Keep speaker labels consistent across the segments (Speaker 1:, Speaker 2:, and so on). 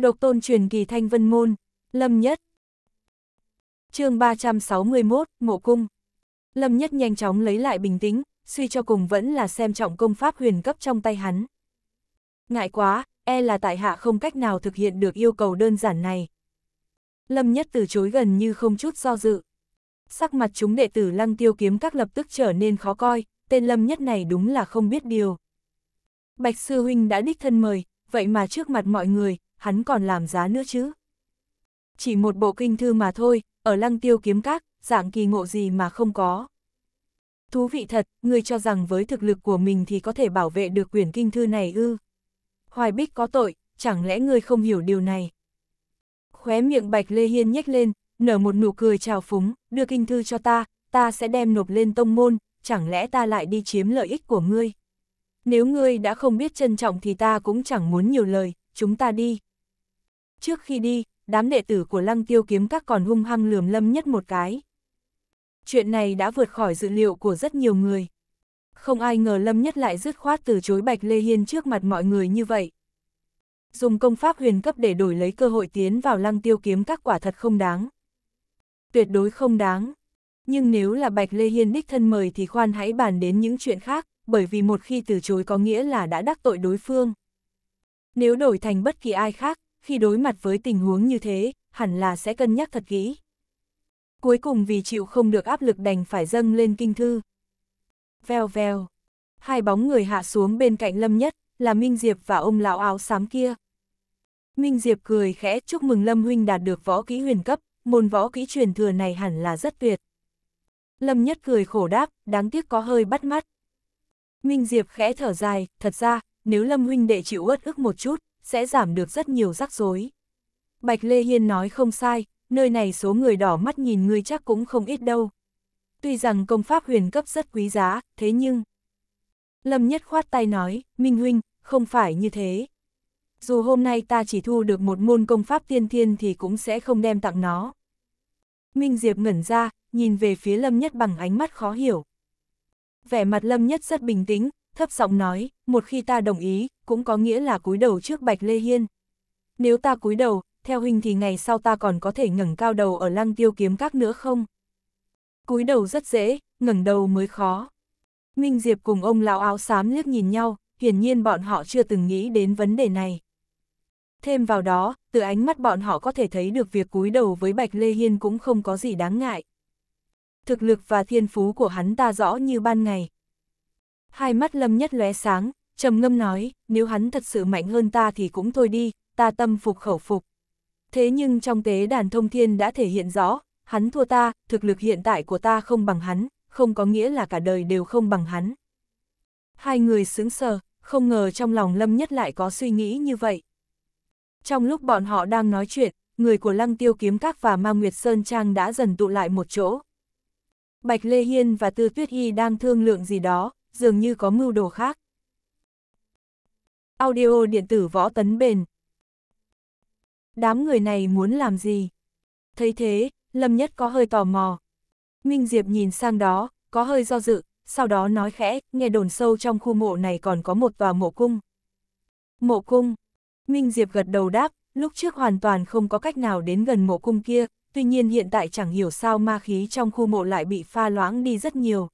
Speaker 1: Độc tôn truyền kỳ thanh vân môn, Lâm Nhất. chương 361, Mộ Cung. Lâm Nhất nhanh chóng lấy lại bình tĩnh, suy cho cùng vẫn là xem trọng công pháp huyền cấp trong tay hắn. Ngại quá, e là tại hạ không cách nào thực hiện được yêu cầu đơn giản này. Lâm Nhất từ chối gần như không chút do dự. Sắc mặt chúng đệ tử lăng tiêu kiếm các lập tức trở nên khó coi, tên Lâm Nhất này đúng là không biết điều. Bạch Sư Huynh đã đích thân mời, vậy mà trước mặt mọi người, hắn còn làm giá nữa chứ. Chỉ một bộ kinh thư mà thôi, ở lăng tiêu kiếm các, dạng kỳ ngộ gì mà không có. Thú vị thật, ngươi cho rằng với thực lực của mình thì có thể bảo vệ được quyển kinh thư này ư. Hoài Bích có tội, chẳng lẽ ngươi không hiểu điều này? Khóe miệng Bạch Lê Hiên nhếch lên, nở một nụ cười trào phúng, đưa kinh thư cho ta, ta sẽ đem nộp lên tông môn, chẳng lẽ ta lại đi chiếm lợi ích của ngươi? Nếu ngươi đã không biết trân trọng thì ta cũng chẳng muốn nhiều lời, chúng ta đi trước khi đi, đám đệ tử của lăng tiêu kiếm các còn hung hăng lườm lâm nhất một cái. Chuyện này đã vượt khỏi dự liệu của rất nhiều người. Không ai ngờ lâm nhất lại dứt khoát từ chối Bạch Lê Hiên trước mặt mọi người như vậy. Dùng công pháp huyền cấp để đổi lấy cơ hội tiến vào lăng tiêu kiếm các quả thật không đáng. Tuyệt đối không đáng. Nhưng nếu là Bạch Lê Hiên đích thân mời thì khoan hãy bàn đến những chuyện khác, bởi vì một khi từ chối có nghĩa là đã đắc tội đối phương. Nếu đổi thành bất kỳ ai khác, khi đối mặt với tình huống như thế, hẳn là sẽ cân nhắc thật kỹ. Cuối cùng vì chịu không được áp lực đành phải dâng lên kinh thư. Vèo vèo, hai bóng người hạ xuống bên cạnh Lâm Nhất, là Minh Diệp và ông lão áo xám kia. Minh Diệp cười khẽ chúc mừng Lâm Huynh đạt được võ kỹ huyền cấp, môn võ kỹ truyền thừa này hẳn là rất tuyệt. Lâm Nhất cười khổ đáp, đáng tiếc có hơi bắt mắt. Minh Diệp khẽ thở dài, thật ra, nếu Lâm Huynh đệ chịu uất ức một chút, sẽ giảm được rất nhiều rắc rối. Bạch Lê Hiên nói không sai, nơi này số người đỏ mắt nhìn ngươi chắc cũng không ít đâu. Tuy rằng công pháp huyền cấp rất quý giá, thế nhưng... Lâm Nhất khoát tay nói, Minh Huynh, không phải như thế. Dù hôm nay ta chỉ thu được một môn công pháp tiên thiên thì cũng sẽ không đem tặng nó. Minh Diệp ngẩn ra, nhìn về phía Lâm Nhất bằng ánh mắt khó hiểu. Vẻ mặt Lâm Nhất rất bình tĩnh, thấp giọng nói, một khi ta đồng ý, cũng có nghĩa là cúi đầu trước Bạch Lê Hiên. Nếu ta cúi đầu, theo huynh thì ngày sau ta còn có thể ngẩng cao đầu ở lăng tiêu kiếm các nữa không? Cúi đầu rất dễ, ngẩng đầu mới khó. Minh Diệp cùng ông lão áo xám liếc nhìn nhau, hiển nhiên bọn họ chưa từng nghĩ đến vấn đề này. Thêm vào đó, từ ánh mắt bọn họ có thể thấy được việc cúi đầu với Bạch Lê Hiên cũng không có gì đáng ngại. Thực lực và thiên phú của hắn ta rõ như ban ngày. Hai mắt lâm nhất lóe sáng, trầm ngâm nói, nếu hắn thật sự mạnh hơn ta thì cũng thôi đi, ta tâm phục khẩu phục. Thế nhưng trong tế đàn thông thiên đã thể hiện rõ, hắn thua ta, thực lực hiện tại của ta không bằng hắn, không có nghĩa là cả đời đều không bằng hắn. Hai người sướng sờ, không ngờ trong lòng Lâm Nhất lại có suy nghĩ như vậy. Trong lúc bọn họ đang nói chuyện, người của Lăng Tiêu Kiếm Các và Ma Nguyệt Sơn Trang đã dần tụ lại một chỗ. Bạch Lê Hiên và Tư Tuyết Y đang thương lượng gì đó, dường như có mưu đồ khác. Audio điện tử võ tấn bền. Đám người này muốn làm gì? Thấy thế, Lâm Nhất có hơi tò mò. Minh Diệp nhìn sang đó, có hơi do dự, sau đó nói khẽ, nghe đồn sâu trong khu mộ này còn có một tòa mộ cung. Mộ cung. Minh Diệp gật đầu đáp, lúc trước hoàn toàn không có cách nào đến gần mộ cung kia, tuy nhiên hiện tại chẳng hiểu sao ma khí trong khu mộ lại bị pha loãng đi rất nhiều.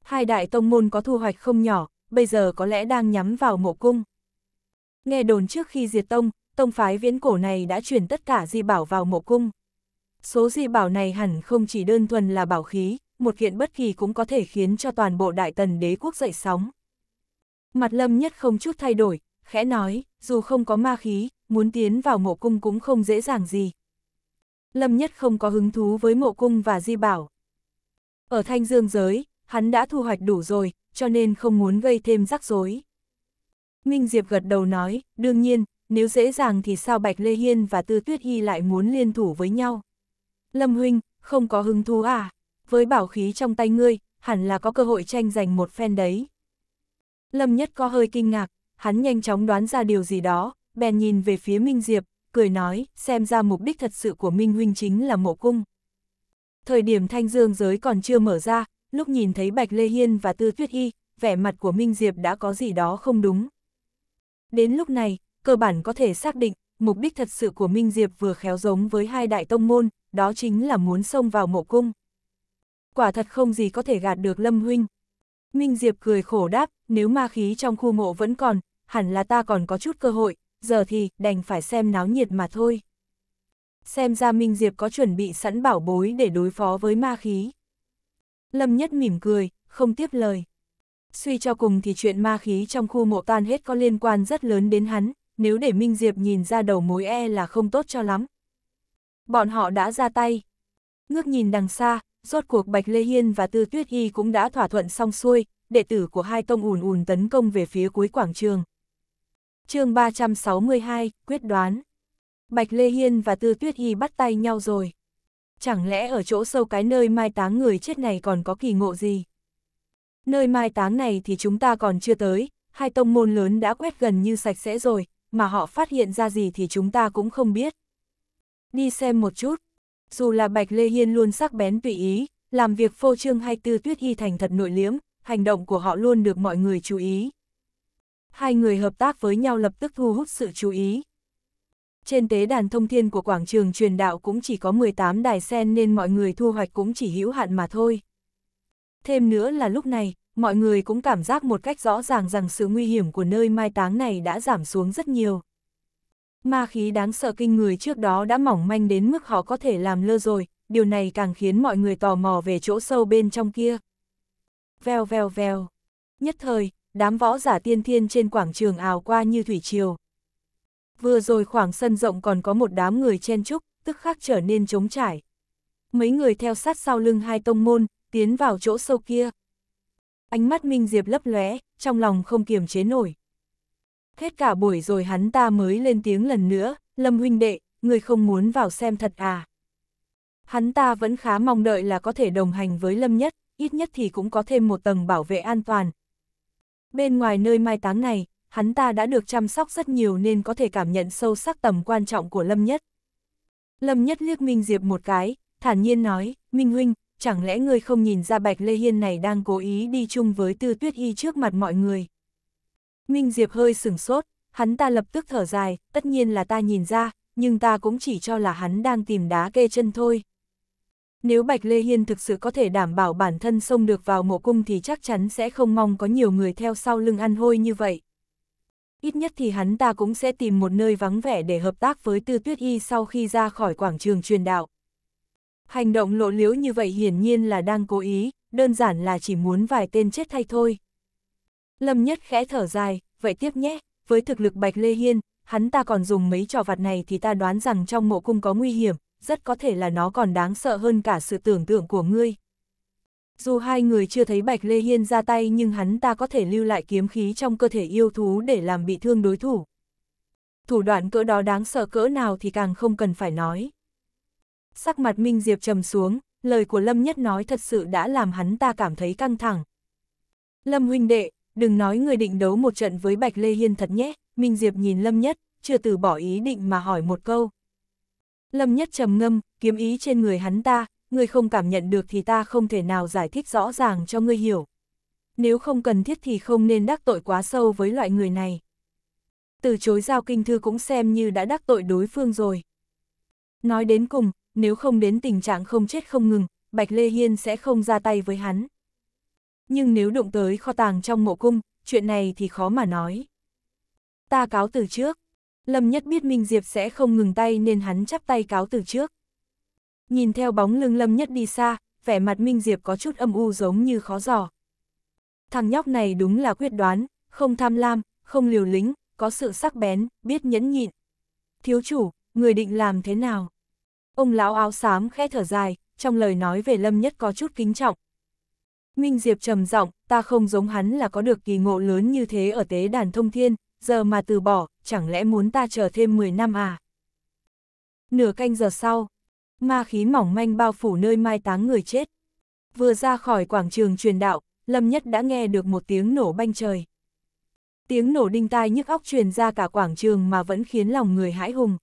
Speaker 1: Hai đại tông môn có thu hoạch không nhỏ, bây giờ có lẽ đang nhắm vào mộ cung. Nghe đồn trước khi diệt tông, tông phái viễn cổ này đã chuyển tất cả di bảo vào mộ cung. Số di bảo này hẳn không chỉ đơn thuần là bảo khí, một kiện bất kỳ cũng có thể khiến cho toàn bộ đại tần đế quốc dậy sóng. Mặt lâm nhất không chút thay đổi, khẽ nói, dù không có ma khí, muốn tiến vào mộ cung cũng không dễ dàng gì. Lâm nhất không có hứng thú với mộ cung và di bảo. Ở thanh dương giới, hắn đã thu hoạch đủ rồi, cho nên không muốn gây thêm rắc rối. Minh Diệp gật đầu nói, đương nhiên, nếu dễ dàng thì sao Bạch Lê Hiên và Tư Tuyết Hy lại muốn liên thủ với nhau. Lâm Huynh, không có hứng thú à? Với bảo khí trong tay ngươi, hẳn là có cơ hội tranh giành một phen đấy. Lâm Nhất có hơi kinh ngạc, hắn nhanh chóng đoán ra điều gì đó, bèn nhìn về phía Minh Diệp, cười nói, xem ra mục đích thật sự của Minh Huynh chính là mộ cung. Thời điểm thanh dương giới còn chưa mở ra, lúc nhìn thấy Bạch Lê Hiên và Tư Tuyết Y, vẻ mặt của Minh Diệp đã có gì đó không đúng. Đến lúc này, cơ bản có thể xác định, mục đích thật sự của Minh Diệp vừa khéo giống với hai đại tông môn, đó chính là muốn xông vào mộ cung. Quả thật không gì có thể gạt được Lâm Huynh. Minh Diệp cười khổ đáp, nếu ma khí trong khu mộ vẫn còn, hẳn là ta còn có chút cơ hội, giờ thì đành phải xem náo nhiệt mà thôi. Xem ra Minh Diệp có chuẩn bị sẵn bảo bối để đối phó với ma khí. Lâm Nhất mỉm cười, không tiếp lời suy cho cùng thì chuyện ma khí trong khu mộ tan hết có liên quan rất lớn đến hắn, nếu để Minh Diệp nhìn ra đầu mối e là không tốt cho lắm. Bọn họ đã ra tay. Ngước nhìn đằng xa, rốt cuộc Bạch Lê Hiên và Tư Tuyết Hy cũng đã thỏa thuận xong xuôi, đệ tử của hai tông ùn ùn tấn công về phía cuối quảng trường. chương 362, quyết đoán. Bạch Lê Hiên và Tư Tuyết Hy bắt tay nhau rồi. Chẳng lẽ ở chỗ sâu cái nơi mai táng người chết này còn có kỳ ngộ gì? Nơi mai táng này thì chúng ta còn chưa tới, hai tông môn lớn đã quét gần như sạch sẽ rồi, mà họ phát hiện ra gì thì chúng ta cũng không biết. Đi xem một chút. Dù là Bạch Lê Hiên luôn sắc bén tùy ý, làm việc phô trương hay tư tuyết y thành thật nội liếm, hành động của họ luôn được mọi người chú ý. Hai người hợp tác với nhau lập tức thu hút sự chú ý. Trên tế đàn thông thiên của quảng trường truyền đạo cũng chỉ có 18 đài sen nên mọi người thu hoạch cũng chỉ hữu hạn mà thôi. Thêm nữa là lúc này, mọi người cũng cảm giác một cách rõ ràng rằng sự nguy hiểm của nơi mai táng này đã giảm xuống rất nhiều. Ma khí đáng sợ kinh người trước đó đã mỏng manh đến mức họ có thể làm lơ rồi, điều này càng khiến mọi người tò mò về chỗ sâu bên trong kia. Vèo vèo vèo. Nhất thời, đám võ giả tiên thiên trên quảng trường ào qua như thủy triều. Vừa rồi khoảng sân rộng còn có một đám người chen trúc, tức khắc trở nên trống trải. Mấy người theo sát sau lưng hai tông môn, tiến vào chỗ sâu kia. Ánh mắt Minh Diệp lấp lóe, trong lòng không kiềm chế nổi. Hết cả buổi rồi hắn ta mới lên tiếng lần nữa, Lâm huynh đệ, người không muốn vào xem thật à. Hắn ta vẫn khá mong đợi là có thể đồng hành với Lâm nhất, ít nhất thì cũng có thêm một tầng bảo vệ an toàn. Bên ngoài nơi mai táng này, hắn ta đã được chăm sóc rất nhiều nên có thể cảm nhận sâu sắc tầm quan trọng của Lâm Nhất. Lâm Nhất liếc Minh Diệp một cái, thản nhiên nói, Minh Huynh, chẳng lẽ ngươi không nhìn ra Bạch Lê Hiên này đang cố ý đi chung với Tư Tuyết Y trước mặt mọi người? Minh Diệp hơi sửng sốt, hắn ta lập tức thở dài, tất nhiên là ta nhìn ra, nhưng ta cũng chỉ cho là hắn đang tìm đá kê chân thôi. Nếu Bạch Lê Hiên thực sự có thể đảm bảo bản thân xông được vào mộ cung thì chắc chắn sẽ không mong có nhiều người theo sau lưng ăn hôi như vậy. Ít nhất thì hắn ta cũng sẽ tìm một nơi vắng vẻ để hợp tác với Tư Tuyết Y sau khi ra khỏi quảng trường truyền đạo. Hành động lộ liễu như vậy hiển nhiên là đang cố ý, đơn giản là chỉ muốn vài tên chết thay thôi. Lâm Nhất khẽ thở dài, vậy tiếp nhé, với thực lực Bạch Lê Hiên, hắn ta còn dùng mấy trò vặt này thì ta đoán rằng trong mộ cung có nguy hiểm, rất có thể là nó còn đáng sợ hơn cả sự tưởng tượng của ngươi. Dù hai người chưa thấy Bạch Lê Hiên ra tay nhưng hắn ta có thể lưu lại kiếm khí trong cơ thể yêu thú để làm bị thương đối thủ. Thủ đoạn cỡ đó đáng sợ cỡ nào thì càng không cần phải nói sắc mặt Minh Diệp trầm xuống, lời của Lâm Nhất nói thật sự đã làm hắn ta cảm thấy căng thẳng. Lâm huynh đệ, đừng nói người định đấu một trận với Bạch Lê Hiên thật nhé, Minh Diệp nhìn Lâm Nhất, chưa từ bỏ ý định mà hỏi một câu. Lâm Nhất trầm ngâm, kiếm ý trên người hắn ta, người không cảm nhận được thì ta không thể nào giải thích rõ ràng cho ngươi hiểu. Nếu không cần thiết thì không nên đắc tội quá sâu với loại người này. Từ chối giao kinh thư cũng xem như đã đắc tội đối phương rồi. Nói đến cùng, nếu không đến tình trạng không chết không ngừng, Bạch Lê Hiên sẽ không ra tay với hắn. Nhưng nếu đụng tới kho tàng trong mộ cung, chuyện này thì khó mà nói. Ta cáo từ trước. Lâm Nhất biết Minh Diệp sẽ không ngừng tay nên hắn chắp tay cáo từ trước. Nhìn theo bóng lưng Lâm Nhất đi xa, vẻ mặt Minh Diệp có chút âm u giống như khó giò. Thằng nhóc này đúng là quyết đoán, không tham lam, không liều lĩnh, có sự sắc bén, biết nhẫn nhịn. Thiếu chủ, người định làm thế nào? Ông lão áo xám khẽ thở dài, trong lời nói về Lâm Nhất có chút kính trọng. Minh Diệp trầm giọng, ta không giống hắn là có được kỳ ngộ lớn như thế ở tế đàn thông thiên, giờ mà từ bỏ, chẳng lẽ muốn ta chờ thêm 10 năm à? Nửa canh giờ sau, ma khí mỏng manh bao phủ nơi mai táng người chết. Vừa ra khỏi quảng trường truyền đạo, Lâm Nhất đã nghe được một tiếng nổ banh trời. Tiếng nổ đinh tai nhức óc truyền ra cả quảng trường mà vẫn khiến lòng người hãi hùng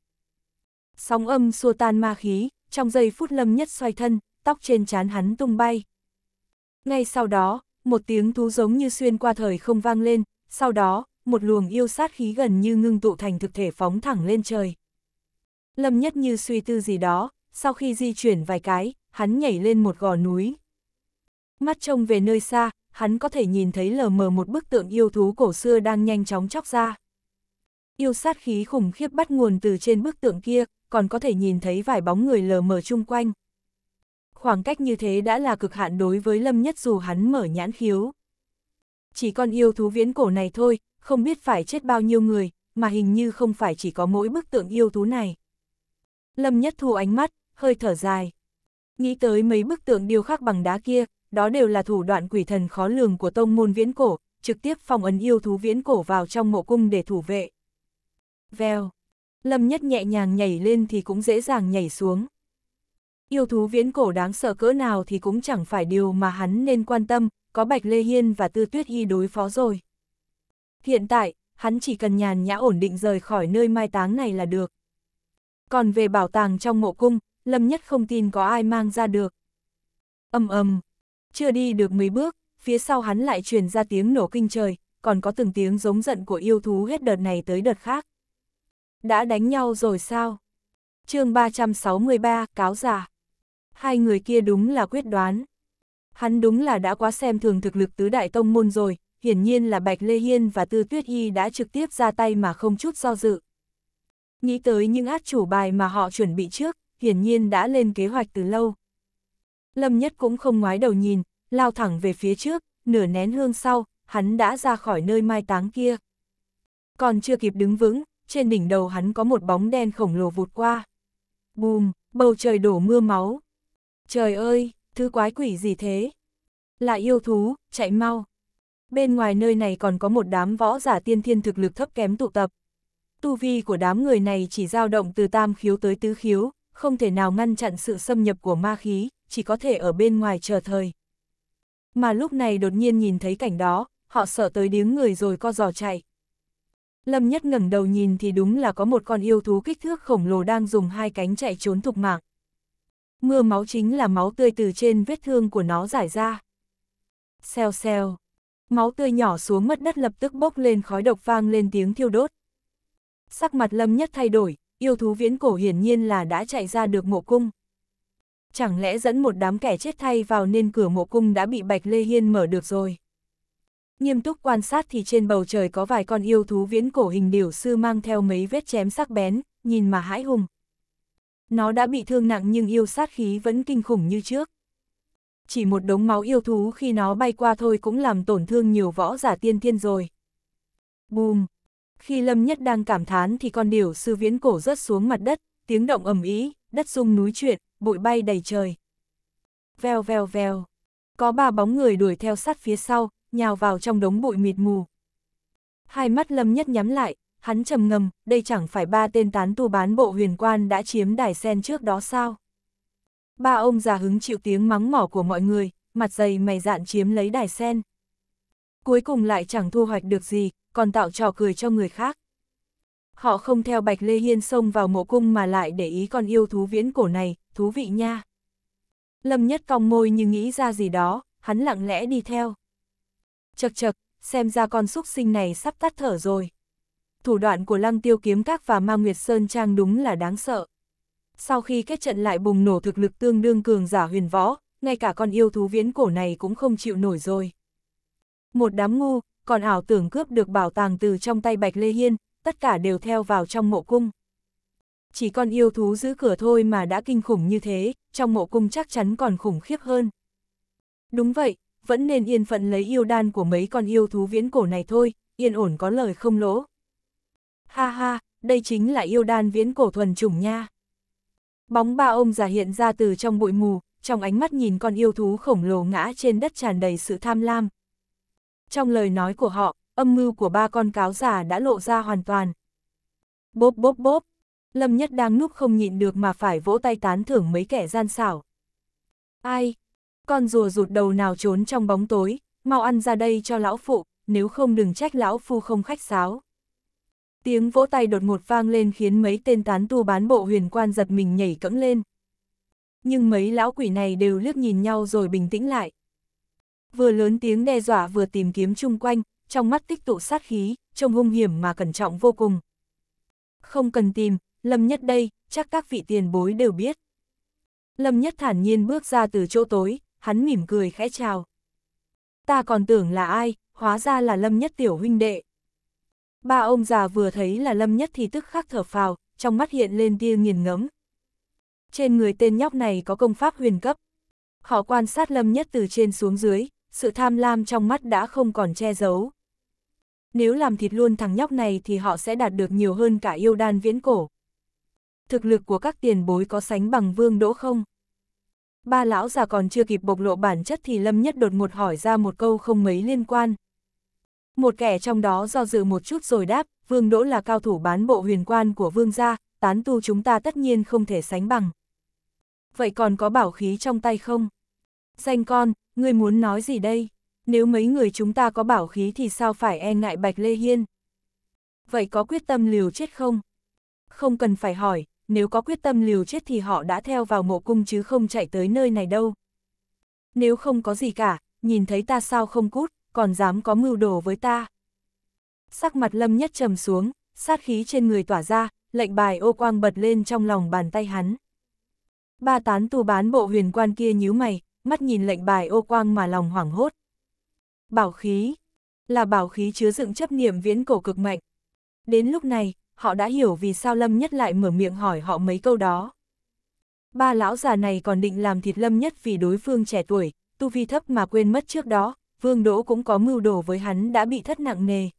Speaker 1: sóng âm xua tan ma khí, trong giây phút lâm nhất xoay thân, tóc trên trán hắn tung bay. Ngay sau đó, một tiếng thú giống như xuyên qua thời không vang lên, sau đó, một luồng yêu sát khí gần như ngưng tụ thành thực thể phóng thẳng lên trời. Lâm nhất như suy tư gì đó, sau khi di chuyển vài cái, hắn nhảy lên một gò núi. Mắt trông về nơi xa, hắn có thể nhìn thấy lờ mờ một bức tượng yêu thú cổ xưa đang nhanh chóng chóc ra. Yêu sát khí khủng khiếp bắt nguồn từ trên bức tượng kia, còn có thể nhìn thấy vài bóng người lờ mờ chung quanh. Khoảng cách như thế đã là cực hạn đối với Lâm Nhất dù hắn mở nhãn khiếu. Chỉ con yêu thú viễn cổ này thôi, không biết phải chết bao nhiêu người, mà hình như không phải chỉ có mỗi bức tượng yêu thú này. Lâm Nhất thu ánh mắt, hơi thở dài. Nghĩ tới mấy bức tượng điêu khắc bằng đá kia, đó đều là thủ đoạn quỷ thần khó lường của tông môn viễn cổ, trực tiếp phong ấn yêu thú viễn cổ vào trong mộ cung để thủ vệ. Vèo. Lâm Nhất nhẹ nhàng nhảy lên thì cũng dễ dàng nhảy xuống. Yêu thú viễn cổ đáng sợ cỡ nào thì cũng chẳng phải điều mà hắn nên quan tâm, có Bạch Lê Hiên và Tư Tuyết Hy đối phó rồi. Hiện tại, hắn chỉ cần nhàn nhã ổn định rời khỏi nơi mai táng này là được. Còn về bảo tàng trong mộ cung, Lâm Nhất không tin có ai mang ra được. Âm ầm, chưa đi được mấy bước, phía sau hắn lại truyền ra tiếng nổ kinh trời, còn có từng tiếng giống giận của yêu thú hết đợt này tới đợt khác. Đã đánh nhau rồi sao? chương 363, cáo giả. Hai người kia đúng là quyết đoán. Hắn đúng là đã quá xem thường thực lực tứ đại tông môn rồi, hiển nhiên là Bạch Lê Hiên và Tư Tuyết Y đã trực tiếp ra tay mà không chút do dự. Nghĩ tới những át chủ bài mà họ chuẩn bị trước, hiển nhiên đã lên kế hoạch từ lâu. Lâm Nhất cũng không ngoái đầu nhìn, lao thẳng về phía trước, nửa nén hương sau, hắn đã ra khỏi nơi mai táng kia. Còn chưa kịp đứng vững, trên đỉnh đầu hắn có một bóng đen khổng lồ vụt qua. Bùm, bầu trời đổ mưa máu. Trời ơi, thứ quái quỷ gì thế? Là yêu thú, chạy mau. Bên ngoài nơi này còn có một đám võ giả tiên thiên thực lực thấp kém tụ tập. Tu vi của đám người này chỉ dao động từ tam khiếu tới tứ khiếu, không thể nào ngăn chặn sự xâm nhập của ma khí, chỉ có thể ở bên ngoài chờ thời. Mà lúc này đột nhiên nhìn thấy cảnh đó, họ sợ tới điếng người rồi co giò chạy. Lâm Nhất ngẩng đầu nhìn thì đúng là có một con yêu thú kích thước khổng lồ đang dùng hai cánh chạy trốn thục mạng. Mưa máu chính là máu tươi từ trên vết thương của nó giải ra. Xèo xèo, máu tươi nhỏ xuống mất đất lập tức bốc lên khói độc vang lên tiếng thiêu đốt. Sắc mặt Lâm Nhất thay đổi, yêu thú viễn cổ hiển nhiên là đã chạy ra được mộ cung. Chẳng lẽ dẫn một đám kẻ chết thay vào nên cửa mộ cung đã bị Bạch Lê Hiên mở được rồi nghiêm túc quan sát thì trên bầu trời có vài con yêu thú viễn cổ hình điểu sư mang theo mấy vết chém sắc bén, nhìn mà hãi hùng. Nó đã bị thương nặng nhưng yêu sát khí vẫn kinh khủng như trước. Chỉ một đống máu yêu thú khi nó bay qua thôi cũng làm tổn thương nhiều võ giả tiên thiên rồi. Bùm! Khi Lâm Nhất đang cảm thán thì con điểu sư viễn cổ rớt xuống mặt đất, tiếng động ầm ý, đất rung núi chuyển, bụi bay đầy trời. Vèo vèo vèo! Có ba bóng người đuổi theo sát phía sau, nhào vào trong đống bụi mịt mù. Hai mắt Lâm Nhất nhắm lại, hắn trầm ngầm, đây chẳng phải ba tên tán tu bán bộ huyền quan đã chiếm đài sen trước đó sao? Ba ông già hứng chịu tiếng mắng mỏ của mọi người, mặt dày mày dạn chiếm lấy đài sen. Cuối cùng lại chẳng thu hoạch được gì, còn tạo trò cười cho người khác. Họ không theo Bạch Lê Hiên xông vào mộ cung mà lại để ý con yêu thú viễn cổ này, thú vị nha. Lâm Nhất cong môi như nghĩ ra gì đó, hắn lặng lẽ đi theo. Chật chật, xem ra con xúc sinh này sắp tắt thở rồi. Thủ đoạn của lăng tiêu kiếm các và ma nguyệt sơn trang đúng là đáng sợ. Sau khi kết trận lại bùng nổ thực lực tương đương cường giả huyền võ, ngay cả con yêu thú viễn cổ này cũng không chịu nổi rồi. Một đám ngu, còn ảo tưởng cướp được bảo tàng từ trong tay Bạch Lê Hiên, tất cả đều theo vào trong mộ cung. Chỉ con yêu thú giữ cửa thôi mà đã kinh khủng như thế, trong mộ cung chắc chắn còn khủng khiếp hơn. Đúng vậy, vẫn nên yên phận lấy yêu đan của mấy con yêu thú viễn cổ này thôi, yên ổn có lời không lỗ. Ha ha, đây chính là yêu đan viễn cổ thuần chủng nha. Bóng ba ông già hiện ra từ trong bụi mù, trong ánh mắt nhìn con yêu thú khổng lồ ngã trên đất tràn đầy sự tham lam. Trong lời nói của họ, âm mưu của ba con cáo già đã lộ ra hoàn toàn. Bốp bốp bốp, Lâm Nhất đang núp không nhịn được mà phải vỗ tay tán thưởng mấy kẻ gian xảo. Ai, con rùa rụt đầu nào trốn trong bóng tối, mau ăn ra đây cho lão phụ, nếu không đừng trách lão phu không khách sáo. Tiếng vỗ tay đột ngột vang lên khiến mấy tên tán tu bán bộ huyền quan giật mình nhảy cẫng lên. Nhưng mấy lão quỷ này đều liếc nhìn nhau rồi bình tĩnh lại. Vừa lớn tiếng đe dọa vừa tìm kiếm chung quanh, trong mắt tích tụ sát khí, trông hung hiểm mà cẩn trọng vô cùng. Không cần tìm, Lâm Nhất đây, chắc các vị tiền bối đều biết. Lâm Nhất thản nhiên bước ra từ chỗ tối, hắn mỉm cười khẽ chào. Ta còn tưởng là ai, hóa ra là Lâm Nhất tiểu huynh đệ. Ba ông già vừa thấy là Lâm Nhất thì tức khắc thở phào, trong mắt hiện lên tia nghiền ngẫm. Trên người tên nhóc này có công pháp huyền cấp. Họ quan sát Lâm Nhất từ trên xuống dưới, sự tham lam trong mắt đã không còn che giấu. Nếu làm thịt luôn thằng nhóc này thì họ sẽ đạt được nhiều hơn cả yêu đan viễn cổ. Thực lực của các tiền bối có sánh bằng vương đỗ không? Ba lão già còn chưa kịp bộc lộ bản chất thì Lâm Nhất đột ngột hỏi ra một câu không mấy liên quan. Một kẻ trong đó do dự một chút rồi đáp, Vương Đỗ là cao thủ bán bộ huyền quan của Vương gia, tán tu chúng ta tất nhiên không thể sánh bằng. Vậy còn có bảo khí trong tay không? Danh con, ngươi muốn nói gì đây? Nếu mấy người chúng ta có bảo khí thì sao phải e ngại Bạch Lê Hiên? Vậy có quyết tâm liều chết không? Không cần phải hỏi, nếu có quyết tâm liều chết thì họ đã theo vào mộ cung chứ không chạy tới nơi này đâu. Nếu không có gì cả, nhìn thấy ta sao không cút, còn dám có mưu đồ với ta. Sắc mặt lâm nhất trầm xuống, sát khí trên người tỏa ra, lệnh bài ô quang bật lên trong lòng bàn tay hắn. Ba tán tu bán bộ huyền quan kia nhíu mày, mắt nhìn lệnh bài ô quang mà lòng hoảng hốt. Bảo khí, là bảo khí chứa dựng chấp niệm viễn cổ cực mạnh. Đến lúc này, họ đã hiểu vì sao Lâm Nhất lại mở miệng hỏi họ mấy câu đó. Ba lão già này còn định làm thịt Lâm Nhất vì đối phương trẻ tuổi, tu vi thấp mà quên mất trước đó, Vương Đỗ cũng có mưu đồ với hắn đã bị thất nặng nề.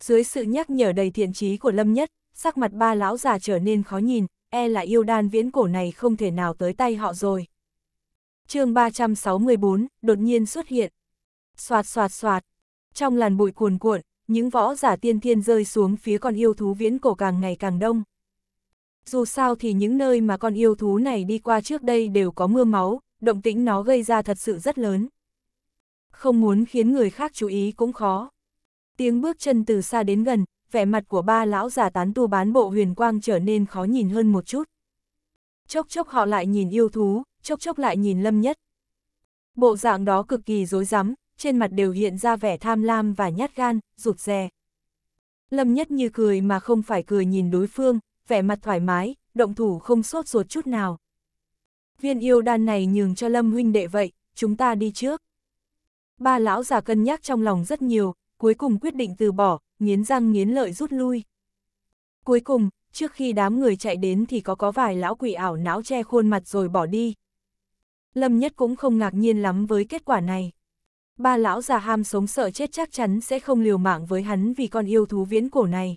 Speaker 1: Dưới sự nhắc nhở đầy thiện trí của Lâm Nhất, sắc mặt ba lão già trở nên khó nhìn, e là yêu đan viễn cổ này không thể nào tới tay họ rồi. chương 364, đột nhiên xuất hiện. Xoạt xoạt xoạt, trong làn bụi cuồn cuộn, những võ giả tiên thiên rơi xuống phía con yêu thú viễn cổ càng ngày càng đông. Dù sao thì những nơi mà con yêu thú này đi qua trước đây đều có mưa máu, động tĩnh nó gây ra thật sự rất lớn. Không muốn khiến người khác chú ý cũng khó. Tiếng bước chân từ xa đến gần, vẻ mặt của ba lão giả tán tu bán bộ huyền quang trở nên khó nhìn hơn một chút. Chốc chốc họ lại nhìn yêu thú, chốc chốc lại nhìn lâm nhất. Bộ dạng đó cực kỳ dối rắm trên mặt đều hiện ra vẻ tham lam và nhát gan, rụt rè. Lâm Nhất Như cười mà không phải cười nhìn đối phương, vẻ mặt thoải mái, động thủ không sốt ruột chút nào. Viên yêu đan này nhường cho Lâm huynh đệ vậy, chúng ta đi trước. Ba lão già cân nhắc trong lòng rất nhiều, cuối cùng quyết định từ bỏ, nghiến răng nghiến lợi rút lui. Cuối cùng, trước khi đám người chạy đến thì có có vài lão quỷ ảo não che khuôn mặt rồi bỏ đi. Lâm Nhất cũng không ngạc nhiên lắm với kết quả này ba lão già ham sống sợ chết chắc chắn sẽ không liều mạng với hắn vì con yêu thú viễn cổ này.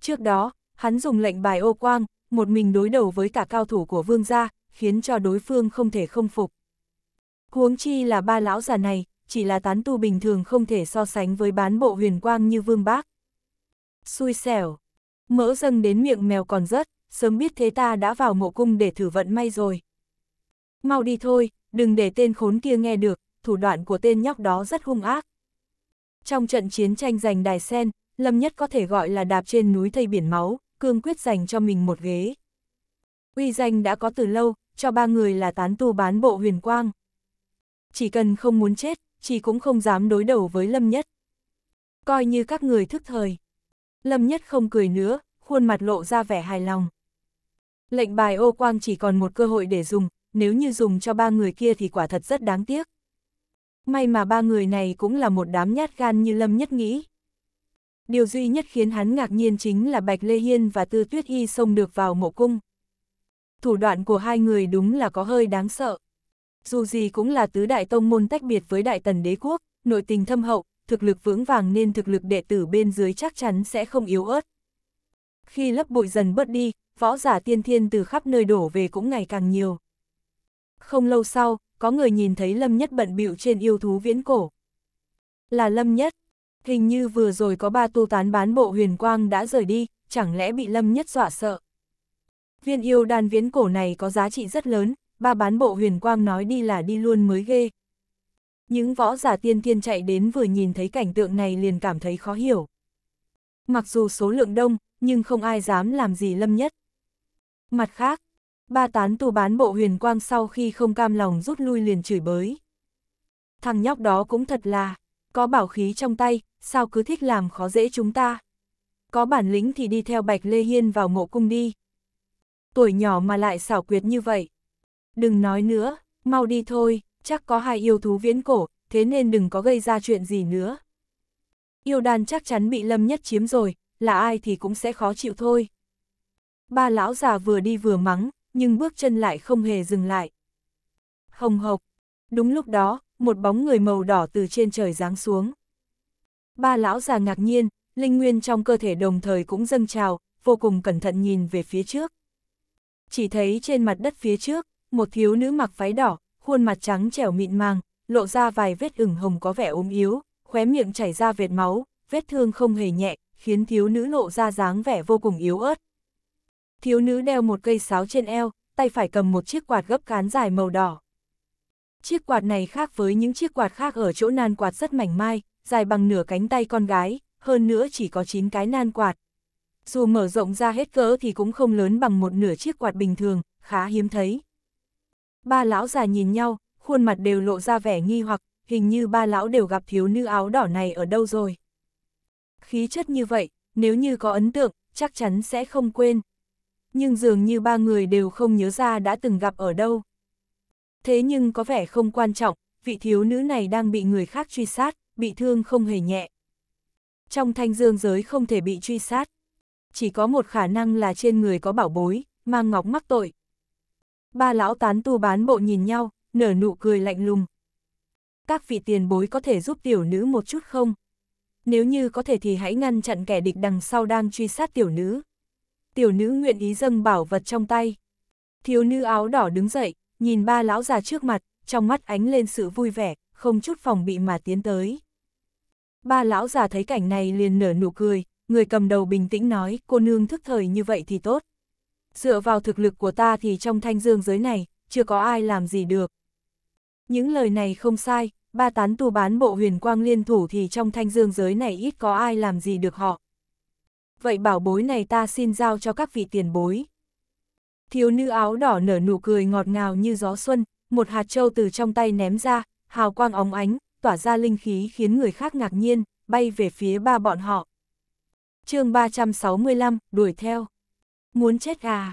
Speaker 1: Trước đó, hắn dùng lệnh bài ô quang, một mình đối đầu với cả cao thủ của vương gia, khiến cho đối phương không thể không phục. Huống chi là ba lão già này, chỉ là tán tu bình thường không thể so sánh với bán bộ huyền quang như vương bác. Xui xẻo, mỡ dâng đến miệng mèo còn rớt, sớm biết thế ta đã vào mộ cung để thử vận may rồi. Mau đi thôi, đừng để tên khốn kia nghe được, thủ đoạn của tên nhóc đó rất hung ác. Trong trận chiến tranh giành đài sen, Lâm Nhất có thể gọi là đạp trên núi thây biển máu, cương quyết dành cho mình một ghế. Uy danh đã có từ lâu, cho ba người là tán tu bán bộ huyền quang. Chỉ cần không muốn chết, chỉ cũng không dám đối đầu với Lâm Nhất. Coi như các người thức thời. Lâm Nhất không cười nữa, khuôn mặt lộ ra vẻ hài lòng. Lệnh bài ô quang chỉ còn một cơ hội để dùng, nếu như dùng cho ba người kia thì quả thật rất đáng tiếc may mà ba người này cũng là một đám nhát gan như Lâm Nhất nghĩ. Điều duy nhất khiến hắn ngạc nhiên chính là Bạch Lê Hiên và Tư Tuyết Y xông được vào mộ cung. Thủ đoạn của hai người đúng là có hơi đáng sợ. Dù gì cũng là tứ đại tông môn tách biệt với đại tần đế quốc, nội tình thâm hậu, thực lực vững vàng nên thực lực đệ tử bên dưới chắc chắn sẽ không yếu ớt. Khi lớp bụi dần bớt đi, võ giả tiên thiên từ khắp nơi đổ về cũng ngày càng nhiều. Không lâu sau, có người nhìn thấy Lâm Nhất bận bịu trên yêu thú viễn cổ. Là Lâm Nhất, hình như vừa rồi có ba tu tán bán bộ huyền quang đã rời đi, chẳng lẽ bị Lâm Nhất dọa sợ. Viên yêu đan viễn cổ này có giá trị rất lớn, ba bán bộ huyền quang nói đi là đi luôn mới ghê. Những võ giả tiên tiên chạy đến vừa nhìn thấy cảnh tượng này liền cảm thấy khó hiểu. Mặc dù số lượng đông, nhưng không ai dám làm gì Lâm Nhất. Mặt khác, Ba tán tù bán bộ huyền quang sau khi không cam lòng rút lui liền chửi bới. Thằng nhóc đó cũng thật là, có bảo khí trong tay, sao cứ thích làm khó dễ chúng ta. Có bản lĩnh thì đi theo Bạch Lê Hiên vào Ngộ cung đi. Tuổi nhỏ mà lại xảo quyệt như vậy. Đừng nói nữa, mau đi thôi, chắc có hai yêu thú viễn cổ, thế nên đừng có gây ra chuyện gì nữa. Yêu đàn chắc chắn bị lâm nhất chiếm rồi, là ai thì cũng sẽ khó chịu thôi. Ba lão già vừa đi vừa mắng, nhưng bước chân lại không hề dừng lại. Hồng hộc. Đúng lúc đó, một bóng người màu đỏ từ trên trời giáng xuống. Ba lão già ngạc nhiên, linh nguyên trong cơ thể đồng thời cũng dâng trào, vô cùng cẩn thận nhìn về phía trước. Chỉ thấy trên mặt đất phía trước, một thiếu nữ mặc váy đỏ, khuôn mặt trắng trẻo mịn màng, lộ ra vài vết ửng hồng có vẻ ốm yếu, khóe miệng chảy ra vệt máu, vết thương không hề nhẹ, khiến thiếu nữ lộ ra dáng vẻ vô cùng yếu ớt, Thiếu nữ đeo một cây sáo trên eo, tay phải cầm một chiếc quạt gấp cán dài màu đỏ. Chiếc quạt này khác với những chiếc quạt khác ở chỗ nan quạt rất mảnh mai, dài bằng nửa cánh tay con gái, hơn nữa chỉ có 9 cái nan quạt. Dù mở rộng ra hết cỡ thì cũng không lớn bằng một nửa chiếc quạt bình thường, khá hiếm thấy. Ba lão già nhìn nhau, khuôn mặt đều lộ ra vẻ nghi hoặc, hình như ba lão đều gặp thiếu nữ áo đỏ này ở đâu rồi. Khí chất như vậy, nếu như có ấn tượng, chắc chắn sẽ không quên nhưng dường như ba người đều không nhớ ra đã từng gặp ở đâu. Thế nhưng có vẻ không quan trọng, vị thiếu nữ này đang bị người khác truy sát, bị thương không hề nhẹ. Trong thanh dương giới không thể bị truy sát. Chỉ có một khả năng là trên người có bảo bối, mang ngọc mắc tội. Ba lão tán tu bán bộ nhìn nhau, nở nụ cười lạnh lùng. Các vị tiền bối có thể giúp tiểu nữ một chút không? Nếu như có thể thì hãy ngăn chặn kẻ địch đằng sau đang truy sát tiểu nữ tiểu nữ nguyện ý dâng bảo vật trong tay. Thiếu nữ áo đỏ đứng dậy, nhìn ba lão già trước mặt, trong mắt ánh lên sự vui vẻ, không chút phòng bị mà tiến tới. Ba lão già thấy cảnh này liền nở nụ cười, người cầm đầu bình tĩnh nói, cô nương thức thời như vậy thì tốt. Dựa vào thực lực của ta thì trong thanh dương giới này, chưa có ai làm gì được. Những lời này không sai, ba tán tu bán bộ huyền quang liên thủ thì trong thanh dương giới này ít có ai làm gì được họ vậy bảo bối này ta xin giao cho các vị tiền bối. Thiếu nữ áo đỏ nở nụ cười ngọt ngào như gió xuân, một hạt trâu từ trong tay ném ra, hào quang óng ánh, tỏa ra linh khí khiến người khác ngạc nhiên, bay về phía ba bọn họ. chương 365, đuổi theo. Muốn chết gà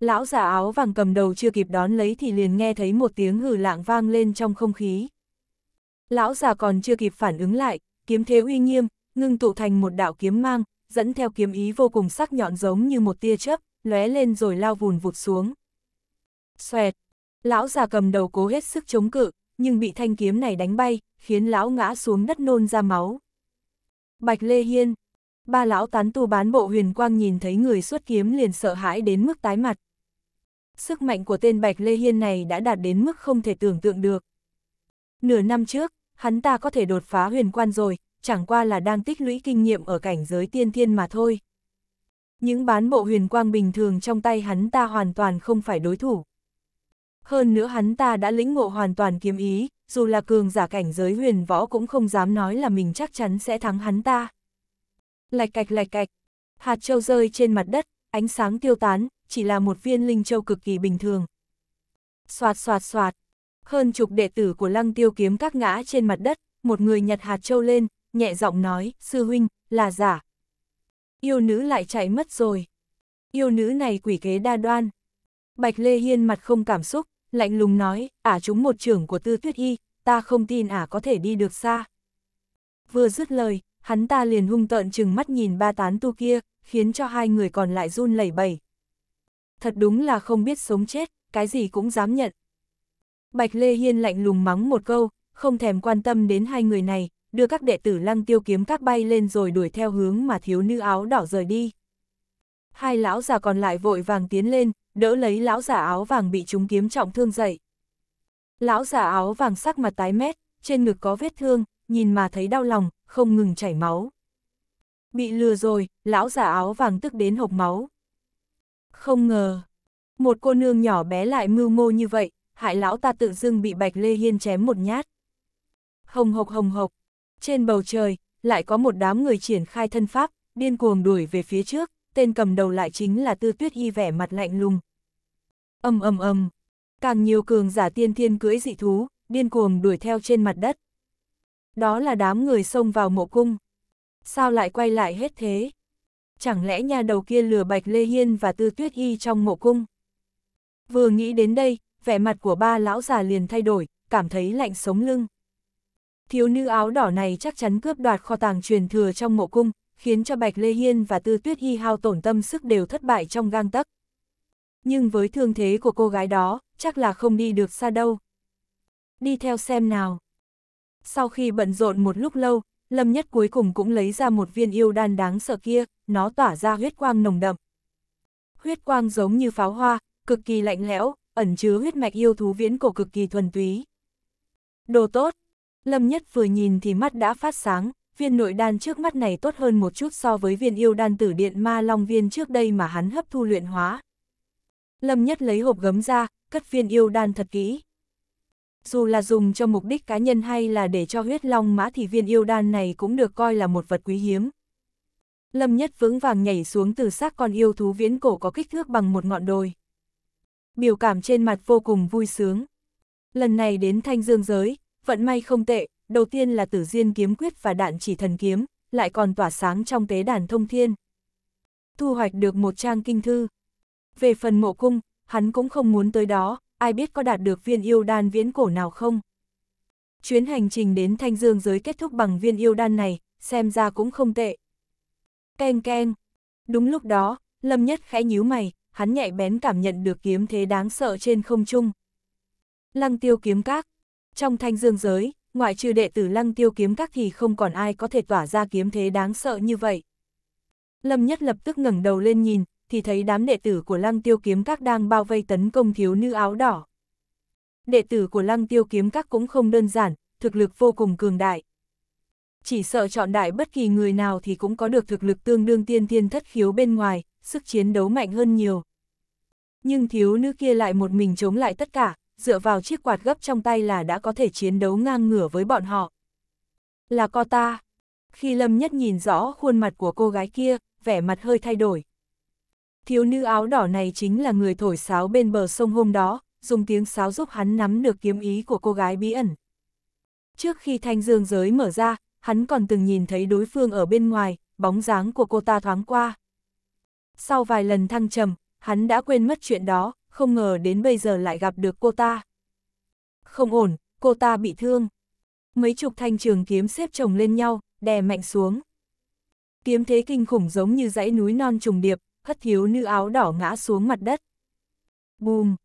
Speaker 1: Lão giả áo vàng cầm đầu chưa kịp đón lấy thì liền nghe thấy một tiếng hử lạng vang lên trong không khí. Lão già còn chưa kịp phản ứng lại, kiếm thế uy nghiêm, ngưng tụ thành một đạo kiếm mang, dẫn theo kiếm ý vô cùng sắc nhọn giống như một tia chớp, lóe lên rồi lao vùn vụt xuống. Xoẹt, lão già cầm đầu cố hết sức chống cự, nhưng bị thanh kiếm này đánh bay, khiến lão ngã xuống đất nôn ra máu. Bạch Lê Hiên, ba lão tán tu bán bộ huyền quang nhìn thấy người xuất kiếm liền sợ hãi đến mức tái mặt. Sức mạnh của tên Bạch Lê Hiên này đã đạt đến mức không thể tưởng tượng được. Nửa năm trước, hắn ta có thể đột phá huyền quan rồi, chẳng qua là đang tích lũy kinh nghiệm ở cảnh giới tiên thiên mà thôi. Những bán bộ huyền quang bình thường trong tay hắn ta hoàn toàn không phải đối thủ. Hơn nữa hắn ta đã lĩnh ngộ hoàn toàn kiếm ý, dù là cường giả cảnh giới huyền võ cũng không dám nói là mình chắc chắn sẽ thắng hắn ta. Lạch cạch lạch cạch, hạt châu rơi trên mặt đất, ánh sáng tiêu tán, chỉ là một viên linh châu cực kỳ bình thường. Xoạt xoạt xoạt, hơn chục đệ tử của lăng tiêu kiếm các ngã trên mặt đất, một người nhặt hạt châu lên, nhẹ giọng nói, sư huynh, là giả. Yêu nữ lại chạy mất rồi. Yêu nữ này quỷ kế đa đoan. Bạch Lê Hiên mặt không cảm xúc, lạnh lùng nói, ả chúng một trưởng của tư tuyết y, ta không tin ả có thể đi được xa. Vừa dứt lời, hắn ta liền hung tợn chừng mắt nhìn ba tán tu kia, khiến cho hai người còn lại run lẩy bẩy. Thật đúng là không biết sống chết, cái gì cũng dám nhận. Bạch Lê Hiên lạnh lùng mắng một câu, không thèm quan tâm đến hai người này, đưa các đệ tử lăng tiêu kiếm các bay lên rồi đuổi theo hướng mà thiếu nữ áo đỏ rời đi. Hai lão già còn lại vội vàng tiến lên, đỡ lấy lão già áo vàng bị chúng kiếm trọng thương dậy. Lão già áo vàng sắc mặt tái mét, trên ngực có vết thương, nhìn mà thấy đau lòng, không ngừng chảy máu. Bị lừa rồi, lão già áo vàng tức đến hộc máu. Không ngờ, một cô nương nhỏ bé lại mưu mô như vậy, hại lão ta tự dưng bị Bạch Lê Hiên chém một nhát. Hồng hộc hồng hộc, trên bầu trời, lại có một đám người triển khai thân pháp, điên cuồng đuổi về phía trước, tên cầm đầu lại chính là Tư Tuyết Y vẻ mặt lạnh lùng. Âm âm âm, càng nhiều cường giả tiên thiên cưỡi dị thú, điên cuồng đuổi theo trên mặt đất. Đó là đám người xông vào mộ cung. Sao lại quay lại hết thế? Chẳng lẽ nhà đầu kia lừa Bạch Lê Hiên và Tư Tuyết Y trong mộ cung? Vừa nghĩ đến đây, vẻ mặt của ba lão già liền thay đổi, cảm thấy lạnh sống lưng thiếu nữ áo đỏ này chắc chắn cướp đoạt kho tàng truyền thừa trong mộ cung, khiến cho Bạch Lê Hiên và Tư Tuyết Hy hao tổn tâm sức đều thất bại trong gang tắc. Nhưng với thương thế của cô gái đó, chắc là không đi được xa đâu. Đi theo xem nào. Sau khi bận rộn một lúc lâu, Lâm Nhất cuối cùng cũng lấy ra một viên yêu đan đáng sợ kia, nó tỏa ra huyết quang nồng đậm. Huyết quang giống như pháo hoa, cực kỳ lạnh lẽo, ẩn chứa huyết mạch yêu thú viễn cổ cực kỳ thuần túy. Đồ tốt, Lâm Nhất vừa nhìn thì mắt đã phát sáng, viên nội đan trước mắt này tốt hơn một chút so với viên yêu đan tử điện ma long viên trước đây mà hắn hấp thu luyện hóa. Lâm Nhất lấy hộp gấm ra, cất viên yêu đan thật kỹ. Dù là dùng cho mục đích cá nhân hay là để cho huyết long mã thì viên yêu đan này cũng được coi là một vật quý hiếm. Lâm Nhất vững vàng nhảy xuống từ xác con yêu thú viễn cổ có kích thước bằng một ngọn đồi. Biểu cảm trên mặt vô cùng vui sướng. Lần này đến thanh dương giới, vận may không tệ, đầu tiên là tử diên kiếm quyết và đạn chỉ thần kiếm, lại còn tỏa sáng trong tế đàn thông thiên. Thu hoạch được một trang kinh thư. Về phần mộ cung, hắn cũng không muốn tới đó, ai biết có đạt được viên yêu đan viễn cổ nào không. Chuyến hành trình đến Thanh Dương giới kết thúc bằng viên yêu đan này, xem ra cũng không tệ. Keng keng. Đúng lúc đó, Lâm Nhất khẽ nhíu mày, hắn nhạy bén cảm nhận được kiếm thế đáng sợ trên không trung. Lăng tiêu kiếm các, trong thanh dương giới, ngoại trừ đệ tử lăng tiêu kiếm các thì không còn ai có thể tỏa ra kiếm thế đáng sợ như vậy. Lâm Nhất lập tức ngẩng đầu lên nhìn, thì thấy đám đệ tử của lăng tiêu kiếm các đang bao vây tấn công thiếu nữ áo đỏ. Đệ tử của lăng tiêu kiếm các cũng không đơn giản, thực lực vô cùng cường đại. Chỉ sợ chọn đại bất kỳ người nào thì cũng có được thực lực tương đương tiên thiên thất khiếu bên ngoài, sức chiến đấu mạnh hơn nhiều. Nhưng thiếu nữ kia lại một mình chống lại tất cả, dựa vào chiếc quạt gấp trong tay là đã có thể chiến đấu ngang ngửa với bọn họ. Là co ta. Khi Lâm Nhất nhìn rõ khuôn mặt của cô gái kia, vẻ mặt hơi thay đổi. Thiếu nữ áo đỏ này chính là người thổi sáo bên bờ sông hôm đó, dùng tiếng sáo giúp hắn nắm được kiếm ý của cô gái bí ẩn. Trước khi thanh dương giới mở ra, hắn còn từng nhìn thấy đối phương ở bên ngoài, bóng dáng của cô ta thoáng qua. Sau vài lần thăng trầm, hắn đã quên mất chuyện đó, không ngờ đến bây giờ lại gặp được cô ta. Không ổn, cô ta bị thương. Mấy chục thanh trường kiếm xếp chồng lên nhau, đè mạnh xuống. Kiếm thế kinh khủng giống như dãy núi non trùng điệp, hất thiếu nữ áo đỏ ngã xuống mặt đất. Bùm!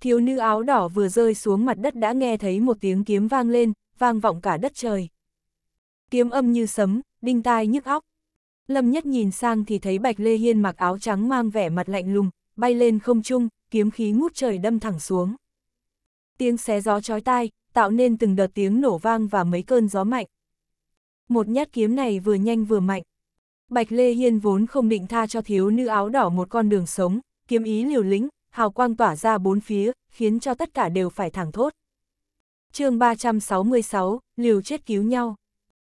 Speaker 1: Thiếu nữ áo đỏ vừa rơi xuống mặt đất đã nghe thấy một tiếng kiếm vang lên, vang vọng cả đất trời. Kiếm âm như sấm, đinh tai nhức óc. Lâm Nhất nhìn sang thì thấy Bạch Lê Hiên mặc áo trắng mang vẻ mặt lạnh lùng, bay lên không trung, kiếm khí ngút trời đâm thẳng xuống. Tiếng xé gió chói tai, tạo nên từng đợt tiếng nổ vang và mấy cơn gió mạnh. Một nhát kiếm này vừa nhanh vừa mạnh. Bạch Lê Hiên vốn không định tha cho thiếu nữ áo đỏ một con đường sống, kiếm ý liều lĩnh, hào quang tỏa ra bốn phía, khiến cho tất cả đều phải thẳng thốt. chương 366, liều chết cứu nhau.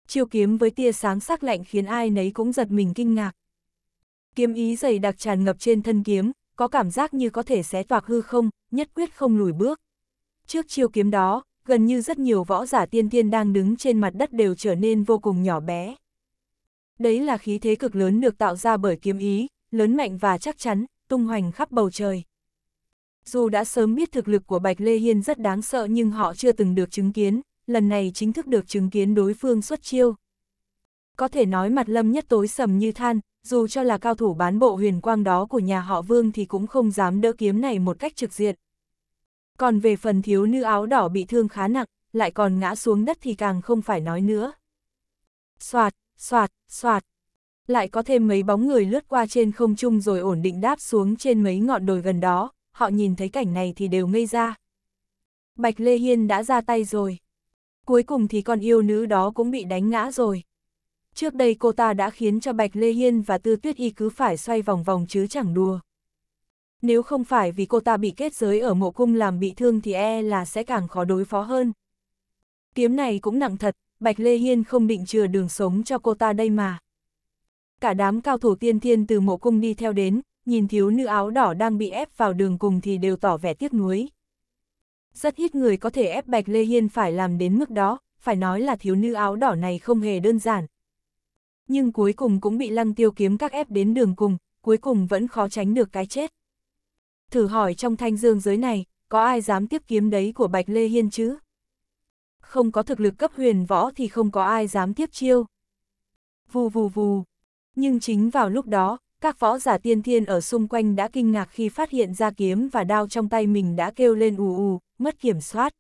Speaker 1: Chiêu kiếm với tia sáng sắc lạnh khiến ai nấy cũng giật mình kinh ngạc. Kiếm ý dày đặc tràn ngập trên thân kiếm, có cảm giác như có thể xé toạc hư không, nhất quyết không lùi bước. Trước chiêu kiếm đó, gần như rất nhiều võ giả tiên tiên đang đứng trên mặt đất đều trở nên vô cùng nhỏ bé. Đấy là khí thế cực lớn được tạo ra bởi kiếm ý, lớn mạnh và chắc chắn, tung hoành khắp bầu trời. Dù đã sớm biết thực lực của Bạch Lê Hiên rất đáng sợ nhưng họ chưa từng được chứng kiến, lần này chính thức được chứng kiến đối phương xuất chiêu, có thể nói mặt lâm nhất tối sầm như than, dù cho là cao thủ bán bộ huyền quang đó của nhà họ Vương thì cũng không dám đỡ kiếm này một cách trực diện. Còn về phần thiếu nữ áo đỏ bị thương khá nặng, lại còn ngã xuống đất thì càng không phải nói nữa. Xoạt, xoạt, xoạt. Lại có thêm mấy bóng người lướt qua trên không trung rồi ổn định đáp xuống trên mấy ngọn đồi gần đó, họ nhìn thấy cảnh này thì đều ngây ra. Bạch Lê Hiên đã ra tay rồi. Cuối cùng thì con yêu nữ đó cũng bị đánh ngã rồi. Trước đây cô ta đã khiến cho Bạch Lê Hiên và Tư Tuyết Y cứ phải xoay vòng vòng chứ chẳng đùa. Nếu không phải vì cô ta bị kết giới ở mộ cung làm bị thương thì e là sẽ càng khó đối phó hơn. Kiếm này cũng nặng thật, Bạch Lê Hiên không định chừa đường sống cho cô ta đây mà. Cả đám cao thủ tiên thiên từ mộ cung đi theo đến, nhìn thiếu nữ áo đỏ đang bị ép vào đường cùng thì đều tỏ vẻ tiếc nuối. Rất ít người có thể ép Bạch Lê Hiên phải làm đến mức đó, phải nói là thiếu nữ áo đỏ này không hề đơn giản, nhưng cuối cùng cũng bị lăng tiêu kiếm các ép đến đường cùng, cuối cùng vẫn khó tránh được cái chết. Thử hỏi trong thanh dương giới này, có ai dám tiếp kiếm đấy của Bạch Lê Hiên chứ? Không có thực lực cấp huyền võ thì không có ai dám tiếp chiêu. Vù vù vù. Nhưng chính vào lúc đó, các võ giả tiên thiên ở xung quanh đã kinh ngạc khi phát hiện ra kiếm và đao trong tay mình đã kêu lên ù ù, mất kiểm soát.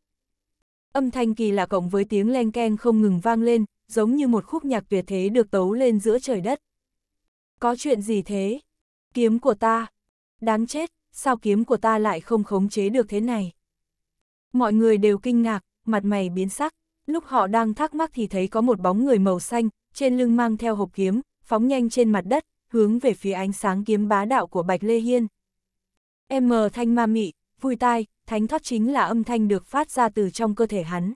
Speaker 1: Âm thanh kỳ lạ cộng với tiếng len keng không ngừng vang lên, giống như một khúc nhạc tuyệt thế được tấu lên giữa trời đất. Có chuyện gì thế? Kiếm của ta! Đáng chết, sao kiếm của ta lại không khống chế được thế này? Mọi người đều kinh ngạc, mặt mày biến sắc, lúc họ đang thắc mắc thì thấy có một bóng người màu xanh, trên lưng mang theo hộp kiếm, phóng nhanh trên mặt đất, hướng về phía ánh sáng kiếm bá đạo của Bạch Lê Hiên. M thanh ma mị, vui tai, thánh thoát chính là âm thanh được phát ra từ trong cơ thể hắn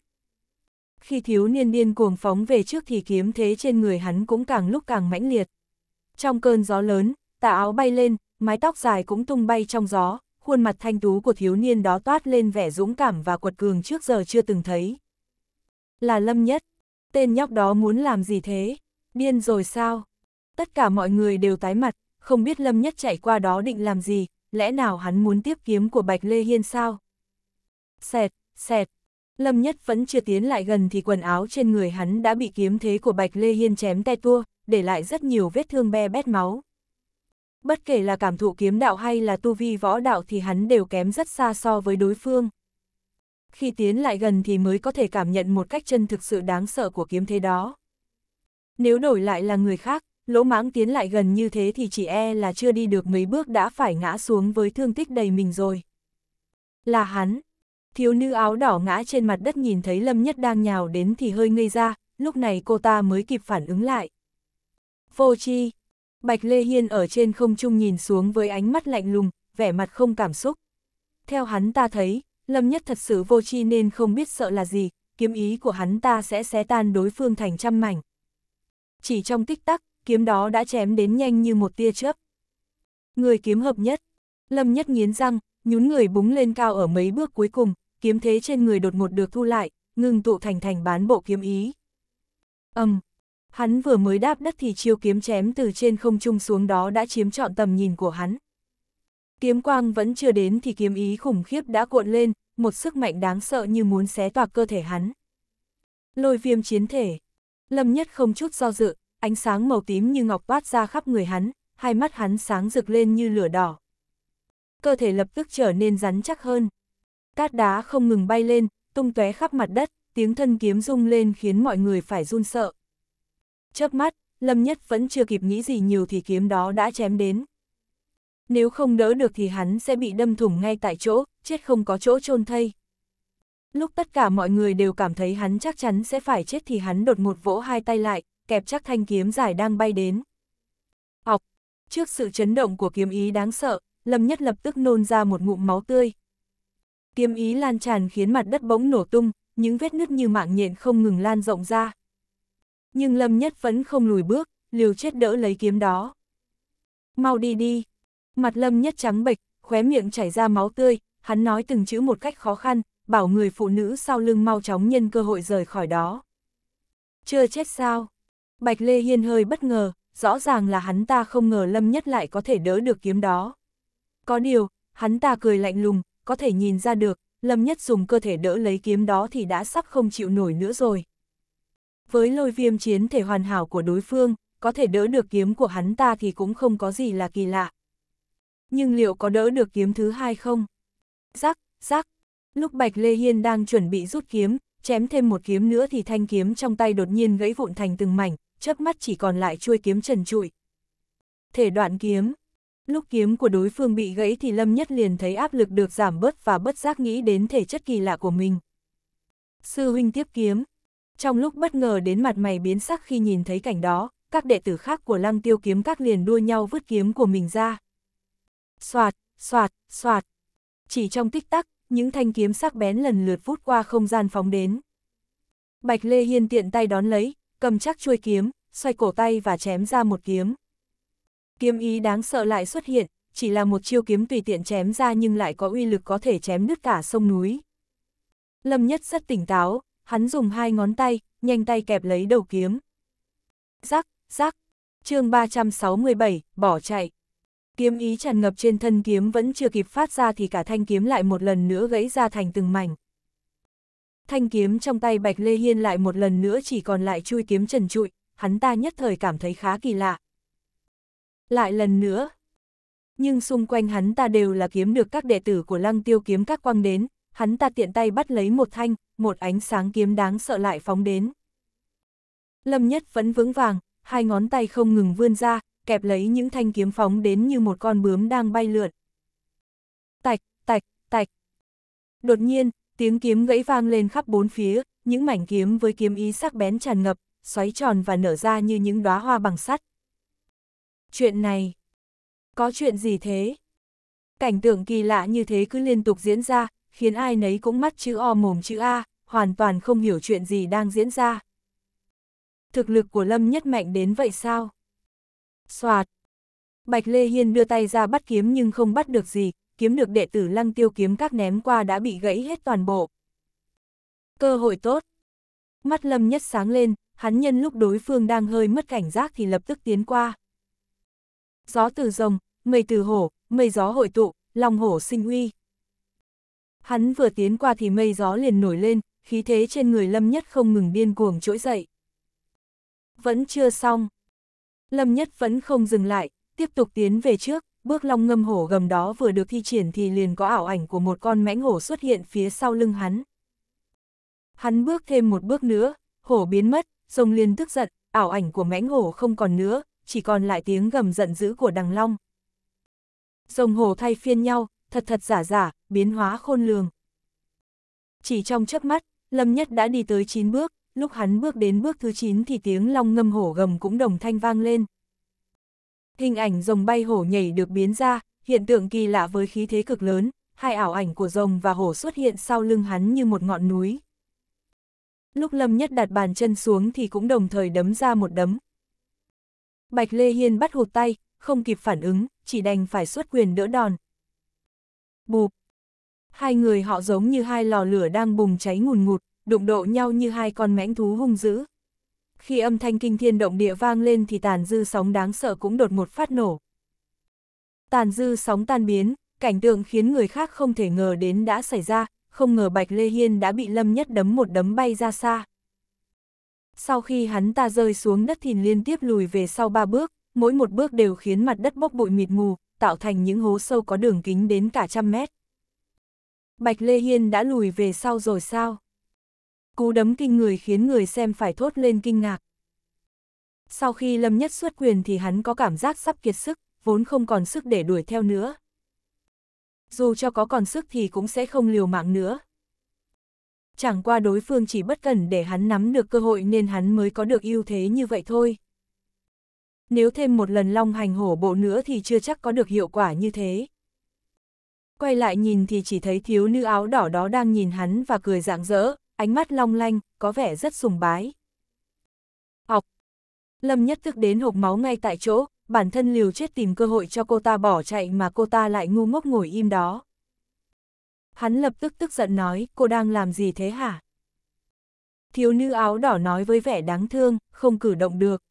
Speaker 1: khi thiếu niên điên cuồng phóng về trước thì kiếm thế trên người hắn cũng càng lúc càng mãnh liệt. Trong cơn gió lớn, tà áo bay lên, mái tóc dài cũng tung bay trong gió, khuôn mặt thanh tú của thiếu niên đó toát lên vẻ dũng cảm và quật cường trước giờ chưa từng thấy. Là Lâm Nhất, tên nhóc đó muốn làm gì thế? Điên rồi sao? Tất cả mọi người đều tái mặt, không biết Lâm Nhất chạy qua đó định làm gì, lẽ nào hắn muốn tiếp kiếm của Bạch Lê Hiên sao? Xẹt, xẹt, Lâm Nhất vẫn chưa tiến lại gần thì quần áo trên người hắn đã bị kiếm thế của Bạch Lê Hiên chém te tua, để lại rất nhiều vết thương be bét máu. Bất kể là cảm thụ kiếm đạo hay là tu vi võ đạo thì hắn đều kém rất xa so với đối phương. Khi tiến lại gần thì mới có thể cảm nhận một cách chân thực sự đáng sợ của kiếm thế đó. Nếu đổi lại là người khác, lỗ mãng tiến lại gần như thế thì chỉ e là chưa đi được mấy bước đã phải ngã xuống với thương tích đầy mình rồi. Là hắn, Thiếu nữ áo đỏ ngã trên mặt đất nhìn thấy Lâm Nhất đang nhào đến thì hơi ngây ra, lúc này cô ta mới kịp phản ứng lại. Vô chi! Bạch Lê Hiên ở trên không trung nhìn xuống với ánh mắt lạnh lùng, vẻ mặt không cảm xúc. Theo hắn ta thấy, Lâm Nhất thật sự vô chi nên không biết sợ là gì, kiếm ý của hắn ta sẽ xé tan đối phương thành trăm mảnh. Chỉ trong tích tắc, kiếm đó đã chém đến nhanh như một tia chớp. Người kiếm hợp nhất, Lâm Nhất nghiến răng, nhún người búng lên cao ở mấy bước cuối cùng, kiếm thế trên người đột ngột được thu lại, ngưng tụ thành thành bán bộ kiếm ý. Âm, um, hắn vừa mới đáp đất thì chiêu kiếm chém từ trên không trung xuống đó đã chiếm trọn tầm nhìn của hắn. Kiếm quang vẫn chưa đến thì kiếm ý khủng khiếp đã cuộn lên, một sức mạnh đáng sợ như muốn xé toạc cơ thể hắn. Lôi viêm chiến thể. Lâm nhất không chút do dự, ánh sáng màu tím như ngọc toát ra khắp người hắn, hai mắt hắn sáng rực lên như lửa đỏ. Cơ thể lập tức trở nên rắn chắc hơn. Cát đá không ngừng bay lên, tung tóe khắp mặt đất, tiếng thân kiếm rung lên khiến mọi người phải run sợ. Chớp mắt, Lâm Nhất vẫn chưa kịp nghĩ gì nhiều thì kiếm đó đã chém đến. Nếu không đỡ được thì hắn sẽ bị đâm thủng ngay tại chỗ, chết không có chỗ chôn thây. Lúc tất cả mọi người đều cảm thấy hắn chắc chắn sẽ phải chết thì hắn đột một vỗ hai tay lại, kẹp chắc thanh kiếm dài đang bay đến. Học! Trước sự chấn động của kiếm ý đáng sợ, Lâm Nhất lập tức nôn ra một ngụm máu tươi. Kiếm ý lan tràn khiến mặt đất bỗng nổ tung, những vết nứt như mạng nhện không ngừng lan rộng ra. Nhưng Lâm Nhất vẫn không lùi bước, liều chết đỡ lấy kiếm đó. Mau đi đi. Mặt Lâm Nhất trắng bệch, khóe miệng chảy ra máu tươi, hắn nói từng chữ một cách khó khăn, bảo người phụ nữ sau lưng mau chóng nhân cơ hội rời khỏi đó. Chưa chết sao? Bạch Lê Hiên hơi bất ngờ, rõ ràng là hắn ta không ngờ Lâm Nhất lại có thể đỡ được kiếm đó. Có điều, hắn ta cười lạnh lùng, có thể nhìn ra được, Lâm Nhất dùng cơ thể đỡ lấy kiếm đó thì đã sắp không chịu nổi nữa rồi. Với lôi viêm chiến thể hoàn hảo của đối phương, có thể đỡ được kiếm của hắn ta thì cũng không có gì là kỳ lạ. Nhưng liệu có đỡ được kiếm thứ hai không? Rắc, rắc. Lúc Bạch Lê Hiên đang chuẩn bị rút kiếm, chém thêm một kiếm nữa thì thanh kiếm trong tay đột nhiên gãy vụn thành từng mảnh, chớp mắt chỉ còn lại chuôi kiếm trần trụi. Thể đoạn kiếm, Lúc kiếm của đối phương bị gãy thì Lâm Nhất liền thấy áp lực được giảm bớt và bất giác nghĩ đến thể chất kỳ lạ của mình. Sư huynh tiếp kiếm. Trong lúc bất ngờ đến mặt mày biến sắc khi nhìn thấy cảnh đó, các đệ tử khác của lăng tiêu kiếm các liền đua nhau vứt kiếm của mình ra. Xoạt, xoạt, xoạt. Chỉ trong tích tắc, những thanh kiếm sắc bén lần lượt vút qua không gian phóng đến. Bạch Lê Hiên tiện tay đón lấy, cầm chắc chuôi kiếm, xoay cổ tay và chém ra một kiếm. Kiếm ý đáng sợ lại xuất hiện, chỉ là một chiêu kiếm tùy tiện chém ra nhưng lại có uy lực có thể chém nứt cả sông núi. Lâm Nhất rất tỉnh táo, hắn dùng hai ngón tay, nhanh tay kẹp lấy đầu kiếm. Rắc, rắc, chương 367, bỏ chạy. Kiếm ý tràn ngập trên thân kiếm vẫn chưa kịp phát ra thì cả thanh kiếm lại một lần nữa gãy ra thành từng mảnh. Thanh kiếm trong tay Bạch Lê Hiên lại một lần nữa chỉ còn lại chui kiếm trần trụi, hắn ta nhất thời cảm thấy khá kỳ lạ, lại lần nữa. Nhưng xung quanh hắn ta đều là kiếm được các đệ tử của lăng tiêu kiếm các quang đến, hắn ta tiện tay bắt lấy một thanh, một ánh sáng kiếm đáng sợ lại phóng đến. Lâm Nhất vẫn vững vàng, hai ngón tay không ngừng vươn ra, kẹp lấy những thanh kiếm phóng đến như một con bướm đang bay lượn. Tạch, tạch, tạch. Đột nhiên, tiếng kiếm gãy vang lên khắp bốn phía, những mảnh kiếm với kiếm ý sắc bén tràn ngập, xoáy tròn và nở ra như những đóa hoa bằng sắt, chuyện này. Có chuyện gì thế? Cảnh tượng kỳ lạ như thế cứ liên tục diễn ra, khiến ai nấy cũng mắt chữ O mồm chữ A, hoàn toàn không hiểu chuyện gì đang diễn ra. Thực lực của Lâm nhất mạnh đến vậy sao? Xoạt! Bạch Lê Hiên đưa tay ra bắt kiếm nhưng không bắt được gì, kiếm được đệ tử lăng tiêu kiếm các ném qua đã bị gãy hết toàn bộ. Cơ hội tốt! Mắt Lâm nhất sáng lên, hắn nhân lúc đối phương đang hơi mất cảnh giác thì lập tức tiến qua gió từ rồng, mây từ hổ, mây gió hội tụ, lòng hổ sinh uy. Hắn vừa tiến qua thì mây gió liền nổi lên, khí thế trên người Lâm Nhất không ngừng điên cuồng trỗi dậy. Vẫn chưa xong. Lâm Nhất vẫn không dừng lại, tiếp tục tiến về trước, bước long ngâm hổ gầm đó vừa được thi triển thì liền có ảo ảnh của một con mãnh hổ xuất hiện phía sau lưng hắn. Hắn bước thêm một bước nữa, hổ biến mất, rồng liền tức giận, ảo ảnh của mãnh hổ không còn nữa, chỉ còn lại tiếng gầm giận dữ của đằng long. Rồng hồ thay phiên nhau, thật thật giả giả, biến hóa khôn lường. Chỉ trong chớp mắt, Lâm Nhất đã đi tới 9 bước, lúc hắn bước đến bước thứ 9 thì tiếng long ngâm hổ gầm cũng đồng thanh vang lên. Hình ảnh rồng bay hổ nhảy được biến ra, hiện tượng kỳ lạ với khí thế cực lớn, hai ảo ảnh của rồng và hổ xuất hiện sau lưng hắn như một ngọn núi. Lúc Lâm Nhất đặt bàn chân xuống thì cũng đồng thời đấm ra một đấm, Bạch Lê Hiên bắt hụt tay, không kịp phản ứng, chỉ đành phải xuất quyền đỡ đòn. Bụp! Hai người họ giống như hai lò lửa đang bùng cháy ngùn ngụt, đụng độ nhau như hai con mãnh thú hung dữ. Khi âm thanh kinh thiên động địa vang lên thì tàn dư sóng đáng sợ cũng đột một phát nổ. Tàn dư sóng tan biến, cảnh tượng khiến người khác không thể ngờ đến đã xảy ra, không ngờ Bạch Lê Hiên đã bị Lâm Nhất đấm một đấm bay ra xa. Sau khi hắn ta rơi xuống đất thì liên tiếp lùi về sau ba bước, mỗi một bước đều khiến mặt đất bốc bụi mịt mù, tạo thành những hố sâu có đường kính đến cả trăm mét. Bạch Lê Hiên đã lùi về sau rồi sao? Cú đấm kinh người khiến người xem phải thốt lên kinh ngạc. Sau khi Lâm Nhất xuất quyền thì hắn có cảm giác sắp kiệt sức, vốn không còn sức để đuổi theo nữa. Dù cho có còn sức thì cũng sẽ không liều mạng nữa chẳng qua đối phương chỉ bất cần để hắn nắm được cơ hội nên hắn mới có được ưu thế như vậy thôi. Nếu thêm một lần long hành hổ bộ nữa thì chưa chắc có được hiệu quả như thế. Quay lại nhìn thì chỉ thấy thiếu nữ áo đỏ đó đang nhìn hắn và cười rạng rỡ, ánh mắt long lanh, có vẻ rất sùng bái. Học! Lâm nhất thức đến hộp máu ngay tại chỗ, bản thân liều chết tìm cơ hội cho cô ta bỏ chạy mà cô ta lại ngu ngốc ngồi im đó. Hắn lập tức tức giận nói, cô đang làm gì thế hả? Thiếu nữ áo đỏ nói với vẻ đáng thương, không cử động được.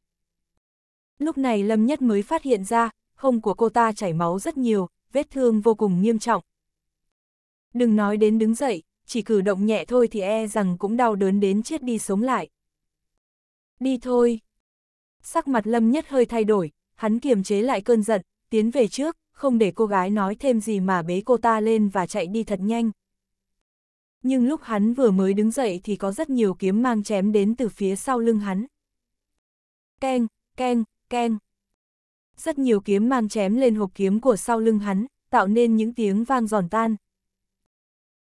Speaker 1: Lúc này Lâm Nhất mới phát hiện ra, hông của cô ta chảy máu rất nhiều, vết thương vô cùng nghiêm trọng. Đừng nói đến đứng dậy, chỉ cử động nhẹ thôi thì e rằng cũng đau đớn đến chết đi sống lại. Đi thôi. Sắc mặt Lâm Nhất hơi thay đổi, hắn kiềm chế lại cơn giận, tiến về trước, không để cô gái nói thêm gì mà bế cô ta lên và chạy đi thật nhanh. Nhưng lúc hắn vừa mới đứng dậy thì có rất nhiều kiếm mang chém đến từ phía sau lưng hắn. Keng, keng, keng. Rất nhiều kiếm mang chém lên hộp kiếm của sau lưng hắn, tạo nên những tiếng vang giòn tan.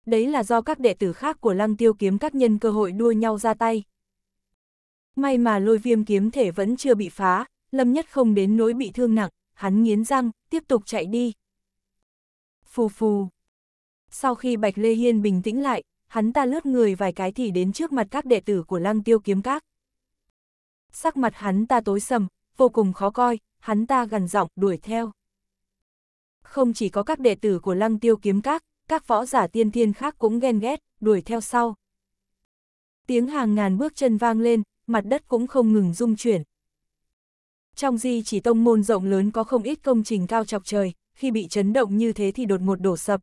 Speaker 1: Đấy là do các đệ tử khác của lăng tiêu kiếm các nhân cơ hội đua nhau ra tay. May mà lôi viêm kiếm thể vẫn chưa bị phá, Lâm Nhất không đến nỗi bị thương nặng hắn nghiến răng, tiếp tục chạy đi. Phù phù. Sau khi Bạch Lê Hiên bình tĩnh lại, hắn ta lướt người vài cái thì đến trước mặt các đệ tử của lăng tiêu kiếm các. Sắc mặt hắn ta tối sầm, vô cùng khó coi, hắn ta gần giọng đuổi theo. Không chỉ có các đệ tử của lăng tiêu kiếm các, các võ giả tiên thiên khác cũng ghen ghét, đuổi theo sau. Tiếng hàng ngàn bước chân vang lên, mặt đất cũng không ngừng rung chuyển, trong di chỉ tông môn rộng lớn có không ít công trình cao chọc trời, khi bị chấn động như thế thì đột ngột đổ sập.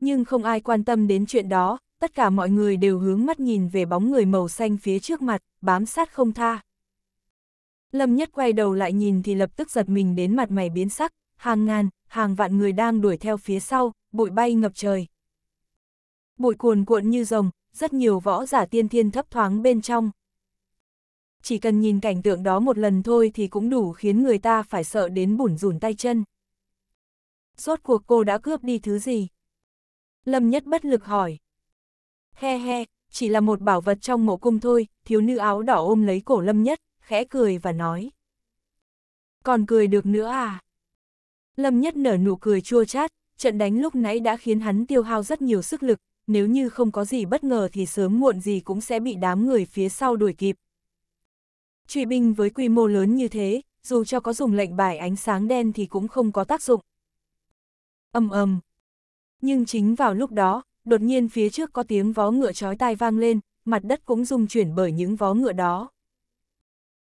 Speaker 1: Nhưng không ai quan tâm đến chuyện đó, tất cả mọi người đều hướng mắt nhìn về bóng người màu xanh phía trước mặt, bám sát không tha. Lâm Nhất quay đầu lại nhìn thì lập tức giật mình đến mặt mày biến sắc, hàng ngàn, hàng vạn người đang đuổi theo phía sau, bụi bay ngập trời. Bụi cuồn cuộn như rồng, rất nhiều võ giả tiên thiên thấp thoáng bên trong chỉ cần nhìn cảnh tượng đó một lần thôi thì cũng đủ khiến người ta phải sợ đến bủn rủn tay chân. Rốt cuộc cô đã cướp đi thứ gì? Lâm Nhất bất lực hỏi. He he, chỉ là một bảo vật trong mộ cung thôi, thiếu nữ áo đỏ ôm lấy cổ Lâm Nhất, khẽ cười và nói. Còn cười được nữa à? Lâm Nhất nở nụ cười chua chát, trận đánh lúc nãy đã khiến hắn tiêu hao rất nhiều sức lực, nếu như không có gì bất ngờ thì sớm muộn gì cũng sẽ bị đám người phía sau đuổi kịp, Truy binh với quy mô lớn như thế, dù cho có dùng lệnh bài ánh sáng đen thì cũng không có tác dụng. ầm ầm. Nhưng chính vào lúc đó, đột nhiên phía trước có tiếng vó ngựa chói tai vang lên, mặt đất cũng rung chuyển bởi những vó ngựa đó.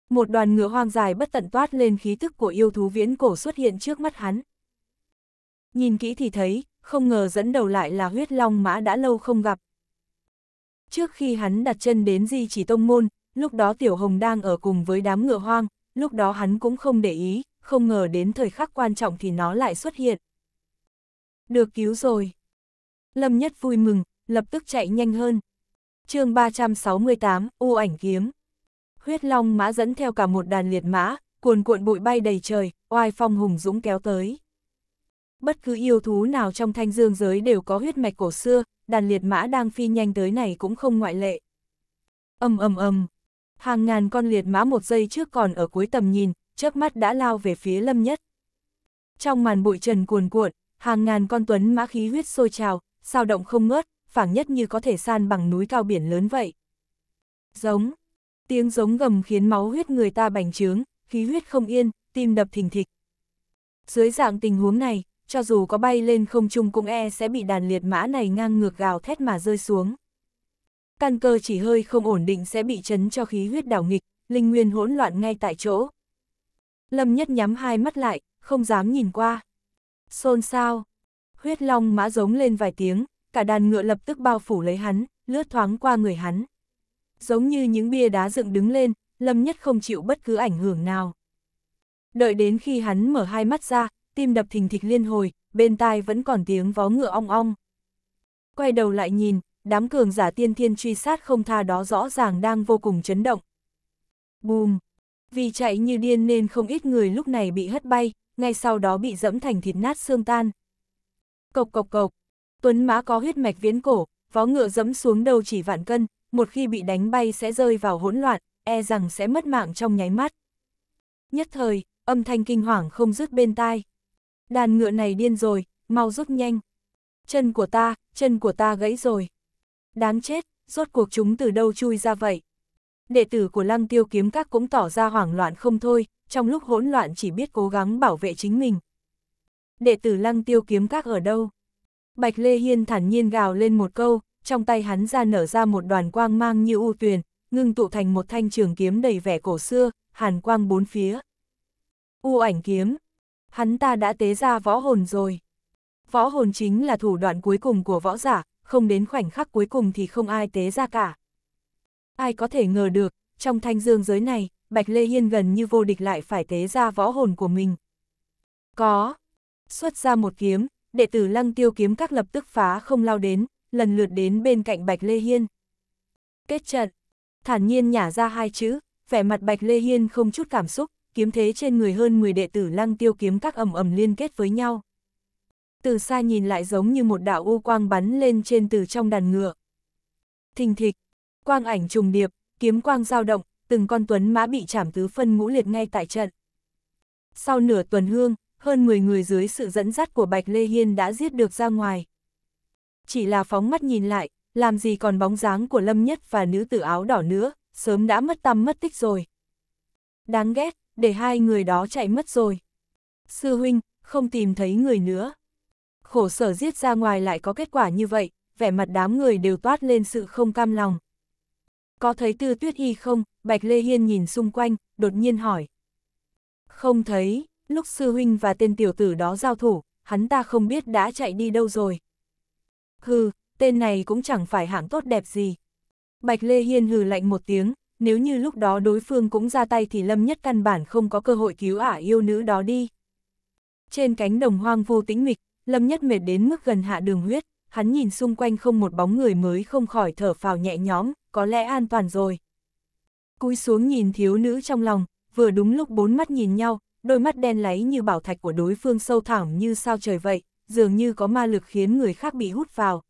Speaker 1: Một đoàn ngựa hoang dài bất tận toát lên khí tức của yêu thú viễn cổ xuất hiện trước mắt hắn. Nhìn kỹ thì thấy, không ngờ dẫn đầu lại là huyết long mã đã lâu không gặp. Trước khi hắn đặt chân đến di chỉ tông môn, lúc đó Tiểu Hồng đang ở cùng với đám ngựa hoang, lúc đó hắn cũng không để ý, không ngờ đến thời khắc quan trọng thì nó lại xuất hiện. Được cứu rồi. Lâm Nhất vui mừng, lập tức chạy nhanh hơn. chương 368, U ảnh kiếm. Huyết Long mã dẫn theo cả một đàn liệt mã, cuồn cuộn bụi bay đầy trời, oai phong hùng dũng kéo tới. Bất cứ yêu thú nào trong thanh dương giới đều có huyết mạch cổ xưa, đàn liệt mã đang phi nhanh tới này cũng không ngoại lệ. Âm âm âm, Hàng ngàn con liệt mã một giây trước còn ở cuối tầm nhìn, chớp mắt đã lao về phía lâm nhất. Trong màn bụi trần cuồn cuộn, hàng ngàn con tuấn mã khí huyết sôi trào, sao động không ngớt, phảng nhất như có thể san bằng núi cao biển lớn vậy. Giống, tiếng giống gầm khiến máu huyết người ta bành trướng, khí huyết không yên, tim đập thình thịch. Dưới dạng tình huống này, cho dù có bay lên không trung cũng e sẽ bị đàn liệt mã này ngang ngược gào thét mà rơi xuống căn cơ chỉ hơi không ổn định sẽ bị chấn cho khí huyết đảo nghịch, linh nguyên hỗn loạn ngay tại chỗ. Lâm Nhất nhắm hai mắt lại, không dám nhìn qua. Xôn xao, huyết long mã giống lên vài tiếng, cả đàn ngựa lập tức bao phủ lấy hắn, lướt thoáng qua người hắn. Giống như những bia đá dựng đứng lên, Lâm Nhất không chịu bất cứ ảnh hưởng nào. Đợi đến khi hắn mở hai mắt ra, tim đập thình thịch liên hồi, bên tai vẫn còn tiếng vó ngựa ong ong. Quay đầu lại nhìn, đám cường giả tiên thiên truy sát không tha đó rõ ràng đang vô cùng chấn động. Bùm! Vì chạy như điên nên không ít người lúc này bị hất bay, ngay sau đó bị dẫm thành thịt nát xương tan. Cộc cộc cộc! Tuấn Mã có huyết mạch viễn cổ, vó ngựa dẫm xuống đầu chỉ vạn cân, một khi bị đánh bay sẽ rơi vào hỗn loạn, e rằng sẽ mất mạng trong nháy mắt. Nhất thời, âm thanh kinh hoàng không dứt bên tai. Đàn ngựa này điên rồi, mau rút nhanh. Chân của ta, chân của ta gãy rồi. Đáng chết, rốt cuộc chúng từ đâu chui ra vậy? Đệ tử của lăng tiêu kiếm các cũng tỏ ra hoảng loạn không thôi, trong lúc hỗn loạn chỉ biết cố gắng bảo vệ chính mình. Đệ tử lăng tiêu kiếm các ở đâu? Bạch Lê Hiên thản nhiên gào lên một câu, trong tay hắn ra nở ra một đoàn quang mang như u tuyền, ngưng tụ thành một thanh trường kiếm đầy vẻ cổ xưa, hàn quang bốn phía. U ảnh kiếm, hắn ta đã tế ra võ hồn rồi. Võ hồn chính là thủ đoạn cuối cùng của võ giả, không đến khoảnh khắc cuối cùng thì không ai tế ra cả. Ai có thể ngờ được, trong thanh dương giới này, Bạch Lê Hiên gần như vô địch lại phải tế ra võ hồn của mình. Có. Xuất ra một kiếm, đệ tử lăng tiêu kiếm các lập tức phá không lao đến, lần lượt đến bên cạnh Bạch Lê Hiên. Kết trận. Thản nhiên nhả ra hai chữ, vẻ mặt Bạch Lê Hiên không chút cảm xúc, kiếm thế trên người hơn 10 đệ tử lăng tiêu kiếm các ẩm ẩm liên kết với nhau từ xa nhìn lại giống như một đạo u quang bắn lên trên từ trong đàn ngựa. Thình thịch, quang ảnh trùng điệp, kiếm quang dao động, từng con tuấn mã bị chảm tứ phân ngũ liệt ngay tại trận. Sau nửa tuần hương, hơn 10 người dưới sự dẫn dắt của Bạch Lê Hiên đã giết được ra ngoài. Chỉ là phóng mắt nhìn lại, làm gì còn bóng dáng của Lâm Nhất và nữ tử áo đỏ nữa, sớm đã mất tâm mất tích rồi. Đáng ghét, để hai người đó chạy mất rồi. Sư huynh, không tìm thấy người nữa khổ sở giết ra ngoài lại có kết quả như vậy, vẻ mặt đám người đều toát lên sự không cam lòng. Có thấy tư tuyết y không? Bạch Lê Hiên nhìn xung quanh, đột nhiên hỏi. Không thấy, lúc sư huynh và tên tiểu tử đó giao thủ, hắn ta không biết đã chạy đi đâu rồi. Hừ, tên này cũng chẳng phải hạng tốt đẹp gì. Bạch Lê Hiên hừ lạnh một tiếng, nếu như lúc đó đối phương cũng ra tay thì Lâm Nhất căn bản không có cơ hội cứu ả yêu nữ đó đi. Trên cánh đồng hoang vô tĩnh mịch, Lâm Nhất mệt đến mức gần hạ đường huyết, hắn nhìn xung quanh không một bóng người mới không khỏi thở phào nhẹ nhõm, có lẽ an toàn rồi. Cúi xuống nhìn thiếu nữ trong lòng, vừa đúng lúc bốn mắt nhìn nhau, đôi mắt đen láy như bảo thạch của đối phương sâu thẳm như sao trời vậy, dường như có ma lực khiến người khác bị hút vào.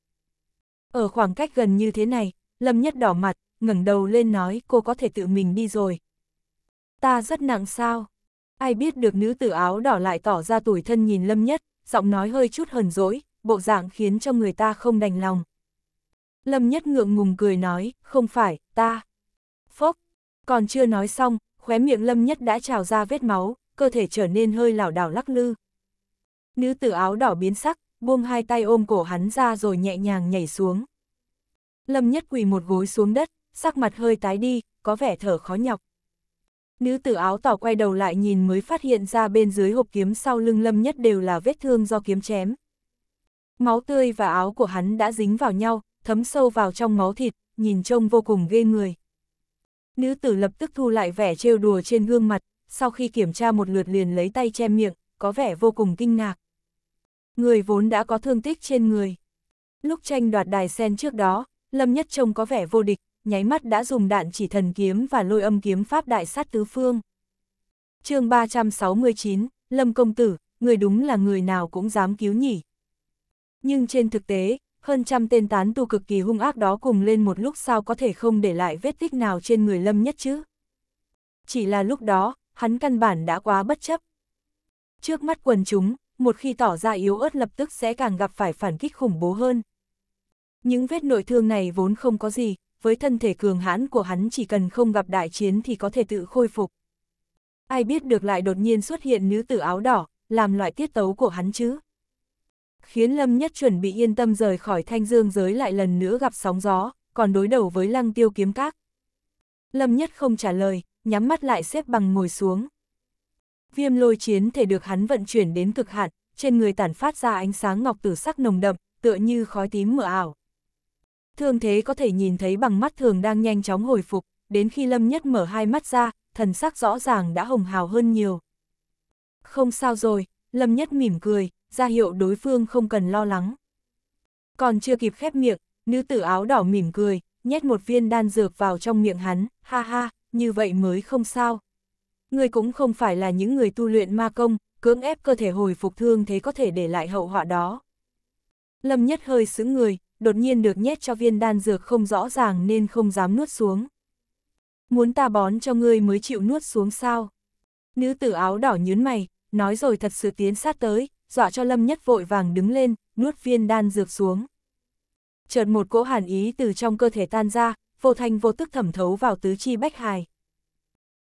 Speaker 1: Ở khoảng cách gần như thế này, Lâm Nhất đỏ mặt, ngẩng đầu lên nói cô có thể tự mình đi rồi. Ta rất nặng sao? Ai biết được nữ tử áo đỏ lại tỏ ra tuổi thân nhìn Lâm Nhất, giọng nói hơi chút hờn dỗi, bộ dạng khiến cho người ta không đành lòng. Lâm Nhất ngượng ngùng cười nói, không phải, ta. Phốc, còn chưa nói xong, khóe miệng Lâm Nhất đã trào ra vết máu, cơ thể trở nên hơi lảo đảo lắc lư. Nữ tử áo đỏ biến sắc, buông hai tay ôm cổ hắn ra rồi nhẹ nhàng nhảy xuống. Lâm Nhất quỳ một gối xuống đất, sắc mặt hơi tái đi, có vẻ thở khó nhọc. Nữ tử áo tỏ quay đầu lại nhìn mới phát hiện ra bên dưới hộp kiếm sau lưng lâm nhất đều là vết thương do kiếm chém. Máu tươi và áo của hắn đã dính vào nhau, thấm sâu vào trong máu thịt, nhìn trông vô cùng ghê người. Nữ tử lập tức thu lại vẻ trêu đùa trên gương mặt, sau khi kiểm tra một lượt liền lấy tay che miệng, có vẻ vô cùng kinh ngạc. Người vốn đã có thương tích trên người. Lúc tranh đoạt đài sen trước đó, Lâm Nhất Trông có vẻ vô địch, nháy mắt đã dùng đạn chỉ thần kiếm và lôi âm kiếm pháp đại sát tứ phương. chương 369, Lâm Công Tử, người đúng là người nào cũng dám cứu nhỉ. Nhưng trên thực tế, hơn trăm tên tán tu cực kỳ hung ác đó cùng lên một lúc sao có thể không để lại vết tích nào trên người Lâm nhất chứ. Chỉ là lúc đó, hắn căn bản đã quá bất chấp. Trước mắt quần chúng, một khi tỏ ra yếu ớt lập tức sẽ càng gặp phải phản kích khủng bố hơn. Những vết nội thương này vốn không có gì, với thân thể cường hãn của hắn chỉ cần không gặp đại chiến thì có thể tự khôi phục. Ai biết được lại đột nhiên xuất hiện nữ tử áo đỏ, làm loại tiết tấu của hắn chứ? Khiến Lâm Nhất chuẩn bị yên tâm rời khỏi thanh dương giới lại lần nữa gặp sóng gió, còn đối đầu với lăng tiêu kiếm các. Lâm Nhất không trả lời, nhắm mắt lại xếp bằng ngồi xuống. Viêm lôi chiến thể được hắn vận chuyển đến cực hạn, trên người tản phát ra ánh sáng ngọc tử sắc nồng đậm, tựa như khói tím mờ ảo thương thế có thể nhìn thấy bằng mắt thường đang nhanh chóng hồi phục, đến khi Lâm Nhất mở hai mắt ra, thần sắc rõ ràng đã hồng hào hơn nhiều. Không sao rồi, Lâm Nhất mỉm cười, ra hiệu đối phương không cần lo lắng. Còn chưa kịp khép miệng, nữ tử áo đỏ mỉm cười, nhét một viên đan dược vào trong miệng hắn, ha ha, như vậy mới không sao. Người cũng không phải là những người tu luyện ma công, cưỡng ép cơ thể hồi phục thương thế có thể để lại hậu họa đó. Lâm Nhất hơi sững người, đột nhiên được nhét cho viên đan dược không rõ ràng nên không dám nuốt xuống. Muốn ta bón cho ngươi mới chịu nuốt xuống sao? Nữ tử áo đỏ nhớn mày, nói rồi thật sự tiến sát tới, dọa cho Lâm Nhất vội vàng đứng lên, nuốt viên đan dược xuống. Chợt một cỗ hàn ý từ trong cơ thể tan ra, vô thanh vô tức thẩm thấu vào tứ chi bách hài.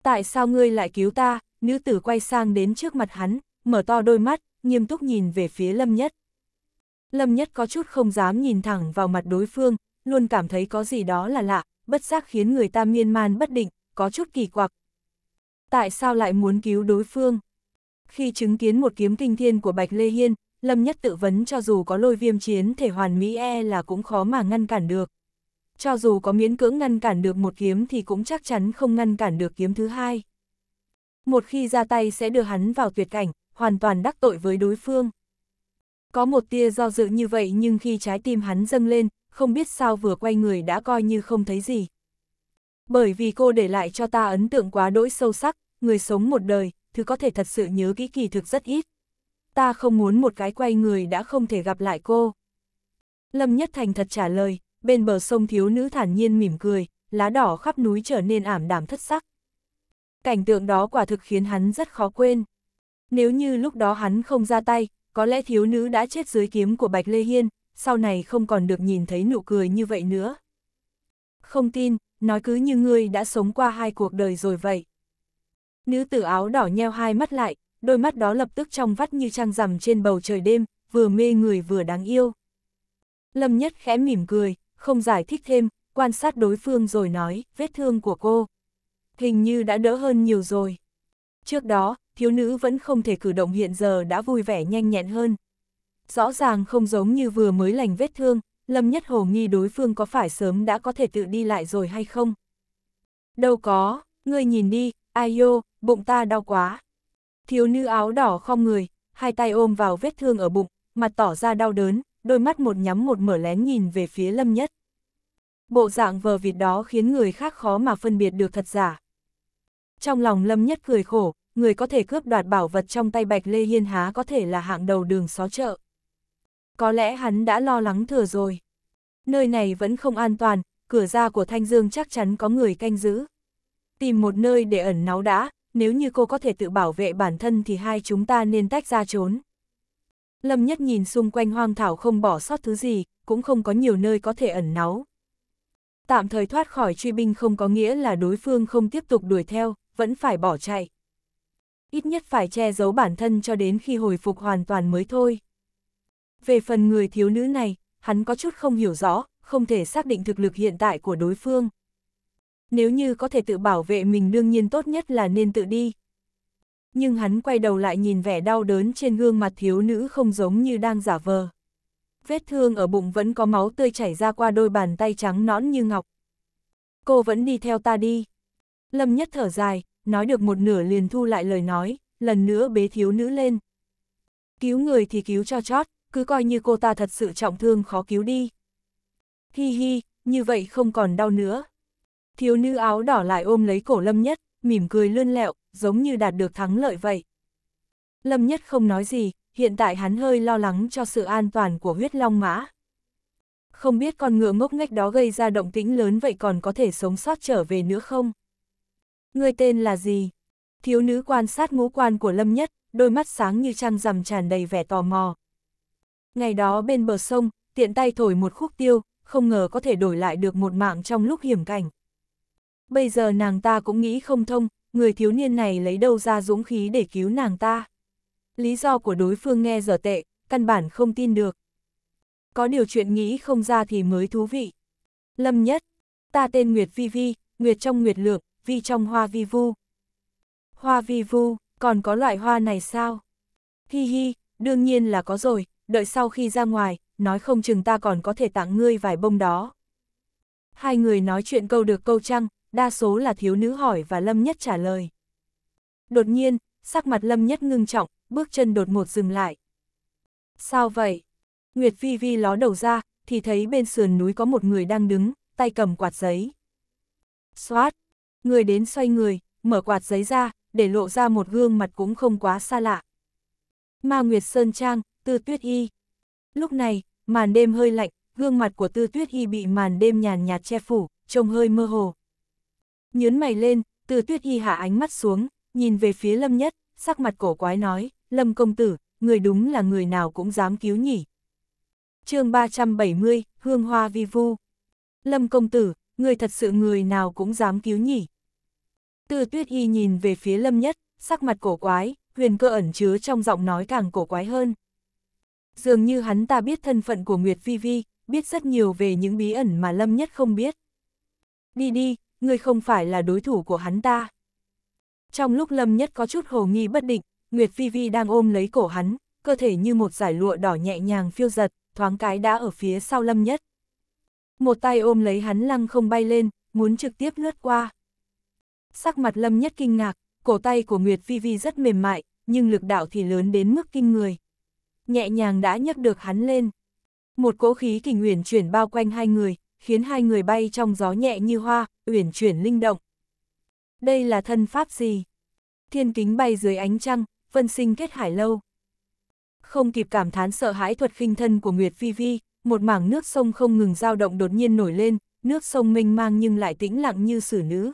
Speaker 1: Tại sao ngươi lại cứu ta? Nữ tử quay sang đến trước mặt hắn, mở to đôi mắt, nghiêm túc nhìn về phía Lâm Nhất. Lâm Nhất có chút không dám nhìn thẳng vào mặt đối phương, luôn cảm thấy có gì đó là lạ, bất giác khiến người ta miên man bất định, có chút kỳ quặc. Tại sao lại muốn cứu đối phương? Khi chứng kiến một kiếm kinh thiên của Bạch Lê Hiên, Lâm Nhất tự vấn cho dù có lôi viêm chiến thể hoàn mỹ e là cũng khó mà ngăn cản được. Cho dù có miễn cưỡng ngăn cản được một kiếm thì cũng chắc chắn không ngăn cản được kiếm thứ hai. Một khi ra tay sẽ đưa hắn vào tuyệt cảnh, hoàn toàn đắc tội với đối phương. Có một tia do dự như vậy nhưng khi trái tim hắn dâng lên, không biết sao vừa quay người đã coi như không thấy gì. Bởi vì cô để lại cho ta ấn tượng quá đỗi sâu sắc, người sống một đời, thứ có thể thật sự nhớ kỹ kỳ thực rất ít. Ta không muốn một cái quay người đã không thể gặp lại cô. Lâm Nhất Thành thật trả lời, bên bờ sông thiếu nữ thản nhiên mỉm cười, lá đỏ khắp núi trở nên ảm đạm thất sắc. Cảnh tượng đó quả thực khiến hắn rất khó quên. Nếu như lúc đó hắn không ra tay, có lẽ thiếu nữ đã chết dưới kiếm của Bạch Lê Hiên, sau này không còn được nhìn thấy nụ cười như vậy nữa. Không tin, nói cứ như ngươi đã sống qua hai cuộc đời rồi vậy. Nữ tử áo đỏ nheo hai mắt lại, đôi mắt đó lập tức trong vắt như trăng rằm trên bầu trời đêm, vừa mê người vừa đáng yêu. Lâm Nhất khẽ mỉm cười, không giải thích thêm, quan sát đối phương rồi nói, vết thương của cô. Hình như đã đỡ hơn nhiều rồi. Trước đó, thiếu nữ vẫn không thể cử động hiện giờ đã vui vẻ nhanh nhẹn hơn. Rõ ràng không giống như vừa mới lành vết thương, Lâm Nhất Hồ nghi đối phương có phải sớm đã có thể tự đi lại rồi hay không? Đâu có, ngươi nhìn đi, ai yô, bụng ta đau quá. Thiếu nữ áo đỏ không người, hai tay ôm vào vết thương ở bụng, mặt tỏ ra đau đớn, đôi mắt một nhắm một mở lén nhìn về phía Lâm Nhất. Bộ dạng vờ vịt đó khiến người khác khó mà phân biệt được thật giả. Trong lòng Lâm Nhất cười khổ, người có thể cướp đoạt bảo vật trong tay Bạch Lê Hiên há có thể là hạng đầu đường xó chợ. Có lẽ hắn đã lo lắng thừa rồi. Nơi này vẫn không an toàn, cửa ra của Thanh Dương chắc chắn có người canh giữ. Tìm một nơi để ẩn náu đã, nếu như cô có thể tự bảo vệ bản thân thì hai chúng ta nên tách ra trốn. Lâm Nhất nhìn xung quanh hoang thảo không bỏ sót thứ gì, cũng không có nhiều nơi có thể ẩn náu. Tạm thời thoát khỏi truy binh không có nghĩa là đối phương không tiếp tục đuổi theo, vẫn phải bỏ chạy ít nhất phải che giấu bản thân cho đến khi hồi phục hoàn toàn mới thôi. Về phần người thiếu nữ này, hắn có chút không hiểu rõ, không thể xác định thực lực hiện tại của đối phương. Nếu như có thể tự bảo vệ mình đương nhiên tốt nhất là nên tự đi. Nhưng hắn quay đầu lại nhìn vẻ đau đớn trên gương mặt thiếu nữ không giống như đang giả vờ. Vết thương ở bụng vẫn có máu tươi chảy ra qua đôi bàn tay trắng nõn như ngọc. Cô vẫn đi theo ta đi. Lâm nhất thở dài, nói được một nửa liền thu lại lời nói, lần nữa bế thiếu nữ lên. Cứu người thì cứu cho chót, cứ coi như cô ta thật sự trọng thương khó cứu đi. Hi hi, như vậy không còn đau nữa. Thiếu nữ áo đỏ lại ôm lấy cổ Lâm Nhất, mỉm cười lươn lẹo, giống như đạt được thắng lợi vậy. Lâm Nhất không nói gì, hiện tại hắn hơi lo lắng cho sự an toàn của huyết long mã. Không biết con ngựa ngốc nghếch đó gây ra động tĩnh lớn vậy còn có thể sống sót trở về nữa không? Ngươi tên là gì? Thiếu nữ quan sát ngũ quan của Lâm Nhất, đôi mắt sáng như trăng rằm tràn đầy vẻ tò mò. Ngày đó bên bờ sông, tiện tay thổi một khúc tiêu, không ngờ có thể đổi lại được một mạng trong lúc hiểm cảnh. Bây giờ nàng ta cũng nghĩ không thông, người thiếu niên này lấy đâu ra dũng khí để cứu nàng ta. Lý do của đối phương nghe dở tệ, căn bản không tin được. Có điều chuyện nghĩ không ra thì mới thú vị. Lâm Nhất, ta tên Nguyệt Vi Vi, Nguyệt trong Nguyệt lượng vi trong hoa vi vu. Hoa vi vu, còn có loại hoa này sao? Hi hi, đương nhiên là có rồi, đợi sau khi ra ngoài, nói không chừng ta còn có thể tặng ngươi vài bông đó. Hai người nói chuyện câu được câu trăng, đa số là thiếu nữ hỏi và Lâm Nhất trả lời. Đột nhiên, sắc mặt Lâm Nhất ngưng trọng, bước chân đột ngột dừng lại. Sao vậy? Nguyệt Vi Vi ló đầu ra, thì thấy bên sườn núi có một người đang đứng, tay cầm quạt giấy. Xoát, người đến xoay người, mở quạt giấy ra, để lộ ra một gương mặt cũng không quá xa lạ. Ma Nguyệt Sơn Trang, Tư Tuyết Y. Lúc này, màn đêm hơi lạnh, gương mặt của Tư Tuyết Y bị màn đêm nhàn nhạt che phủ, trông hơi mơ hồ. Nhớn mày lên, Tư Tuyết Y hạ ánh mắt xuống, nhìn về phía Lâm Nhất, sắc mặt cổ quái nói, Lâm Công Tử, người đúng là người nào cũng dám cứu nhỉ. chương 370, Hương Hoa Vi Vu. Lâm Công Tử, người thật sự người nào cũng dám cứu nhỉ. Tư tuyết y nhìn về phía lâm nhất, sắc mặt cổ quái, huyền cơ ẩn chứa trong giọng nói càng cổ quái hơn. Dường như hắn ta biết thân phận của Nguyệt Vi Vi, biết rất nhiều về những bí ẩn mà lâm nhất không biết. Đi đi, ngươi không phải là đối thủ của hắn ta. Trong lúc lâm nhất có chút hồ nghi bất định, Nguyệt Vi Vi đang ôm lấy cổ hắn, cơ thể như một giải lụa đỏ nhẹ nhàng phiêu giật, thoáng cái đã ở phía sau lâm nhất. Một tay ôm lấy hắn lăng không bay lên, muốn trực tiếp lướt qua. Sắc mặt Lâm Nhất kinh ngạc, cổ tay của Nguyệt Vi Vi rất mềm mại, nhưng lực đạo thì lớn đến mức kinh người. Nhẹ nhàng đã nhấc được hắn lên. Một cỗ khí kình uyển chuyển bao quanh hai người, khiến hai người bay trong gió nhẹ như hoa, uyển chuyển linh động. Đây là thân pháp gì? Thiên kính bay dưới ánh trăng, vân sinh kết hải lâu. Không kịp cảm thán sợ hãi thuật khinh thân của Nguyệt Vi Vi, một mảng nước sông không ngừng dao động đột nhiên nổi lên, nước sông mênh mang nhưng lại tĩnh lặng như xử nữ.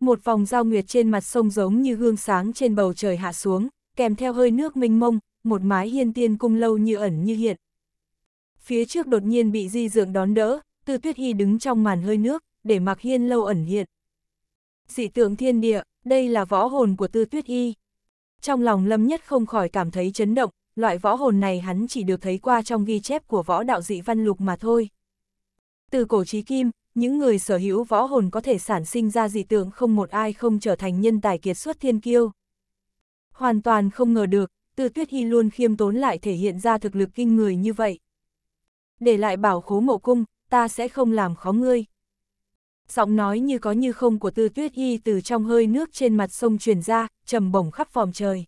Speaker 1: Một vòng giao nguyệt trên mặt sông giống như gương sáng trên bầu trời hạ xuống, kèm theo hơi nước mênh mông, một mái hiên tiên cung lâu như ẩn như hiện. Phía trước đột nhiên bị di dượng đón đỡ, tư tuyết hy đứng trong màn hơi nước, để mặc hiên lâu ẩn hiện. Dị tượng thiên địa, đây là võ hồn của tư tuyết hy. Trong lòng lâm nhất không khỏi cảm thấy chấn động, loại võ hồn này hắn chỉ được thấy qua trong ghi chép của võ đạo dị văn lục mà thôi. Từ cổ trí kim, những người sở hữu võ hồn có thể sản sinh ra dị tượng không một ai không trở thành nhân tài kiệt xuất thiên kiêu. Hoàn toàn không ngờ được, Tư Tuyết Hy luôn khiêm tốn lại thể hiện ra thực lực kinh người như vậy. Để lại bảo khố mộ cung, ta sẽ không làm khó ngươi. Giọng nói như có như không của Tư Tuyết Hy từ trong hơi nước trên mặt sông truyền ra, trầm bổng khắp vòng trời.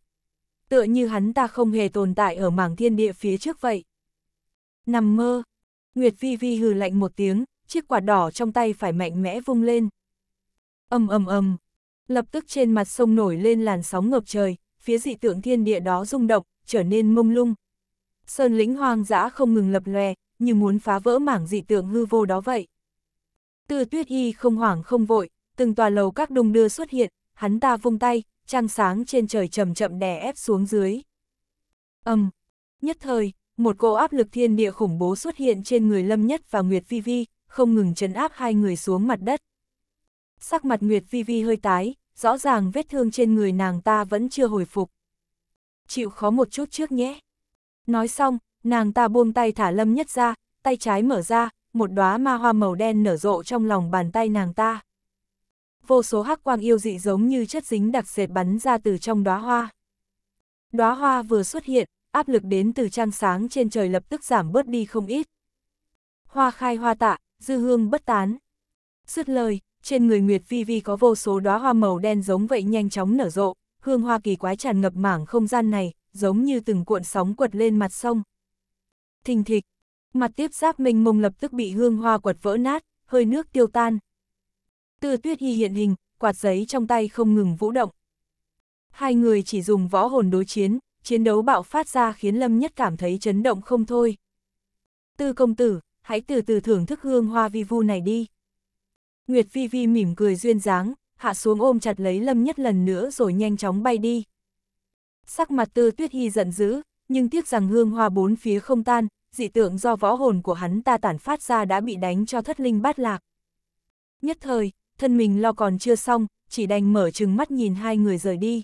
Speaker 1: Tựa như hắn ta không hề tồn tại ở mảng thiên địa phía trước vậy. Nằm mơ, Nguyệt Vi Vi hừ lạnh một tiếng, chiếc quạt đỏ trong tay phải mạnh mẽ vung lên. Âm âm âm, lập tức trên mặt sông nổi lên làn sóng ngập trời, phía dị tượng thiên địa đó rung động, trở nên mông lung. Sơn lĩnh hoang dã không ngừng lập lòe, như muốn phá vỡ mảng dị tượng hư vô đó vậy. Tư tuyết y không hoảng không vội, từng tòa lầu các đung đưa xuất hiện, hắn ta vung tay, trăng sáng trên trời chậm chậm đè ép xuống dưới. Âm, nhất thời, một cỗ áp lực thiên địa khủng bố xuất hiện trên người Lâm Nhất và Nguyệt Vi Vi, không ngừng chấn áp hai người xuống mặt đất. Sắc mặt Nguyệt Vi Vi hơi tái, rõ ràng vết thương trên người nàng ta vẫn chưa hồi phục. Chịu khó một chút trước nhé. Nói xong, nàng ta buông tay thả lâm nhất ra, tay trái mở ra, một đóa ma hoa màu đen nở rộ trong lòng bàn tay nàng ta. Vô số hắc quang yêu dị giống như chất dính đặc sệt bắn ra từ trong đóa hoa. Đóa hoa vừa xuất hiện, áp lực đến từ trang sáng trên trời lập tức giảm bớt đi không ít. Hoa khai hoa tạ, dư hương bất tán. Dứt lời, trên người Nguyệt Vi Vi có vô số đóa hoa màu đen giống vậy nhanh chóng nở rộ, hương hoa kỳ quái tràn ngập mảng không gian này, giống như từng cuộn sóng quật lên mặt sông. Thình thịch, mặt tiếp giáp mình mông lập tức bị hương hoa quật vỡ nát, hơi nước tiêu tan. Từ tuyết hy hiện hình, quạt giấy trong tay không ngừng vũ động. Hai người chỉ dùng võ hồn đối chiến, chiến đấu bạo phát ra khiến Lâm Nhất cảm thấy chấn động không thôi. Tư công tử, hãy từ từ thưởng thức hương hoa vi vu này đi. Nguyệt Vi Vi mỉm cười duyên dáng, hạ xuống ôm chặt lấy Lâm Nhất lần nữa rồi nhanh chóng bay đi. Sắc mặt Tư Tuyết Hy giận dữ, nhưng tiếc rằng hương hoa bốn phía không tan, dị tượng do võ hồn của hắn ta tản phát ra đã bị đánh cho thất linh bát lạc. Nhất thời, thân mình lo còn chưa xong, chỉ đành mở trừng mắt nhìn hai người rời đi.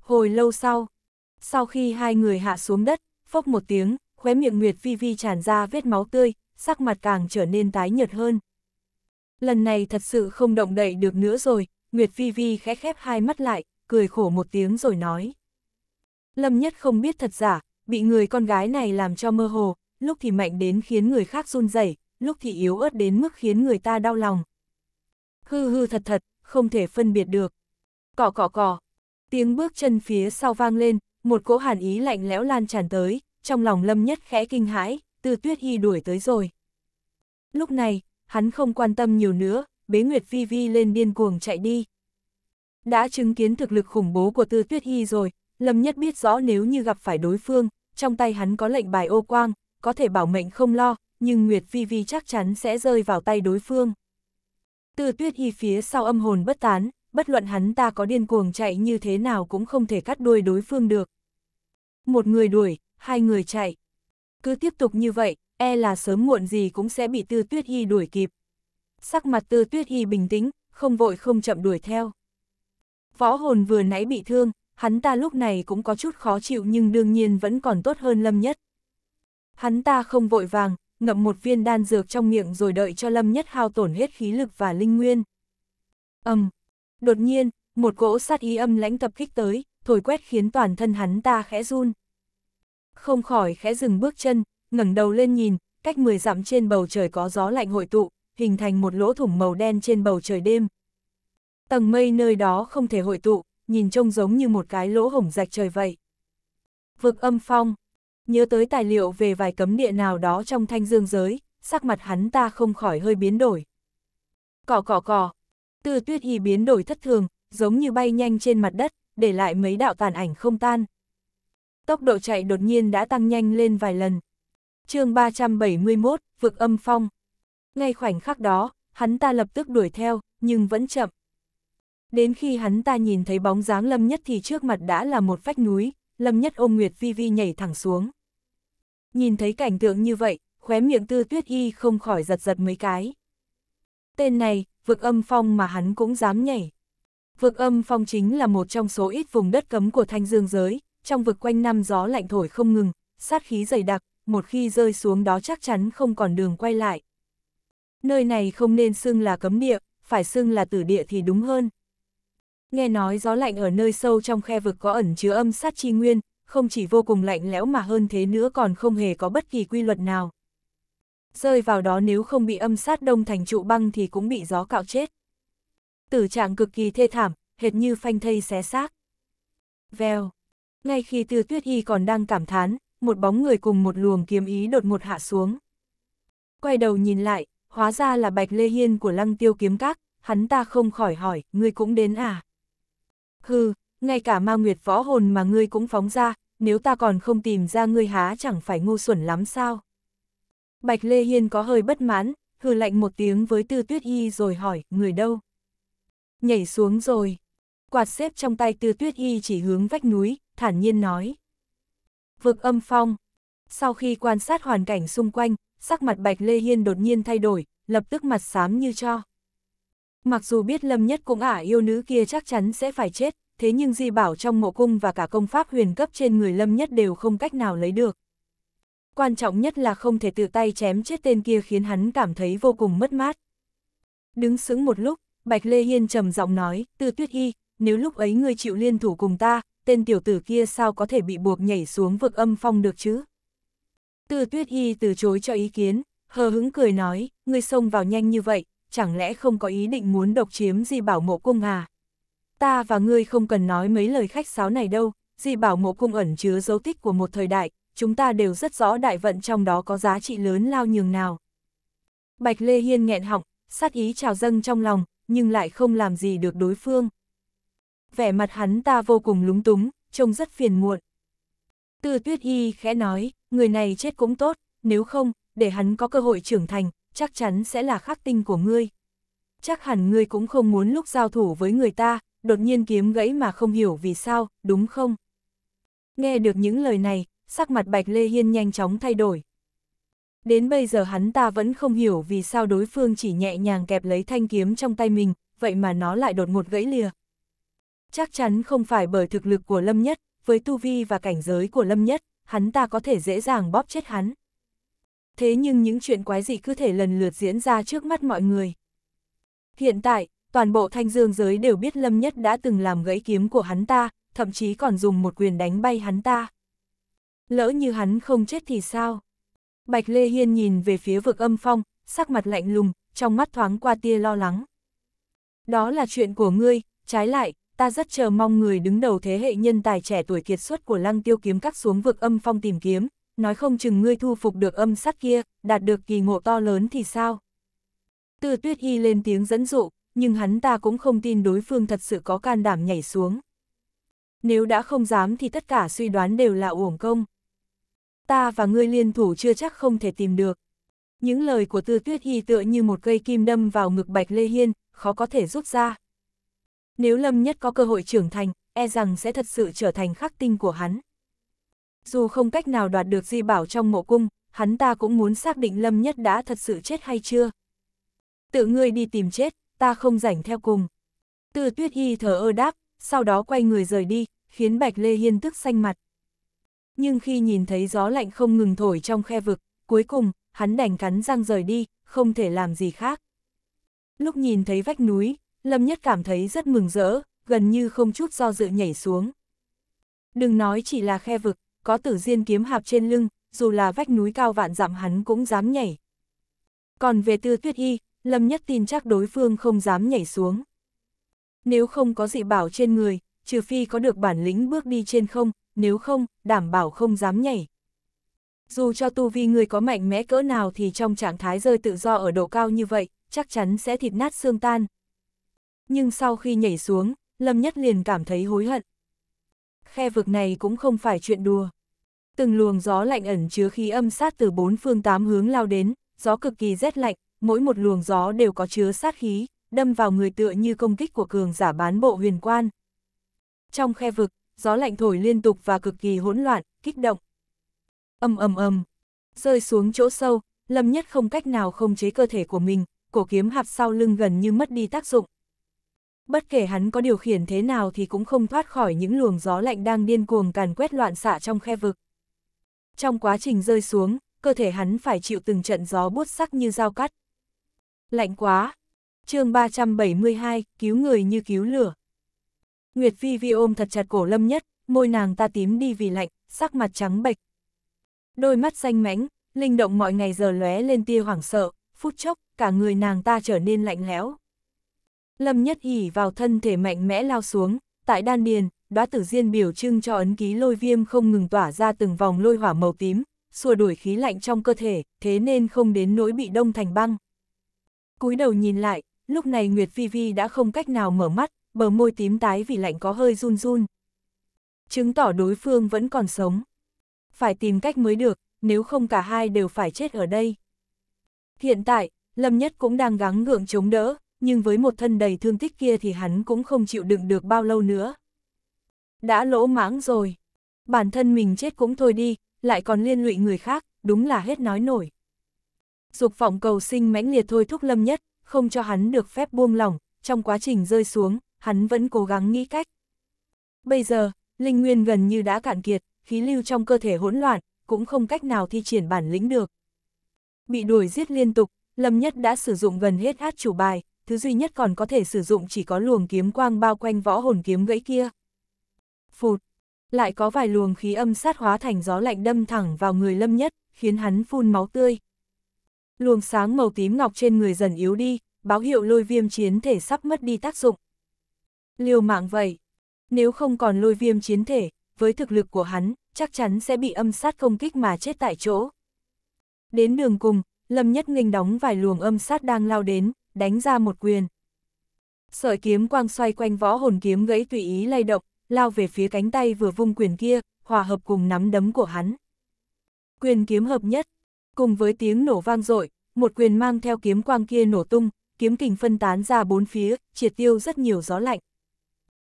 Speaker 1: Hồi lâu sau, sau khi hai người hạ xuống đất, phốc một tiếng, khóe miệng Nguyệt Vi Vi tràn ra vết máu tươi, sắc mặt càng trở nên tái nhợt hơn. Lần này thật sự không động đậy được nữa rồi, Nguyệt Vi Vi khẽ khép hai mắt lại, cười khổ một tiếng rồi nói. Lâm Nhất không biết thật giả, bị người con gái này làm cho mơ hồ, lúc thì mạnh đến khiến người khác run rẩy, lúc thì yếu ớt đến mức khiến người ta đau lòng. Hư hư thật thật, không thể phân biệt được. Cỏ cỏ cỏ, tiếng bước chân phía sau vang lên, một cỗ hàn ý lạnh lẽo lan tràn tới, trong lòng Lâm Nhất khẽ kinh hãi, Tư Tuyết Hy đuổi tới rồi. Lúc này, hắn không quan tâm nhiều nữa, bế Nguyệt Vi Vi lên điên cuồng chạy đi. Đã chứng kiến thực lực khủng bố của Tư Tuyết Hy rồi, Lâm Nhất biết rõ nếu như gặp phải đối phương, trong tay hắn có lệnh bài ô quang, có thể bảo mệnh không lo, nhưng Nguyệt Vi Vi chắc chắn sẽ rơi vào tay đối phương. tư tuyết hy phía sau âm hồn bất tán, bất luận hắn ta có điên cuồng chạy như thế nào cũng không thể cắt đuôi đối phương được. Một người đuổi, hai người chạy. Cứ tiếp tục như vậy, e là sớm muộn gì cũng sẽ bị Tư Tuyết Hy đuổi kịp. Sắc mặt Tư Tuyết Hy bình tĩnh, không vội không chậm đuổi theo. Võ hồn vừa nãy bị thương, hắn ta lúc này cũng có chút khó chịu nhưng đương nhiên vẫn còn tốt hơn Lâm Nhất. Hắn ta không vội vàng, ngậm một viên đan dược trong miệng rồi đợi cho Lâm Nhất hao tổn hết khí lực và linh nguyên. Âm. đột nhiên, một cỗ sát ý âm lãnh tập kích tới, thổi quét khiến toàn thân hắn ta khẽ run không khỏi khẽ dừng bước chân, ngẩng đầu lên nhìn, cách 10 dặm trên bầu trời có gió lạnh hội tụ, hình thành một lỗ thủng màu đen trên bầu trời đêm. Tầng mây nơi đó không thể hội tụ, nhìn trông giống như một cái lỗ hổng rạch trời vậy. Vực âm phong, nhớ tới tài liệu về vài cấm địa nào đó trong thanh dương giới, sắc mặt hắn ta không khỏi hơi biến đổi. Cỏ cỏ cỏ, từ tuyết y biến đổi thất thường, giống như bay nhanh trên mặt đất, để lại mấy đạo tàn ảnh không tan tốc độ chạy đột nhiên đã tăng nhanh lên vài lần. chương 371, vực âm phong. Ngay khoảnh khắc đó, hắn ta lập tức đuổi theo, nhưng vẫn chậm. Đến khi hắn ta nhìn thấy bóng dáng Lâm Nhất thì trước mặt đã là một vách núi, Lâm Nhất ôm Nguyệt Vi Vi nhảy thẳng xuống. Nhìn thấy cảnh tượng như vậy, khóe miệng tư tuyết y không khỏi giật giật mấy cái. Tên này, vực âm phong mà hắn cũng dám nhảy. Vực âm phong chính là một trong số ít vùng đất cấm của thanh dương giới, trong vực quanh năm gió lạnh thổi không ngừng, sát khí dày đặc, một khi rơi xuống đó chắc chắn không còn đường quay lại. Nơi này không nên xưng là cấm địa, phải xưng là tử địa thì đúng hơn. Nghe nói gió lạnh ở nơi sâu trong khe vực có ẩn chứa âm sát chi nguyên, không chỉ vô cùng lạnh lẽo mà hơn thế nữa còn không hề có bất kỳ quy luật nào. Rơi vào đó nếu không bị âm sát đông thành trụ băng thì cũng bị gió cạo chết. Tử trạng cực kỳ thê thảm, hệt như phanh thây xé xác. Vèo. Ngay khi Tư Tuyết Y còn đang cảm thán, một bóng người cùng một luồng kiếm ý đột một hạ xuống. Quay đầu nhìn lại, hóa ra là Bạch Lê Hiên của lăng tiêu kiếm các, hắn ta không khỏi hỏi, ngươi cũng đến à? Hừ, ngay cả ma nguyệt võ hồn mà ngươi cũng phóng ra, nếu ta còn không tìm ra ngươi há chẳng phải ngu xuẩn lắm sao? Bạch Lê Hiên có hơi bất mãn, hừ lạnh một tiếng với Tư Tuyết Y rồi hỏi, người đâu? Nhảy xuống rồi quạt xếp trong tay tư tuyết y chỉ hướng vách núi, thản nhiên nói. Vực âm phong. Sau khi quan sát hoàn cảnh xung quanh, sắc mặt Bạch Lê Hiên đột nhiên thay đổi, lập tức mặt xám như cho. Mặc dù biết Lâm Nhất cũng ả yêu nữ kia chắc chắn sẽ phải chết, thế nhưng di bảo trong mộ cung và cả công pháp huyền cấp trên người Lâm Nhất đều không cách nào lấy được. Quan trọng nhất là không thể tự tay chém chết tên kia khiến hắn cảm thấy vô cùng mất mát. Đứng sững một lúc, Bạch Lê Hiên trầm giọng nói, Tư Tuyết Y, nếu lúc ấy ngươi chịu liên thủ cùng ta, tên tiểu tử kia sao có thể bị buộc nhảy xuống vực âm phong được chứ? Từ tuyết y từ chối cho ý kiến, hờ hững cười nói, ngươi xông vào nhanh như vậy, chẳng lẽ không có ý định muốn độc chiếm di bảo mộ cung à? Ta và ngươi không cần nói mấy lời khách sáo này đâu, di bảo mộ cung ẩn chứa dấu tích của một thời đại, chúng ta đều rất rõ đại vận trong đó có giá trị lớn lao nhường nào. Bạch Lê Hiên nghẹn họng, sát ý trào dâng trong lòng, nhưng lại không làm gì được đối phương vẻ mặt hắn ta vô cùng lúng túng, trông rất phiền muộn. Tư tuyết y khẽ nói, người này chết cũng tốt, nếu không, để hắn có cơ hội trưởng thành, chắc chắn sẽ là khắc tinh của ngươi. Chắc hẳn ngươi cũng không muốn lúc giao thủ với người ta, đột nhiên kiếm gãy mà không hiểu vì sao, đúng không? Nghe được những lời này, sắc mặt Bạch Lê Hiên nhanh chóng thay đổi. Đến bây giờ hắn ta vẫn không hiểu vì sao đối phương chỉ nhẹ nhàng kẹp lấy thanh kiếm trong tay mình, vậy mà nó lại đột ngột gãy lìa. Chắc chắn không phải bởi thực lực của Lâm Nhất, với tu vi và cảnh giới của Lâm Nhất, hắn ta có thể dễ dàng bóp chết hắn. Thế nhưng những chuyện quái dị cứ thể lần lượt diễn ra trước mắt mọi người. Hiện tại, toàn bộ thanh dương giới đều biết Lâm Nhất đã từng làm gãy kiếm của hắn ta, thậm chí còn dùng một quyền đánh bay hắn ta. Lỡ như hắn không chết thì sao? Bạch Lê Hiên nhìn về phía vực âm phong, sắc mặt lạnh lùng, trong mắt thoáng qua tia lo lắng. Đó là chuyện của ngươi, trái lại, ta rất chờ mong người đứng đầu thế hệ nhân tài trẻ tuổi kiệt xuất của lăng tiêu kiếm các xuống vực âm phong tìm kiếm, nói không chừng ngươi thu phục được âm sát kia, đạt được kỳ ngộ to lớn thì sao? Từ tuyết Y lên tiếng dẫn dụ, nhưng hắn ta cũng không tin đối phương thật sự có can đảm nhảy xuống. Nếu đã không dám thì tất cả suy đoán đều là uổng công. Ta và ngươi liên thủ chưa chắc không thể tìm được. Những lời của Tư Tuyết Y tựa như một cây kim đâm vào ngực Bạch Lê Hiên, khó có thể rút ra nếu Lâm Nhất có cơ hội trưởng thành, e rằng sẽ thật sự trở thành khắc tinh của hắn. Dù không cách nào đoạt được di bảo trong mộ cung, hắn ta cũng muốn xác định Lâm Nhất đã thật sự chết hay chưa. Tự ngươi đi tìm chết, ta không rảnh theo cùng. Từ tuyết y thờ ơ đáp, sau đó quay người rời đi, khiến Bạch Lê Hiên tức xanh mặt. Nhưng khi nhìn thấy gió lạnh không ngừng thổi trong khe vực, cuối cùng, hắn đành cắn răng rời đi, không thể làm gì khác. Lúc nhìn thấy vách núi, Lâm Nhất cảm thấy rất mừng rỡ, gần như không chút do dự nhảy xuống. Đừng nói chỉ là khe vực, có tử diên kiếm hạp trên lưng, dù là vách núi cao vạn dặm hắn cũng dám nhảy. Còn về tư tuyết y, Lâm Nhất tin chắc đối phương không dám nhảy xuống. Nếu không có dị bảo trên người, trừ phi có được bản lĩnh bước đi trên không, nếu không, đảm bảo không dám nhảy. Dù cho tu vi người có mạnh mẽ cỡ nào thì trong trạng thái rơi tự do ở độ cao như vậy, chắc chắn sẽ thịt nát xương tan, nhưng sau khi nhảy xuống, Lâm Nhất liền cảm thấy hối hận. Khe vực này cũng không phải chuyện đùa. Từng luồng gió lạnh ẩn chứa khí âm sát từ bốn phương tám hướng lao đến, gió cực kỳ rét lạnh, mỗi một luồng gió đều có chứa sát khí, đâm vào người tựa như công kích của cường giả bán bộ huyền quan. Trong khe vực, gió lạnh thổi liên tục và cực kỳ hỗn loạn, kích động. Âm ầm ầm, rơi xuống chỗ sâu, Lâm Nhất không cách nào không chế cơ thể của mình, cổ kiếm hạp sau lưng gần như mất đi tác dụng bất kể hắn có điều khiển thế nào thì cũng không thoát khỏi những luồng gió lạnh đang điên cuồng càn quét loạn xạ trong khe vực. Trong quá trình rơi xuống, cơ thể hắn phải chịu từng trận gió bút sắc như dao cắt. Lạnh quá! chương 372, cứu người như cứu lửa. Nguyệt Vi Vi ôm thật chặt cổ lâm nhất, môi nàng ta tím đi vì lạnh, sắc mặt trắng bệch. Đôi mắt xanh mảnh linh động mọi ngày giờ lóe lên tia hoảng sợ, phút chốc, cả người nàng ta trở nên lạnh lẽo. Lâm Nhất hỉ vào thân thể mạnh mẽ lao xuống, tại đan điền, đóa tử diên biểu trưng cho ấn ký lôi viêm không ngừng tỏa ra từng vòng lôi hỏa màu tím, xua đuổi khí lạnh trong cơ thể, thế nên không đến nỗi bị đông thành băng. cúi đầu nhìn lại, lúc này Nguyệt Vi Vi đã không cách nào mở mắt, bờ môi tím tái vì lạnh có hơi run run. Chứng tỏ đối phương vẫn còn sống. Phải tìm cách mới được, nếu không cả hai đều phải chết ở đây. Hiện tại, Lâm Nhất cũng đang gắng gượng chống đỡ, nhưng với một thân đầy thương tích kia thì hắn cũng không chịu đựng được bao lâu nữa. Đã lỗ mãng rồi. Bản thân mình chết cũng thôi đi, lại còn liên lụy người khác, đúng là hết nói nổi. Dục vọng cầu sinh mãnh liệt thôi thúc lâm nhất, không cho hắn được phép buông lỏng, trong quá trình rơi xuống, hắn vẫn cố gắng nghĩ cách. Bây giờ, linh nguyên gần như đã cạn kiệt, khí lưu trong cơ thể hỗn loạn, cũng không cách nào thi triển bản lĩnh được. Bị đuổi giết liên tục, Lâm Nhất đã sử dụng gần hết hát chủ bài, thứ duy nhất còn có thể sử dụng chỉ có luồng kiếm quang bao quanh võ hồn kiếm gãy kia. Phụt, lại có vài luồng khí âm sát hóa thành gió lạnh đâm thẳng vào người lâm nhất, khiến hắn phun máu tươi. Luồng sáng màu tím ngọc trên người dần yếu đi, báo hiệu lôi viêm chiến thể sắp mất đi tác dụng. Liều mạng vậy, nếu không còn lôi viêm chiến thể, với thực lực của hắn, chắc chắn sẽ bị âm sát công kích mà chết tại chỗ. Đến đường cùng, Lâm Nhất Nghinh đóng vài luồng âm sát đang lao đến, đánh ra một quyền. Sợi kiếm quang xoay quanh võ hồn kiếm gãy tùy ý lay động, lao về phía cánh tay vừa vung quyền kia, hòa hợp cùng nắm đấm của hắn. Quyền kiếm hợp nhất, cùng với tiếng nổ vang dội, một quyền mang theo kiếm quang kia nổ tung, kiếm kình phân tán ra bốn phía, triệt tiêu rất nhiều gió lạnh.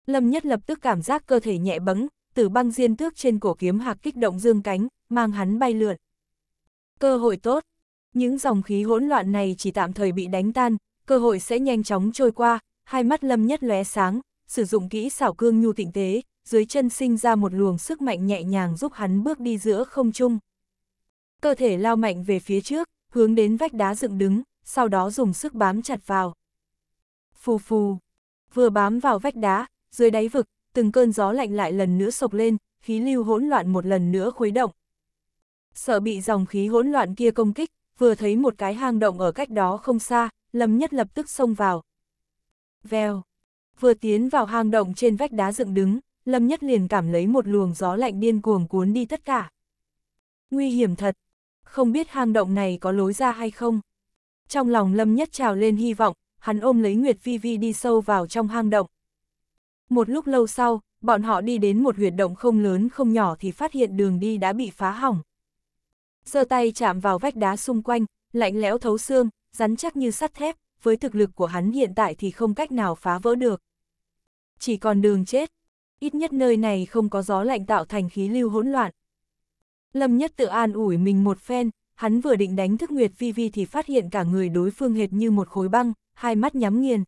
Speaker 1: Lâm Nhất lập tức cảm giác cơ thể nhẹ bẫng, tử băng diên tước trên cổ kiếm hạc kích động dương cánh, mang hắn bay lượn. Cơ hội tốt, những dòng khí hỗn loạn này chỉ tạm thời bị đánh tan, cơ hội sẽ nhanh chóng trôi qua, hai mắt lâm nhất lóe sáng, sử dụng kỹ xảo cương nhu tịnh tế, dưới chân sinh ra một luồng sức mạnh nhẹ nhàng giúp hắn bước đi giữa không trung. Cơ thể lao mạnh về phía trước, hướng đến vách đá dựng đứng, sau đó dùng sức bám chặt vào. Phù phù, vừa bám vào vách đá, dưới đáy vực, từng cơn gió lạnh lại lần nữa sộc lên, khí lưu hỗn loạn một lần nữa khuấy động. Sợ bị dòng khí hỗn loạn kia công kích, vừa thấy một cái hang động ở cách đó không xa, Lâm Nhất lập tức xông vào. Vèo. Vừa tiến vào hang động trên vách đá dựng đứng, Lâm Nhất liền cảm lấy một luồng gió lạnh điên cuồng cuốn đi tất cả. Nguy hiểm thật, không biết hang động này có lối ra hay không. Trong lòng Lâm Nhất trào lên hy vọng, hắn ôm lấy Nguyệt Vi Vi đi sâu vào trong hang động. Một lúc lâu sau, bọn họ đi đến một huyệt động không lớn không nhỏ thì phát hiện đường đi đã bị phá hỏng. giơ tay chạm vào vách đá xung quanh, lạnh lẽo thấu xương, rắn chắc như sắt thép, với thực lực của hắn hiện tại thì không cách nào phá vỡ được. Chỉ còn đường chết, ít nhất nơi này không có gió lạnh tạo thành khí lưu hỗn loạn. Lâm Nhất tự an ủi mình một phen, hắn vừa định đánh thức Nguyệt Vi Vi thì phát hiện cả người đối phương hệt như một khối băng, hai mắt nhắm nghiền.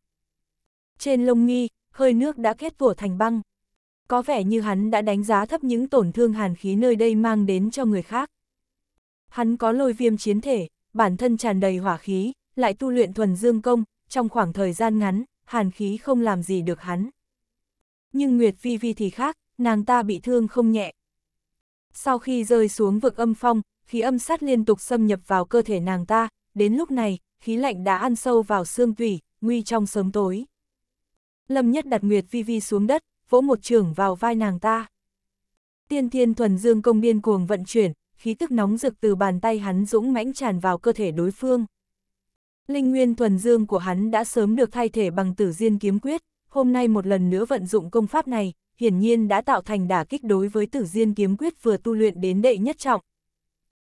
Speaker 1: Trên lông nghi, hơi nước đã kết tủa thành băng. Có vẻ như hắn đã đánh giá thấp những tổn thương hàn khí nơi đây mang đến cho người khác. Hắn có lôi viêm chiến thể, bản thân tràn đầy hỏa khí, lại tu luyện thuần dương công, trong khoảng thời gian ngắn, hàn khí không làm gì được hắn. Nhưng Nguyệt Phi Vi thì khác, nàng ta bị thương không nhẹ. Sau khi rơi xuống vực âm phong, khí âm sát liên tục xâm nhập vào cơ thể nàng ta, đến lúc này, khí lạnh đã ăn sâu vào xương tủy, nguy trong sớm tối. Lâm Nhất đặt Nguyệt Vi Vi xuống đất, vỗ một trường vào vai nàng ta. Tiên thiên thuần dương công điên cuồng vận chuyển, khí tức nóng rực từ bàn tay hắn dũng mãnh tràn vào cơ thể đối phương. Linh nguyên thuần dương của hắn đã sớm được thay thể bằng tử diên kiếm quyết, hôm nay một lần nữa vận dụng công pháp này, hiển nhiên đã tạo thành đả kích đối với tử diên kiếm quyết vừa tu luyện đến đệ nhất trọng.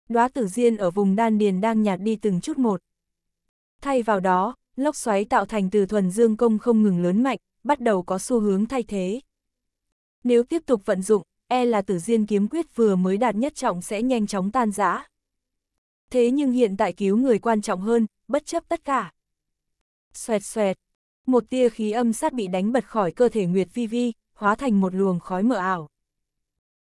Speaker 1: Đóa tử diên ở vùng đan điền đang nhạt đi từng chút một. Thay vào đó, lốc xoáy tạo thành từ thuần dương công không ngừng lớn mạnh, bắt đầu có xu hướng thay thế. Nếu tiếp tục vận dụng, e là tử diên kiếm quyết vừa mới đạt nhất trọng sẽ nhanh chóng tan rã. Thế nhưng hiện tại cứu người quan trọng hơn, bất chấp tất cả. Xoẹt xoẹt, một tia khí âm sát bị đánh bật khỏi cơ thể Nguyệt Vi Vi, hóa thành một luồng khói mờ ảo.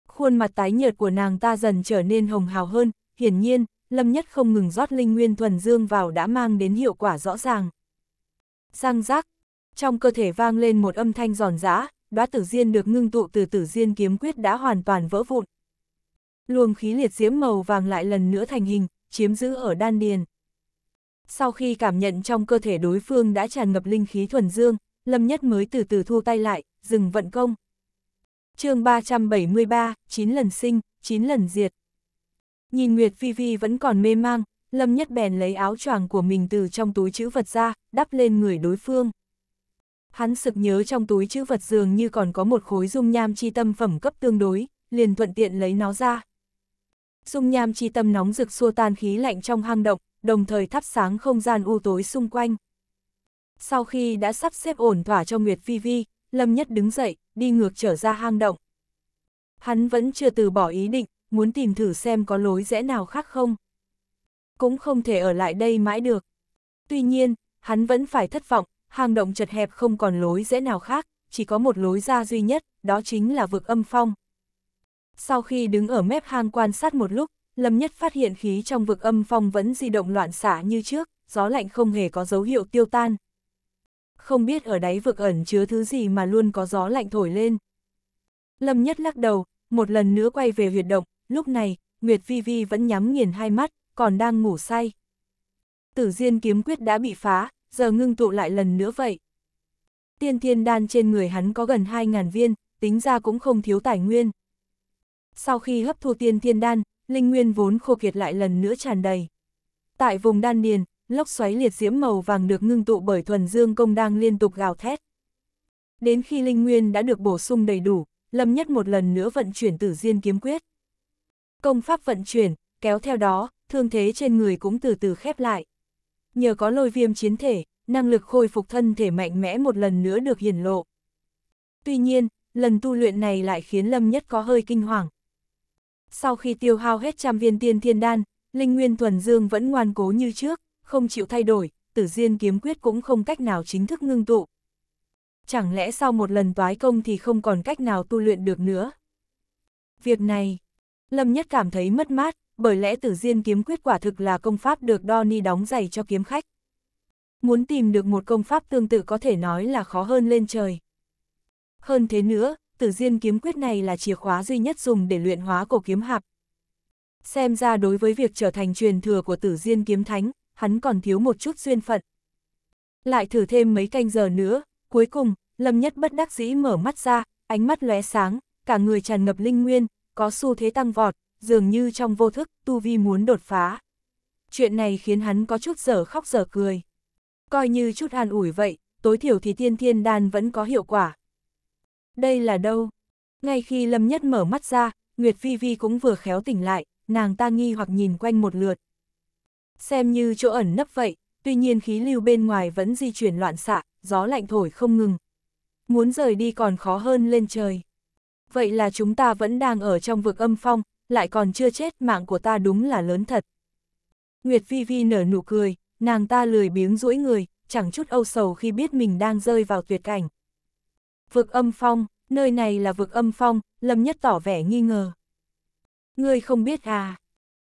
Speaker 1: Khuôn mặt tái nhợt của nàng ta dần trở nên hồng hào hơn, hiển nhiên, Lâm Nhất không ngừng rót linh nguyên thuần dương vào đã mang đến hiệu quả rõ ràng. Giang giác, trong cơ thể vang lên một âm thanh giòn giã, đóa tử diên được ngưng tụ từ tử diên kiếm quyết đã hoàn toàn vỡ vụn. Luồng khí liệt diễm màu vàng lại lần nữa thành hình, chiếm giữ ở đan điền. Sau khi cảm nhận trong cơ thể đối phương đã tràn ngập linh khí thuần dương, Lâm Nhất mới từ từ thu tay lại, dừng vận công. chương 373, 9 lần sinh, 9 lần diệt. Nhìn Nguyệt Phi Phi vẫn còn mê mang, Lâm Nhất bèn lấy áo choàng của mình từ trong túi chữ vật ra, đắp lên người đối phương. Hắn sực nhớ trong túi chữ vật dường như còn có một khối dung nham chi tâm phẩm cấp tương đối, liền thuận tiện lấy nó ra. Dung nham chi tâm nóng rực xua tan khí lạnh trong hang động, đồng thời thắp sáng không gian u tối xung quanh. Sau khi đã sắp xếp ổn thỏa cho Nguyệt Phi Vi, Lâm Nhất đứng dậy, đi ngược trở ra hang động. Hắn vẫn chưa từ bỏ ý định, muốn tìm thử xem có lối rẽ nào khác không. Cũng không thể ở lại đây mãi được. Tuy nhiên, hắn vẫn phải thất vọng, hang động chật hẹp không còn lối dễ nào khác, chỉ có một lối ra duy nhất, đó chính là vực âm phong. Sau khi đứng ở mép hang quan sát một lúc, Lâm Nhất phát hiện khí trong vực âm phong vẫn di động loạn xả như trước, gió lạnh không hề có dấu hiệu tiêu tan. Không biết ở đáy vực ẩn chứa thứ gì mà luôn có gió lạnh thổi lên. Lâm Nhất lắc đầu, một lần nữa quay về huyệt động, lúc này, Nguyệt Vi Vi vẫn nhắm nghiền hai mắt, còn đang ngủ say. Tử Diên kiếm quyết đã bị phá, giờ ngưng tụ lại lần nữa vậy. Tiên thiên đan trên người hắn có gần 2.000 viên, tính ra cũng không thiếu tài nguyên. Sau khi hấp thu tiên thiên đan, linh nguyên vốn khô kiệt lại lần nữa tràn đầy. Tại vùng đan điền, lốc xoáy liệt diễm màu vàng được ngưng tụ bởi thuần dương công đang liên tục gào thét. Đến khi linh nguyên đã được bổ sung đầy đủ, Lâm Nhất một lần nữa vận chuyển tử diên kiếm quyết. Công pháp vận chuyển, kéo theo đó, thương thế trên người cũng từ từ khép lại nhờ có lôi viêm chiến thể, năng lực khôi phục thân thể mạnh mẽ một lần nữa được hiển lộ. Tuy nhiên, lần tu luyện này lại khiến Lâm Nhất có hơi kinh hoàng. Sau khi tiêu hao hết trăm viên tiên thiên đan, Linh Nguyên Thuần Dương vẫn ngoan cố như trước, không chịu thay đổi, tử diên kiếm quyết cũng không cách nào chính thức ngưng tụ. Chẳng lẽ sau một lần toái công thì không còn cách nào tu luyện được nữa? Việc này, Lâm Nhất cảm thấy mất mát, bởi lẽ tử diên kiếm quyết quả thực là công pháp được đo ni đóng giày cho kiếm khách. Muốn tìm được một công pháp tương tự có thể nói là khó hơn lên trời. Hơn thế nữa, tử diên kiếm quyết này là chìa khóa duy nhất dùng để luyện hóa cổ kiếm hạp. Xem ra đối với việc trở thành truyền thừa của tử diên kiếm thánh, hắn còn thiếu một chút duyên phận. Lại thử thêm mấy canh giờ nữa, cuối cùng, Lâm Nhất bất đắc dĩ mở mắt ra, ánh mắt lóe sáng, cả người tràn ngập linh nguyên, có xu thế tăng vọt, dường như trong vô thức, Tu Vi muốn đột phá. Chuyện này khiến hắn có chút giở khóc giở cười. Coi như chút an ủi vậy, tối thiểu thì tiên thiên đan vẫn có hiệu quả. Đây là đâu? Ngay khi Lâm Nhất mở mắt ra, Nguyệt phi Vi cũng vừa khéo tỉnh lại, nàng ta nghi hoặc nhìn quanh một lượt. Xem như chỗ ẩn nấp vậy, tuy nhiên khí lưu bên ngoài vẫn di chuyển loạn xạ, gió lạnh thổi không ngừng. Muốn rời đi còn khó hơn lên trời. Vậy là chúng ta vẫn đang ở trong vực âm phong, lại còn chưa chết mạng của ta đúng là lớn thật. Nguyệt Vi Vi nở nụ cười, nàng ta lười biếng duỗi người, chẳng chút âu sầu khi biết mình đang rơi vào tuyệt cảnh. Vực âm phong, nơi này là vực âm phong, Lâm Nhất tỏ vẻ nghi ngờ. Ngươi không biết à?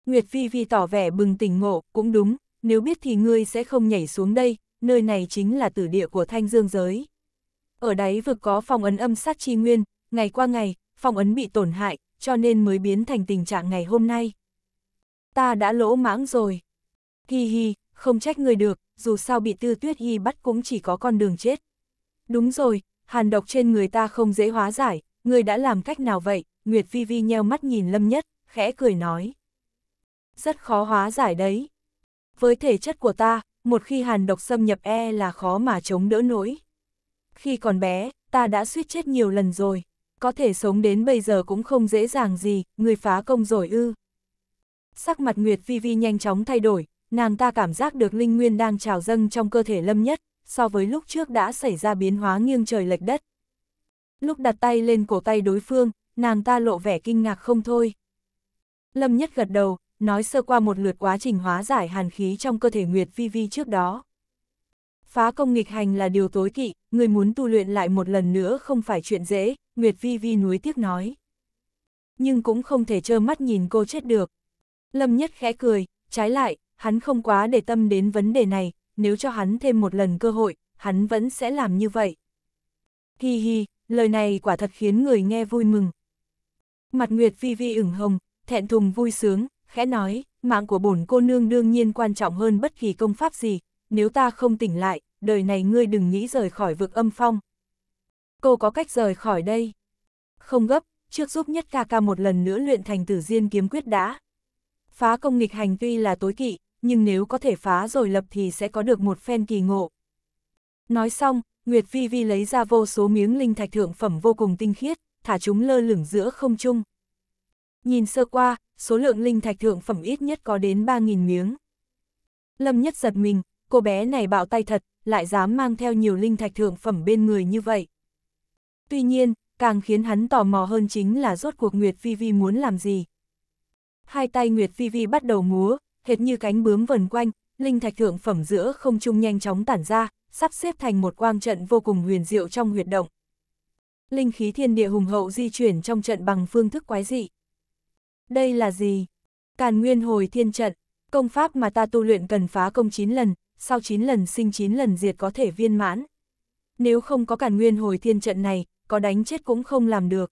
Speaker 1: Nguyệt Vi Vi tỏ vẻ bừng tỉnh ngộ, cũng đúng, nếu biết thì ngươi sẽ không nhảy xuống đây, nơi này chính là tử địa của thanh dương giới. Ở đáy vực có phòng ấn âm sát chi nguyên, ngày qua ngày, phòng ấn bị tổn hại, cho nên mới biến thành tình trạng ngày hôm nay. Ta đã lỗ mãng rồi. Hi hi, không trách người được, dù sao bị tư tuyết y bắt cũng chỉ có con đường chết. Đúng rồi, hàn độc trên người ta không dễ hóa giải, người đã làm cách nào vậy? Nguyệt Vi Vi nheo mắt nhìn Lâm Nhất, khẽ cười nói. Rất khó hóa giải đấy. Với thể chất của ta, một khi hàn độc xâm nhập e là khó mà chống đỡ nổi. Khi còn bé, ta đã suýt chết nhiều lần rồi có thể sống đến bây giờ cũng không dễ dàng gì, người phá công rồi ư. Sắc mặt Nguyệt Vi Vi nhanh chóng thay đổi, nàng ta cảm giác được linh nguyên đang trào dâng trong cơ thể lâm nhất, so với lúc trước đã xảy ra biến hóa nghiêng trời lệch đất. Lúc đặt tay lên cổ tay đối phương, nàng ta lộ vẻ kinh ngạc không thôi. Lâm nhất gật đầu, nói sơ qua một lượt quá trình hóa giải hàn khí trong cơ thể Nguyệt Vi Vi trước đó. Phá công nghịch hành là điều tối kỵ, người muốn tu luyện lại một lần nữa không phải chuyện dễ, Nguyệt Vi Vi nuối tiếc nói. Nhưng cũng không thể trơ mắt nhìn cô chết được. Lâm Nhất khẽ cười, trái lại, hắn không quá để tâm đến vấn đề này, nếu cho hắn thêm một lần cơ hội, hắn vẫn sẽ làm như vậy. Hi hi, lời này quả thật khiến người nghe vui mừng. Mặt Nguyệt Vi Vi ửng hồng, thẹn thùng vui sướng, khẽ nói, mạng của bổn cô nương đương nhiên quan trọng hơn bất kỳ công pháp gì, nếu ta không tỉnh lại, đời này ngươi đừng nghĩ rời khỏi vực âm phong cô có cách rời khỏi đây. Không gấp, trước giúp nhất ca ca một lần nữa luyện thành tử diên kiếm quyết đã. Phá công nghịch hành tuy là tối kỵ, nhưng nếu có thể phá rồi lập thì sẽ có được một phen kỳ ngộ. Nói xong, Nguyệt Vi Vi lấy ra vô số miếng linh thạch thượng phẩm vô cùng tinh khiết, thả chúng lơ lửng giữa không trung. Nhìn sơ qua, số lượng linh thạch thượng phẩm ít nhất có đến 3.000 miếng. Lâm nhất giật mình, cô bé này bạo tay thật, lại dám mang theo nhiều linh thạch thượng phẩm bên người như vậy. Tuy nhiên, càng khiến hắn tò mò hơn chính là rốt cuộc Nguyệt Vi Vi muốn làm gì. Hai tay Nguyệt Vi Vi bắt đầu múa, hệt như cánh bướm vần quanh, linh thạch thượng phẩm giữa không trung nhanh chóng tản ra, sắp xếp thành một quang trận vô cùng huyền diệu trong huyệt động. Linh khí thiên địa hùng hậu di chuyển trong trận bằng phương thức quái dị. Đây là gì? Càn nguyên hồi thiên trận, công pháp mà ta tu luyện cần phá công 9 lần, sau 9 lần sinh 9 lần diệt có thể viên mãn. Nếu không có càn nguyên hồi thiên trận này, có đánh chết cũng không làm được.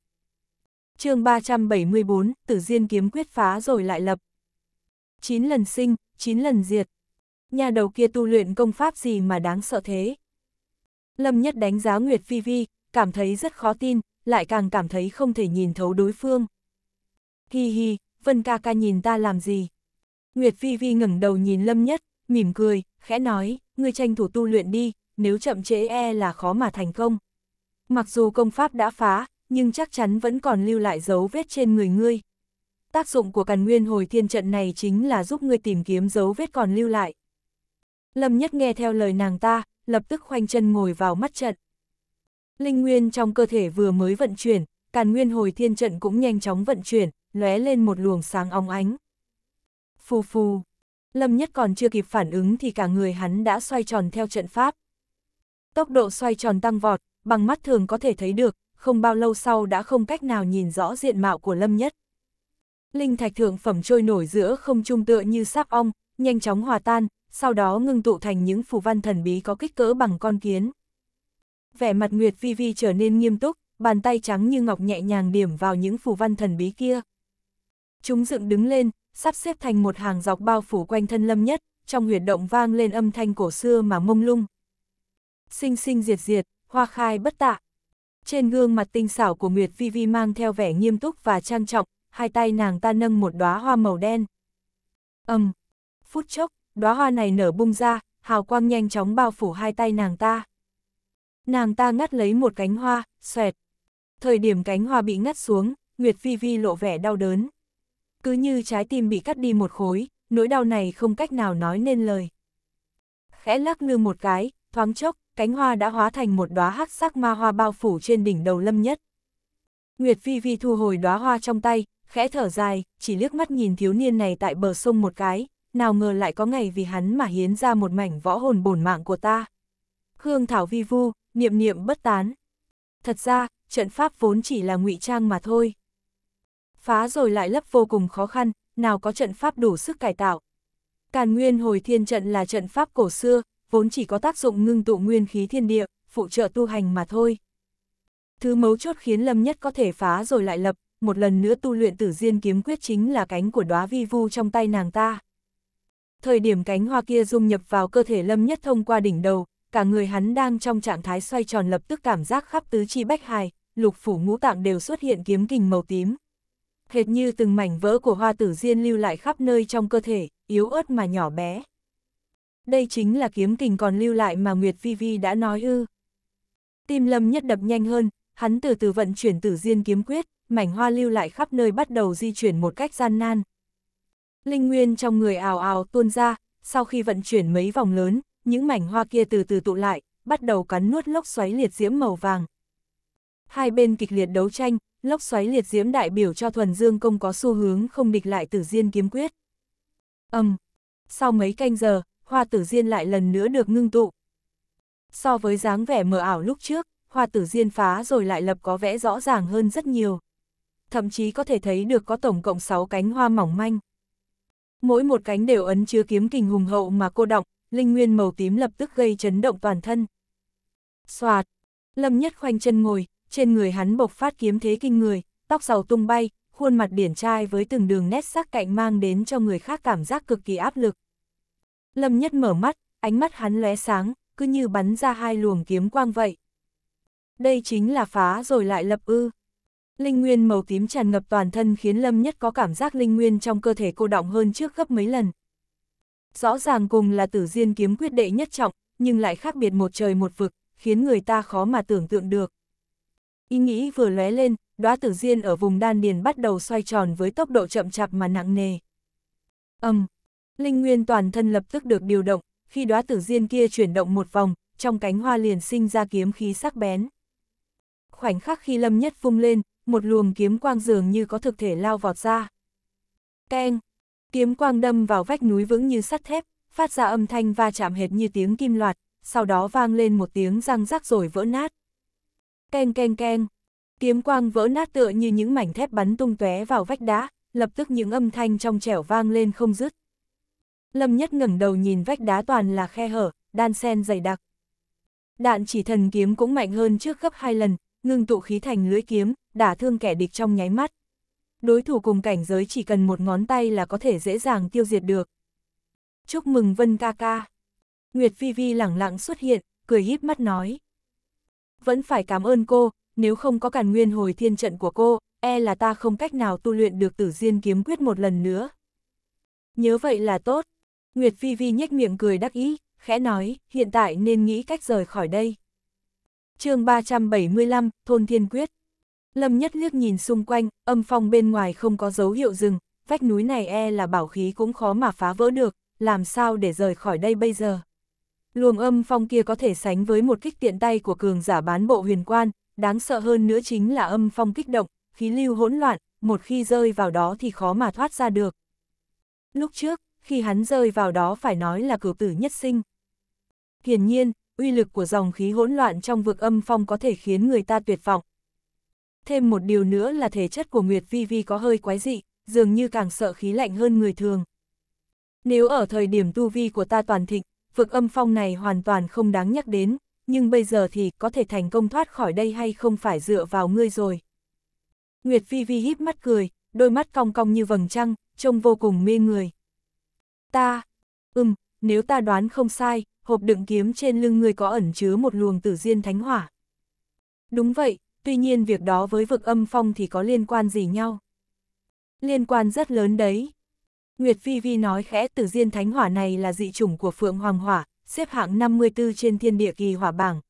Speaker 1: chương 374, Tử Diên kiếm quyết phá rồi lại lập. chín lần sinh, chín lần diệt. Nhà đầu kia tu luyện công pháp gì mà đáng sợ thế? Lâm Nhất đánh giá Nguyệt Phi Vi, cảm thấy rất khó tin, lại càng cảm thấy không thể nhìn thấu đối phương. Hi hi, Vân ca ca nhìn ta làm gì? Nguyệt phi Vi ngẩng đầu nhìn Lâm Nhất, mỉm cười, khẽ nói, ngươi tranh thủ tu luyện đi, nếu chậm trễ e là khó mà thành công. Mặc dù công pháp đã phá, nhưng chắc chắn vẫn còn lưu lại dấu vết trên người ngươi. Tác dụng của càn nguyên hồi thiên trận này chính là giúp ngươi tìm kiếm dấu vết còn lưu lại. Lâm Nhất nghe theo lời nàng ta, lập tức khoanh chân ngồi vào mắt trận. Linh nguyên trong cơ thể vừa mới vận chuyển, càn nguyên hồi thiên trận cũng nhanh chóng vận chuyển, lóe lên một luồng sáng óng ánh. Phù phù, Lâm Nhất còn chưa kịp phản ứng thì cả người hắn đã xoay tròn theo trận pháp. Tốc độ xoay tròn tăng vọt, bằng mắt thường có thể thấy được, không bao lâu sau đã không cách nào nhìn rõ diện mạo của Lâm Nhất. Linh thạch thượng phẩm trôi nổi giữa không trung tựa như sáp ong, nhanh chóng hòa tan, sau đó ngưng tụ thành những phù văn thần bí có kích cỡ bằng con kiến. Vẻ mặt Nguyệt Vi Vi trở nên nghiêm túc, bàn tay trắng như ngọc nhẹ nhàng điểm vào những phù văn thần bí kia. Chúng dựng đứng lên, sắp xếp thành một hàng dọc bao phủ quanh thân Lâm Nhất, trong huyệt động vang lên âm thanh cổ xưa mà mông lung. Sinh sinh diệt diệt, hoa khai bất tạ. Trên gương mặt tinh xảo của Nguyệt Vi Vi mang theo vẻ nghiêm túc và trang trọng, hai tay nàng ta nâng một đóa hoa màu đen. Ầm. Um, phút chốc, đóa hoa này nở bung ra, hào quang nhanh chóng bao phủ hai tay nàng ta. Nàng ta ngắt lấy một cánh hoa, xoẹt. Thời điểm cánh hoa bị ngắt xuống, Nguyệt Vi Vi lộ vẻ đau đớn. Cứ như trái tim bị cắt đi một khối, nỗi đau này không cách nào nói nên lời. Khẽ lắc lư một cái, thoáng chốc, cánh hoa đã hóa thành một đóa hắc sắc ma hoa bao phủ trên đỉnh đầu Lâm Nhất. Nguyệt Phi Vi thu hồi đóa hoa trong tay, khẽ thở dài, chỉ liếc mắt nhìn thiếu niên này tại bờ sông một cái, nào ngờ lại có ngày vì hắn mà hiến ra một mảnh võ hồn bổn mạng của ta. Hương Thảo Vi Vu, niệm niệm bất tán. Thật ra, trận pháp vốn chỉ là ngụy trang mà thôi. Phá rồi lại lấp vô cùng khó khăn, nào có trận pháp đủ sức cải tạo. Càn Nguyên hồi thiên trận là trận pháp cổ xưa, vốn chỉ có tác dụng ngưng tụ nguyên khí thiên địa, phụ trợ tu hành mà thôi. Thứ mấu chốt khiến Lâm Nhất có thể phá rồi lại lập, một lần nữa tu luyện tử diên kiếm quyết chính là cánh của đóa vi vu trong tay nàng ta. Thời điểm cánh hoa kia dung nhập vào cơ thể Lâm Nhất thông qua đỉnh đầu, cả người hắn đang trong trạng thái xoay tròn lập tức cảm giác khắp tứ chi bách hài, lục phủ ngũ tạng đều xuất hiện kiếm kình màu tím. Hệt như từng mảnh vỡ của hoa tử diên lưu lại khắp nơi trong cơ thể, yếu ớt mà nhỏ bé. Đây chính là kiếm kình còn lưu lại mà Nguyệt Vi Vi đã nói ư. Tim Lâm Nhất đập nhanh hơn, hắn từ từ vận chuyển tử diên kiếm quyết, mảnh hoa lưu lại khắp nơi bắt đầu di chuyển một cách gian nan. Linh nguyên trong người ào ào tuôn ra, sau khi vận chuyển mấy vòng lớn, những mảnh hoa kia từ từ tụ lại, bắt đầu cắn nuốt lốc xoáy liệt diễm màu vàng. Hai bên kịch liệt đấu tranh, lốc xoáy liệt diễm đại biểu cho thuần dương công có xu hướng không địch lại tử diên kiếm quyết. Âm. Um, sau mấy canh giờ, hoa tử diên lại lần nữa được ngưng tụ. So với dáng vẻ mờ ảo lúc trước, hoa tử diên phá rồi lại lập có vẽ rõ ràng hơn rất nhiều. Thậm chí có thể thấy được có tổng cộng 6 cánh hoa mỏng manh. Mỗi một cánh đều ấn chứa kiếm kình hùng hậu mà cô động, linh nguyên màu tím lập tức gây chấn động toàn thân. Xoạt, Lâm Nhất khoanh chân ngồi, trên người hắn bộc phát kiếm thế kinh người, tóc rầu tung bay, khuôn mặt điển trai với từng đường nét sắc cạnh mang đến cho người khác cảm giác cực kỳ áp lực. Lâm Nhất mở mắt, ánh mắt hắn lóe sáng, cứ như bắn ra hai luồng kiếm quang vậy. Đây chính là phá rồi lại lập ư. Linh nguyên màu tím tràn ngập toàn thân khiến Lâm Nhất có cảm giác linh nguyên trong cơ thể cô động hơn trước gấp mấy lần. Rõ ràng cùng là tử diên kiếm quyết đệ nhất trọng, nhưng lại khác biệt một trời một vực, khiến người ta khó mà tưởng tượng được. Ý nghĩ vừa lóe lên, đóa tử diên ở vùng đan điền bắt đầu xoay tròn với tốc độ chậm chạp mà nặng nề. Âm, Linh nguyên toàn thân lập tức được điều động, khi đóa tử diên kia chuyển động một vòng, trong cánh hoa liền sinh ra kiếm khí sắc bén. Khoảnh khắc khi lâm nhất phung lên, một luồng kiếm quang dường như có thực thể lao vọt ra. Keng! Kiếm quang đâm vào vách núi vững như sắt thép, phát ra âm thanh va chạm hệt như tiếng kim loạt, sau đó vang lên một tiếng răng rắc rồi vỡ nát. Keng keng keng! Kiếm quang vỡ nát tựa như những mảnh thép bắn tung tóe vào vách đá, lập tức những âm thanh trong trẻo vang lên không dứt. Lâm Nhất ngẩng đầu nhìn vách đá toàn là khe hở, đan sen dày đặc. Đạn chỉ thần kiếm cũng mạnh hơn trước gấp hai lần, ngưng tụ khí thành lưỡi kiếm, đả thương kẻ địch trong nháy mắt. Đối thủ cùng cảnh giới chỉ cần một ngón tay là có thể dễ dàng tiêu diệt được. Chúc mừng Vân ca ca. Nguyệt Vi Vi lẳng lặng xuất hiện, cười híp mắt nói. Vẫn phải cảm ơn cô, nếu không có càn nguyên hồi thiên trận của cô, e là ta không cách nào tu luyện được tử diên kiếm quyết một lần nữa. Nhớ vậy là tốt, Nguyệt Vi Vi nhếch miệng cười đắc ý, khẽ nói, hiện tại nên nghĩ cách rời khỏi đây. chương 375, Thôn Thiên Quyết. Lâm Nhất liếc nhìn xung quanh, âm phong bên ngoài không có dấu hiệu dừng, vách núi này e là bảo khí cũng khó mà phá vỡ được, làm sao để rời khỏi đây bây giờ. Luồng âm phong kia có thể sánh với một kích tiện tay của cường giả bán bộ huyền quan, đáng sợ hơn nữa chính là âm phong kích động, khí lưu hỗn loạn, một khi rơi vào đó thì khó mà thoát ra được. Lúc trước, khi hắn rơi vào đó phải nói là cửu tử nhất sinh. Hiển nhiên, uy lực của dòng khí hỗn loạn trong vực âm phong có thể khiến người ta tuyệt vọng. Thêm một điều nữa là thể chất của Nguyệt Vi Vi có hơi quái dị, dường như càng sợ khí lạnh hơn người thường. Nếu ở thời điểm tu vi của ta toàn thịnh, vực âm phong này hoàn toàn không đáng nhắc đến, nhưng bây giờ thì có thể thành công thoát khỏi đây hay không phải dựa vào ngươi rồi. Nguyệt Vi Vi híp mắt cười, đôi mắt cong cong như vầng trăng, trông vô cùng mê người. Ta, ừm, nếu ta đoán không sai, hộp đựng kiếm trên lưng người có ẩn chứa một luồng tử diên thánh hỏa. Đúng vậy, tuy nhiên việc đó với vực âm phong thì có liên quan gì nhau? Liên quan rất lớn đấy. Nguyệt Vi Vi nói khẽ tử diên thánh hỏa này là dị chủng của Phượng Hoàng Hỏa, xếp hạng 54 trên thiên địa kỳ hỏa bảng.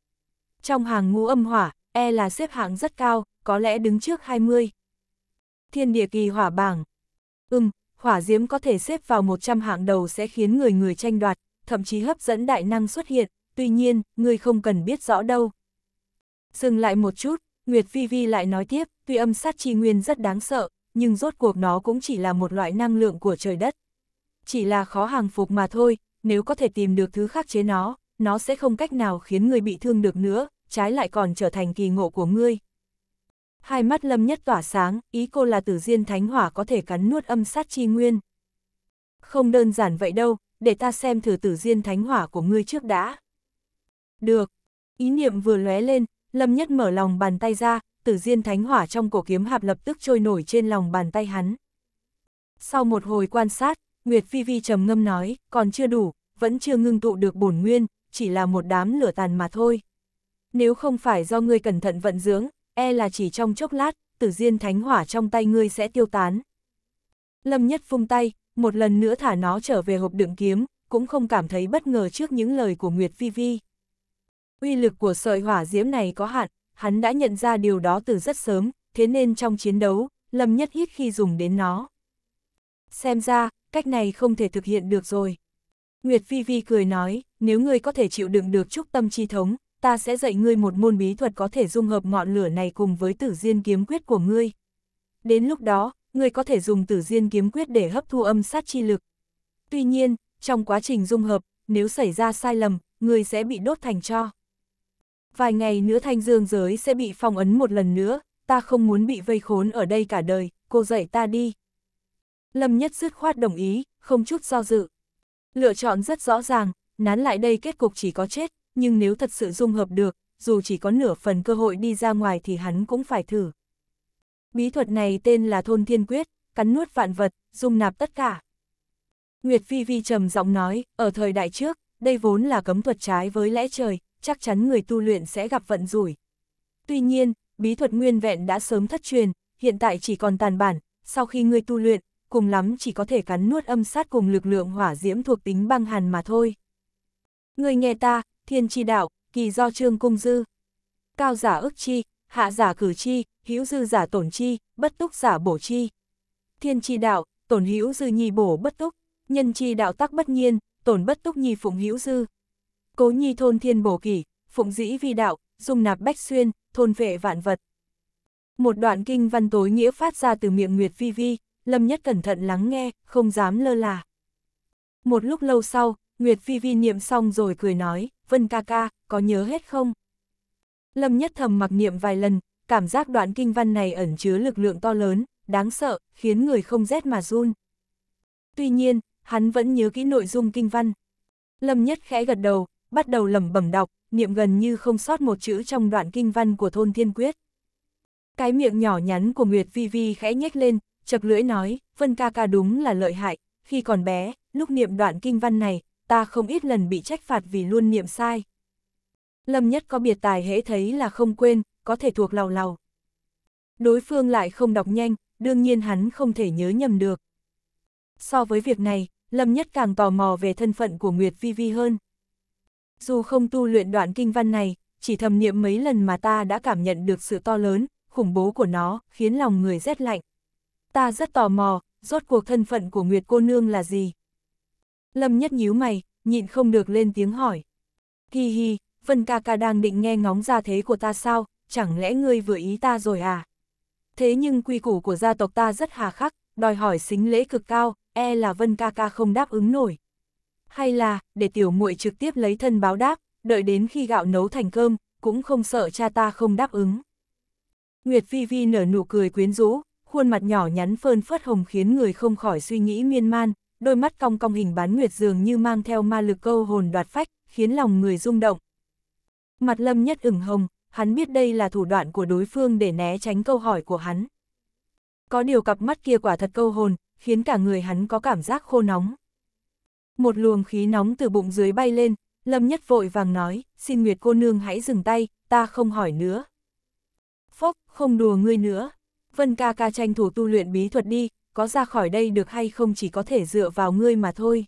Speaker 1: Trong hàng ngũ âm hỏa, E là xếp hạng rất cao, có lẽ đứng trước 20. Thiên địa kỳ hỏa bảng. Ừm, hỏa diễm có thể xếp vào 100 hạng đầu sẽ khiến người người tranh đoạt, thậm chí hấp dẫn đại năng xuất hiện, tuy nhiên, người không cần biết rõ đâu. Dừng lại một chút, Nguyệt Vi Vi lại nói tiếp, tuy âm sát chi nguyên rất đáng sợ, nhưng rốt cuộc nó cũng chỉ là một loại năng lượng của trời đất. Chỉ là khó hàng phục mà thôi, nếu có thể tìm được thứ khắc chế nó, nó sẽ không cách nào khiến người bị thương được nữa, trái lại còn trở thành kỳ ngộ của ngươi hai mắt lâm nhất tỏa sáng, ý cô là tử diên thánh hỏa có thể cắn nuốt âm sát chi nguyên. Không đơn giản vậy đâu, để ta xem thử tử diên thánh hỏa của ngươi trước đã. Được, ý niệm vừa lóe lên, lâm nhất mở lòng bàn tay ra, tử diên thánh hỏa trong cổ kiếm hạp lập tức trôi nổi trên lòng bàn tay hắn. Sau một hồi quan sát, Nguyệt Phi Vi trầm ngâm nói, còn chưa đủ, vẫn chưa ngưng tụ được bổn nguyên, chỉ là một đám lửa tàn mà thôi. Nếu không phải do ngươi cẩn thận vận dưỡng, e là chỉ trong chốc lát, tử diên thánh hỏa trong tay ngươi sẽ tiêu tán. Lâm Nhất phung tay, một lần nữa thả nó trở về hộp đựng kiếm, cũng không cảm thấy bất ngờ trước những lời của Nguyệt Vi Vi. Uy lực của sợi hỏa diễm này có hạn, hắn đã nhận ra điều đó từ rất sớm, thế nên trong chiến đấu, Lâm Nhất ít khi dùng đến nó. Xem ra, cách này không thể thực hiện được rồi. Nguyệt Vi Vi cười nói, nếu ngươi có thể chịu đựng được trúc tâm chi thống, ta sẽ dạy ngươi một môn bí thuật có thể dung hợp ngọn lửa này cùng với tử diên kiếm quyết của ngươi. Đến lúc đó, ngươi có thể dùng tử diên kiếm quyết để hấp thu âm sát chi lực. Tuy nhiên, trong quá trình dung hợp, nếu xảy ra sai lầm, ngươi sẽ bị đốt thành cho. Vài ngày nữa thanh dương giới sẽ bị phong ấn một lần nữa, ta không muốn bị vây khốn ở đây cả đời, cô dạy ta đi. Lâm Nhất dứt khoát đồng ý, không chút do dự. Lựa chọn rất rõ ràng, nán lại đây kết cục chỉ có chết nhưng nếu thật sự dung hợp được, dù chỉ có nửa phần cơ hội đi ra ngoài thì hắn cũng phải thử. Bí thuật này tên là Thôn Thiên Quyết, cắn nuốt vạn vật, dung nạp tất cả. Nguyệt Phi Vi trầm giọng nói, ở thời đại trước, đây vốn là cấm thuật trái với lẽ trời, chắc chắn người tu luyện sẽ gặp vận rủi. Tuy nhiên, bí thuật nguyên vẹn đã sớm thất truyền, hiện tại chỉ còn tàn bản, sau khi người tu luyện, cùng lắm chỉ có thể cắn nuốt âm sát cùng lực lượng hỏa diễm thuộc tính băng hàn mà thôi. Người nghe ta, thiên chi đạo, kỳ do trương cung dư. Cao giả ức chi, hạ giả cử chi, hữu dư giả tổn chi, bất túc giả bổ chi. Thiên chi đạo, tổn hữu dư nhi bổ bất túc, nhân chi đạo tắc bất nhiên, tổn bất túc nhi phụng hữu dư. Cố nhi thôn thiên bổ kỷ, phụng dĩ vi đạo, dung nạp bách xuyên, thôn vệ vạn vật. Một đoạn kinh văn tối nghĩa phát ra từ miệng Nguyệt Vi Vi, Lâm Nhất cẩn thận lắng nghe, không dám lơ là. Một lúc lâu sau, Nguyệt Vi Vi niệm xong rồi cười nói, Vân ca ca, có nhớ hết không? Lâm nhất thầm mặc niệm vài lần, cảm giác đoạn kinh văn này ẩn chứa lực lượng to lớn, đáng sợ, khiến người không rét mà run. Tuy nhiên, hắn vẫn nhớ kỹ nội dung kinh văn. Lâm nhất khẽ gật đầu, bắt đầu lẩm bẩm đọc, niệm gần như không sót một chữ trong đoạn kinh văn của thôn thiên quyết. Cái miệng nhỏ nhắn của Nguyệt Vi Vi khẽ nhếch lên, chập lưỡi nói, Vân ca ca đúng là lợi hại, khi còn bé, lúc niệm đoạn kinh văn này, ta không ít lần bị trách phạt vì luôn niệm sai. Lâm nhất có biệt tài hễ thấy là không quên, có thể thuộc lào lào. Đối phương lại không đọc nhanh, đương nhiên hắn không thể nhớ nhầm được. So với việc này, Lâm nhất càng tò mò về thân phận của Nguyệt Vi Vi hơn. Dù không tu luyện đoạn kinh văn này, chỉ thầm niệm mấy lần mà ta đã cảm nhận được sự to lớn, khủng bố của nó, khiến lòng người rét lạnh. Ta rất tò mò, rốt cuộc thân phận của Nguyệt cô nương là gì? Lâm nhất nhíu mày, nhịn không được lên tiếng hỏi. Hi hi, Vân ca ca đang định nghe ngóng ra thế của ta sao, chẳng lẽ ngươi vừa ý ta rồi à? Thế nhưng quy củ của gia tộc ta rất hà khắc, đòi hỏi xính lễ cực cao, e là Vân ca ca không đáp ứng nổi. Hay là, để tiểu muội trực tiếp lấy thân báo đáp, đợi đến khi gạo nấu thành cơm, cũng không sợ cha ta không đáp ứng. Nguyệt Vi Vi nở nụ cười quyến rũ, khuôn mặt nhỏ nhắn phơn phất hồng khiến người không khỏi suy nghĩ miên man, đôi mắt cong cong hình bán nguyệt dường như mang theo ma lực câu hồn đoạt phách, khiến lòng người rung động. Mặt lâm nhất ửng hồng, hắn biết đây là thủ đoạn của đối phương để né tránh câu hỏi của hắn. Có điều cặp mắt kia quả thật câu hồn, khiến cả người hắn có cảm giác khô nóng. Một luồng khí nóng từ bụng dưới bay lên, Lâm Nhất vội vàng nói, xin Nguyệt cô nương hãy dừng tay, ta không hỏi nữa. Phốc, không đùa ngươi nữa. Vân ca ca tranh thủ tu luyện bí thuật đi, có ra khỏi đây được hay không chỉ có thể dựa vào ngươi mà thôi.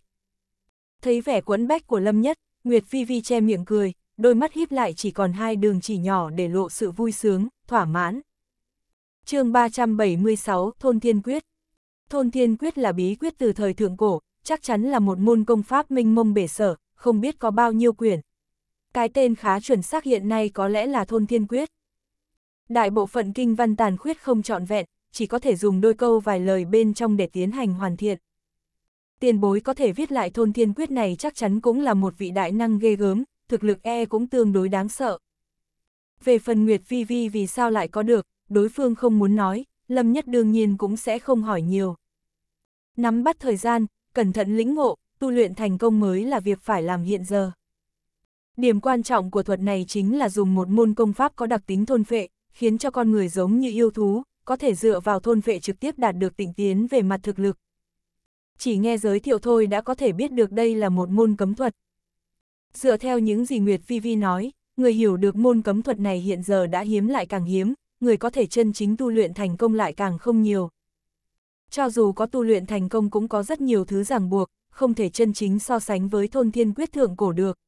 Speaker 1: Thấy vẻ quẫn bách của Lâm Nhất, Nguyệt Vi Vi che miệng cười, đôi mắt híp lại chỉ còn hai đường chỉ nhỏ để lộ sự vui sướng, thỏa mãn. chương 376 Thôn Thiên Quyết Thôn Thiên Quyết là bí quyết từ thời thượng cổ, chắc chắn là một môn công pháp minh mông bể sở, không biết có bao nhiêu quyển. Cái tên khá chuẩn xác hiện nay có lẽ là Thôn Thiên Quyết. Đại bộ phận kinh văn tàn khuyết không trọn vẹn, chỉ có thể dùng đôi câu vài lời bên trong để tiến hành hoàn thiện. Tiền bối có thể viết lại thôn thiên quyết này chắc chắn cũng là một vị đại năng ghê gớm, thực lực e cũng tương đối đáng sợ. Về phần Nguyệt Vi Vi vì sao lại có được, đối phương không muốn nói, Lâm Nhất đương nhiên cũng sẽ không hỏi nhiều. Nắm bắt thời gian, cẩn thận lĩnh ngộ, tu luyện thành công mới là việc phải làm hiện giờ. Điểm quan trọng của thuật này chính là dùng một môn công pháp có đặc tính thôn phệ, khiến cho con người giống như yêu thú, có thể dựa vào thôn vệ trực tiếp đạt được tỉnh tiến về mặt thực lực. Chỉ nghe giới thiệu thôi đã có thể biết được đây là một môn cấm thuật. Dựa theo những gì Nguyệt Vi Vi nói, người hiểu được môn cấm thuật này hiện giờ đã hiếm lại càng hiếm, người có thể chân chính tu luyện thành công lại càng không nhiều. Cho dù có tu luyện thành công cũng có rất nhiều thứ ràng buộc, không thể chân chính so sánh với thôn thiên quyết thượng cổ được.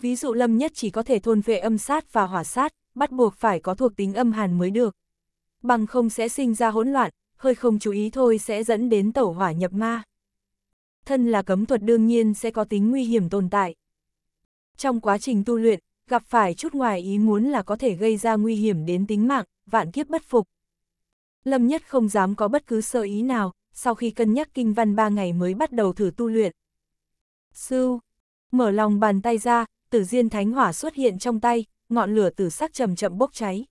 Speaker 1: Ví dụ lâm nhất chỉ có thể thôn vệ âm sát và hỏa sát, bắt buộc phải có thuộc tính âm hàn mới được bằng không sẽ sinh ra hỗn loạn, hơi không chú ý thôi sẽ dẫn đến tẩu hỏa nhập ma. Thân là cấm thuật đương nhiên sẽ có tính nguy hiểm tồn tại. Trong quá trình tu luyện, gặp phải chút ngoài ý muốn là có thể gây ra nguy hiểm đến tính mạng, vạn kiếp bất phục. Lâm Nhất không dám có bất cứ sơ ý nào, sau khi cân nhắc kinh văn ba ngày mới bắt đầu thử tu luyện. Sư, mở lòng bàn tay ra, tử diên thánh hỏa xuất hiện trong tay, ngọn lửa tử sắc chậm chậm bốc cháy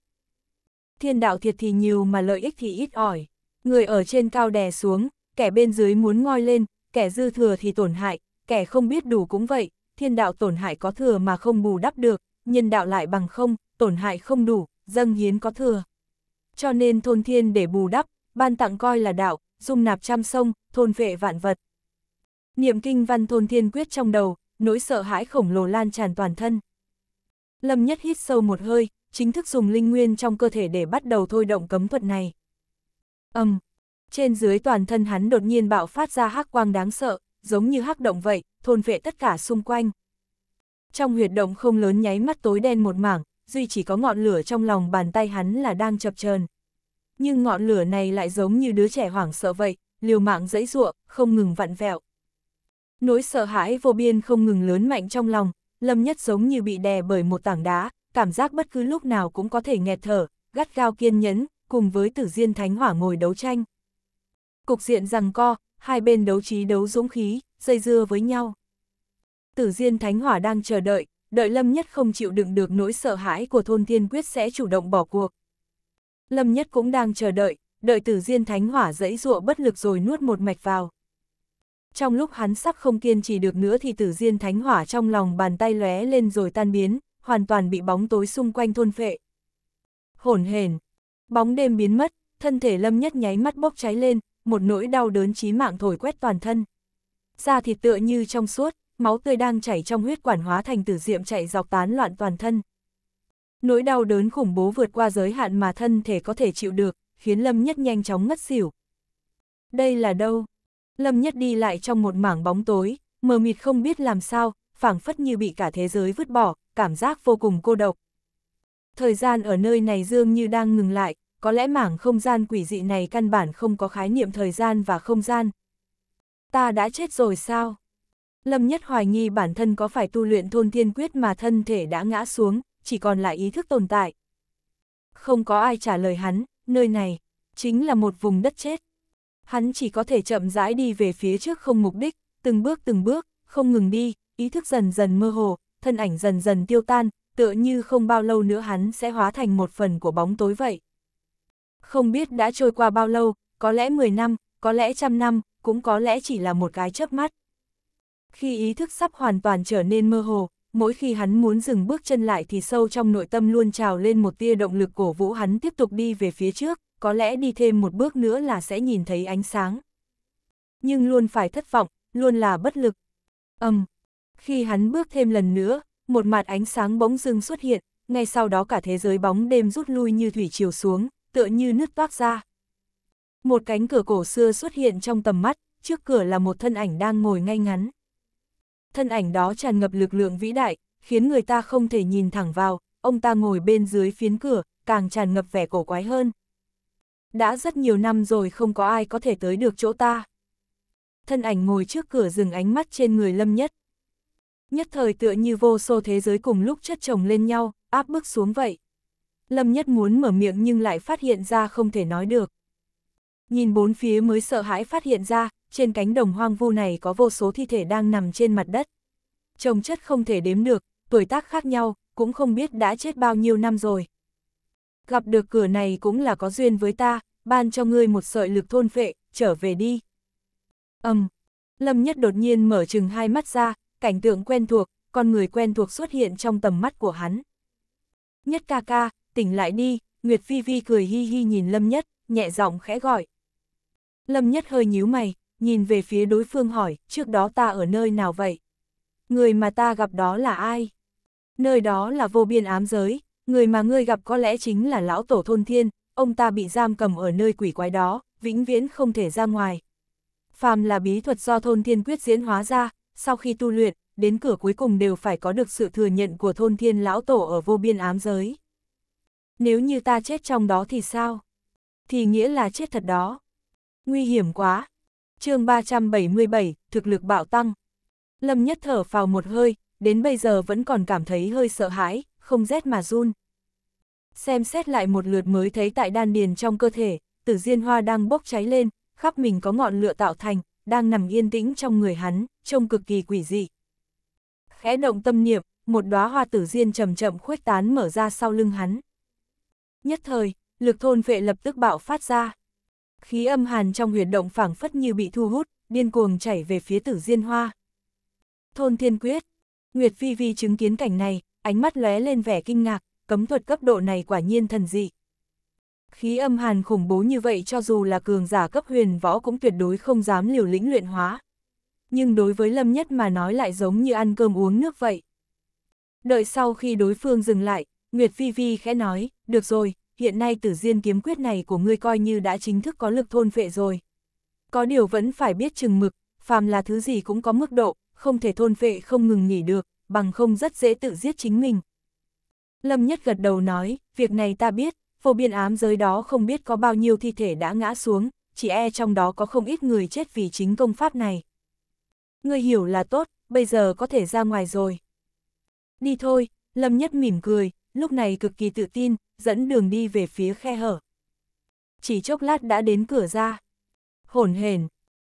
Speaker 1: thiên đạo thiệt thì nhiều mà lợi ích thì ít ỏi. Người ở trên cao đè xuống, kẻ bên dưới muốn ngoi lên, kẻ dư thừa thì tổn hại, kẻ không biết đủ cũng vậy, thiên đạo tổn hại có thừa mà không bù đắp được, nhân đạo lại bằng không, tổn hại không đủ, dâng hiến có thừa. Cho nên thôn thiên để bù đắp, ban tặng coi là đạo, dung nạp trăm sông, thôn vệ vạn vật. Niệm kinh văn thôn thiên quyết trong đầu, nỗi sợ hãi khổng lồ lan tràn toàn thân. Lâm Nhất hít sâu một hơi, chính thức dùng linh nguyên trong cơ thể để bắt đầu thôi động cấm thuật này. Âm, um, trên dưới toàn thân hắn đột nhiên bạo phát ra hắc quang đáng sợ, giống như hắc động vậy, thôn vệ tất cả xung quanh. Trong huyệt động không lớn nháy mắt tối đen một mảng, duy chỉ có ngọn lửa trong lòng bàn tay hắn là đang chập chờn. Nhưng ngọn lửa này lại giống như đứa trẻ hoảng sợ vậy, liều mạng dãy ruộng, không ngừng vặn vẹo. Nỗi sợ hãi vô biên không ngừng lớn mạnh trong lòng, Lâm Nhất giống như bị đè bởi một tảng đá, cảm giác bất cứ lúc nào cũng có thể nghẹt thở, gắt gao kiên nhẫn, cùng với tử diên thánh hỏa ngồi đấu tranh. Cục diện rằng co, hai bên đấu trí đấu dũng khí, dây dưa với nhau. Tử diên thánh hỏa đang chờ đợi, đợi Lâm Nhất không chịu đựng được nỗi sợ hãi của thôn thiên quyết sẽ chủ động bỏ cuộc. Lâm Nhất cũng đang chờ đợi, đợi tử diên thánh hỏa dẫy dụa bất lực rồi nuốt một mạch vào. Trong lúc hắn sắp không kiên trì được nữa thì tử diên thánh hỏa trong lòng bàn tay lóe lên rồi tan biến, hoàn toàn bị bóng tối xung quanh thôn phệ. Hổn hển, bóng đêm biến mất, thân thể Lâm Nhất nháy mắt bốc cháy lên, một nỗi đau đớn chí mạng thổi quét toàn thân. Da thịt tựa như trong suốt, máu tươi đang chảy trong huyết quản hóa thành tử diệm chạy dọc tán loạn toàn thân. Nỗi đau đớn khủng bố vượt qua giới hạn mà thân thể có thể chịu được, khiến Lâm Nhất nhanh chóng ngất xỉu. Đây là đâu? Lâm Nhất đi lại trong một mảng bóng tối, mờ mịt không biết làm sao, phảng phất như bị cả thế giới vứt bỏ, cảm giác vô cùng cô độc. Thời gian ở nơi này dương như đang ngừng lại, có lẽ mảng không gian quỷ dị này căn bản không có khái niệm thời gian và không gian. Ta đã chết rồi sao? Lâm Nhất hoài nghi bản thân có phải tu luyện thôn thiên quyết mà thân thể đã ngã xuống, chỉ còn lại ý thức tồn tại. Không có ai trả lời hắn, nơi này, chính là một vùng đất chết. Hắn chỉ có thể chậm rãi đi về phía trước không mục đích, từng bước từng bước, không ngừng đi, ý thức dần dần mơ hồ, thân ảnh dần dần tiêu tan, tựa như không bao lâu nữa hắn sẽ hóa thành một phần của bóng tối vậy. Không biết đã trôi qua bao lâu, có lẽ 10 năm, có lẽ trăm năm, cũng có lẽ chỉ là một cái chớp mắt. Khi ý thức sắp hoàn toàn trở nên mơ hồ, mỗi khi hắn muốn dừng bước chân lại thì sâu trong nội tâm luôn trào lên một tia động lực cổ vũ hắn tiếp tục đi về phía trước, có lẽ đi thêm một bước nữa là sẽ nhìn thấy ánh sáng. Nhưng luôn phải thất vọng, luôn là bất lực. Âm, khi hắn bước thêm lần nữa, một mặt ánh sáng bỗng dưng xuất hiện, ngay sau đó cả thế giới bóng đêm rút lui như thủy chiều xuống, tựa như nứt toác ra. Một cánh cửa cổ xưa xuất hiện trong tầm mắt, trước cửa là một thân ảnh đang ngồi ngay ngắn. Thân ảnh đó tràn ngập lực lượng vĩ đại, khiến người ta không thể nhìn thẳng vào, ông ta ngồi bên dưới phiến cửa, càng tràn ngập vẻ cổ quái hơn. Đã rất nhiều năm rồi không có ai có thể tới được chỗ ta. Thân ảnh ngồi trước cửa dừng ánh mắt trên người Lâm Nhất, Nhất thời tựa như vô số thế giới cùng lúc chất chồng lên nhau, áp bức xuống vậy. Lâm Nhất muốn mở miệng nhưng lại phát hiện ra không thể nói được. Nhìn bốn phía mới sợ hãi phát hiện ra, trên cánh đồng hoang vu này có vô số thi thể đang nằm trên mặt đất. chồng chất không thể đếm được, tuổi tác khác nhau, cũng không biết đã chết bao nhiêu năm rồi. Gặp được cửa này cũng là có duyên với ta, ban cho ngươi một sợi lực thôn phệ, trở về đi. Âm um, Lâm Nhất đột nhiên mở chừng hai mắt ra, cảnh tượng quen thuộc, con người quen thuộc xuất hiện trong tầm mắt của hắn. Nhất ca ca, tỉnh lại đi, Nguyệt Phi Vi cười hi hi nhìn Lâm Nhất, nhẹ giọng khẽ gọi. Lâm Nhất hơi nhíu mày, nhìn về phía đối phương hỏi, trước đó ta ở nơi nào vậy? Người mà ta gặp đó là ai? Nơi đó là vô biên ám giới, người mà ngươi gặp có lẽ chính là lão tổ thôn thiên, ông ta bị giam cầm ở nơi quỷ quái đó, vĩnh viễn không thể ra ngoài. Phàm là bí thuật do thôn thiên quyết diễn hóa ra, sau khi tu luyện, đến cửa cuối cùng đều phải có được sự thừa nhận của thôn thiên lão tổ ở vô biên ám giới. Nếu như ta chết trong đó thì sao? Thì nghĩa là chết thật đó. Nguy hiểm quá. chương 377, thực lực bạo tăng. Lâm nhất thở vào một hơi, đến bây giờ vẫn còn cảm thấy hơi sợ hãi, không rét mà run. Xem xét lại một lượt mới thấy tại đan điền trong cơ thể, tử diên hoa đang bốc cháy lên, khắp mình có ngọn lửa tạo thành, đang nằm yên tĩnh trong người hắn, trông cực kỳ quỷ dị. Khẽ động tâm niệm, một đóa hoa tử diên chậm chậm khuếch tán mở ra sau lưng hắn. Nhất thời, lực thôn vệ lập tức bạo phát ra. Khí âm hàn trong huyệt động phảng phất như bị thu hút, điên cuồng chảy về phía tử diên hoa. Thôn thiên quyết, Nguyệt Phi Vi chứng kiến cảnh này, ánh mắt lóe lên vẻ kinh ngạc, cấm thuật cấp độ này quả nhiên thần dị khí âm hàn khủng bố như vậy cho dù là cường giả cấp huyền võ cũng tuyệt đối không dám liều lĩnh luyện hóa. Nhưng đối với Lâm Nhất mà nói lại giống như ăn cơm uống nước vậy. Đợi sau khi đối phương dừng lại, Nguyệt Phi Phi khẽ nói, được rồi, hiện nay tử diên kiếm quyết này của ngươi coi như đã chính thức có lực thôn vệ rồi. Có điều vẫn phải biết chừng mực, phàm là thứ gì cũng có mức độ, không thể thôn vệ không ngừng nghỉ được, bằng không rất dễ tự giết chính mình. Lâm Nhất gật đầu nói, việc này ta biết, vô biên ám giới đó không biết có bao nhiêu thi thể đã ngã xuống, chỉ e trong đó có không ít người chết vì chính công pháp này. Ngươi hiểu là tốt, bây giờ có thể ra ngoài rồi. Đi thôi, Lâm Nhất mỉm cười, lúc này cực kỳ tự tin, dẫn đường đi về phía khe hở. Chỉ chốc lát đã đến cửa ra. Hổn hển,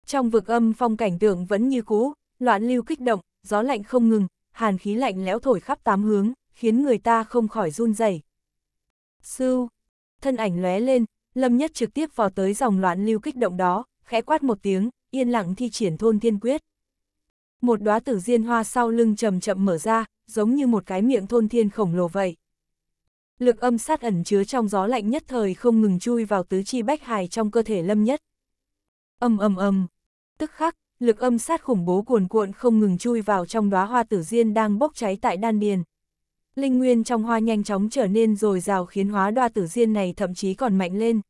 Speaker 1: trong vực âm phong cảnh tượng vẫn như cũ, loạn lưu kích động, gió lạnh không ngừng, hàn khí lạnh lẽo thổi khắp tám hướng, khiến người ta không khỏi run rẩy sư thân ảnh lóe lên, Lâm Nhất trực tiếp vào tới dòng loạn lưu kích động đó, khẽ quát một tiếng, yên lặng thi triển thôn thiên quyết. Một đóa tử diên hoa sau lưng chậm chậm mở ra, giống như một cái miệng thôn thiên khổng lồ vậy. Lực âm sát ẩn chứa trong gió lạnh nhất thời không ngừng chui vào tứ chi bách hài trong cơ thể Lâm Nhất. Âm âm âm, tức khắc, lực âm sát khủng bố cuồn cuộn không ngừng chui vào trong đóa hoa tử diên đang bốc cháy tại đan điền linh nguyên trong hoa nhanh chóng trở nên rồi rào khiến hóa đoa tử diên này thậm chí còn mạnh lên.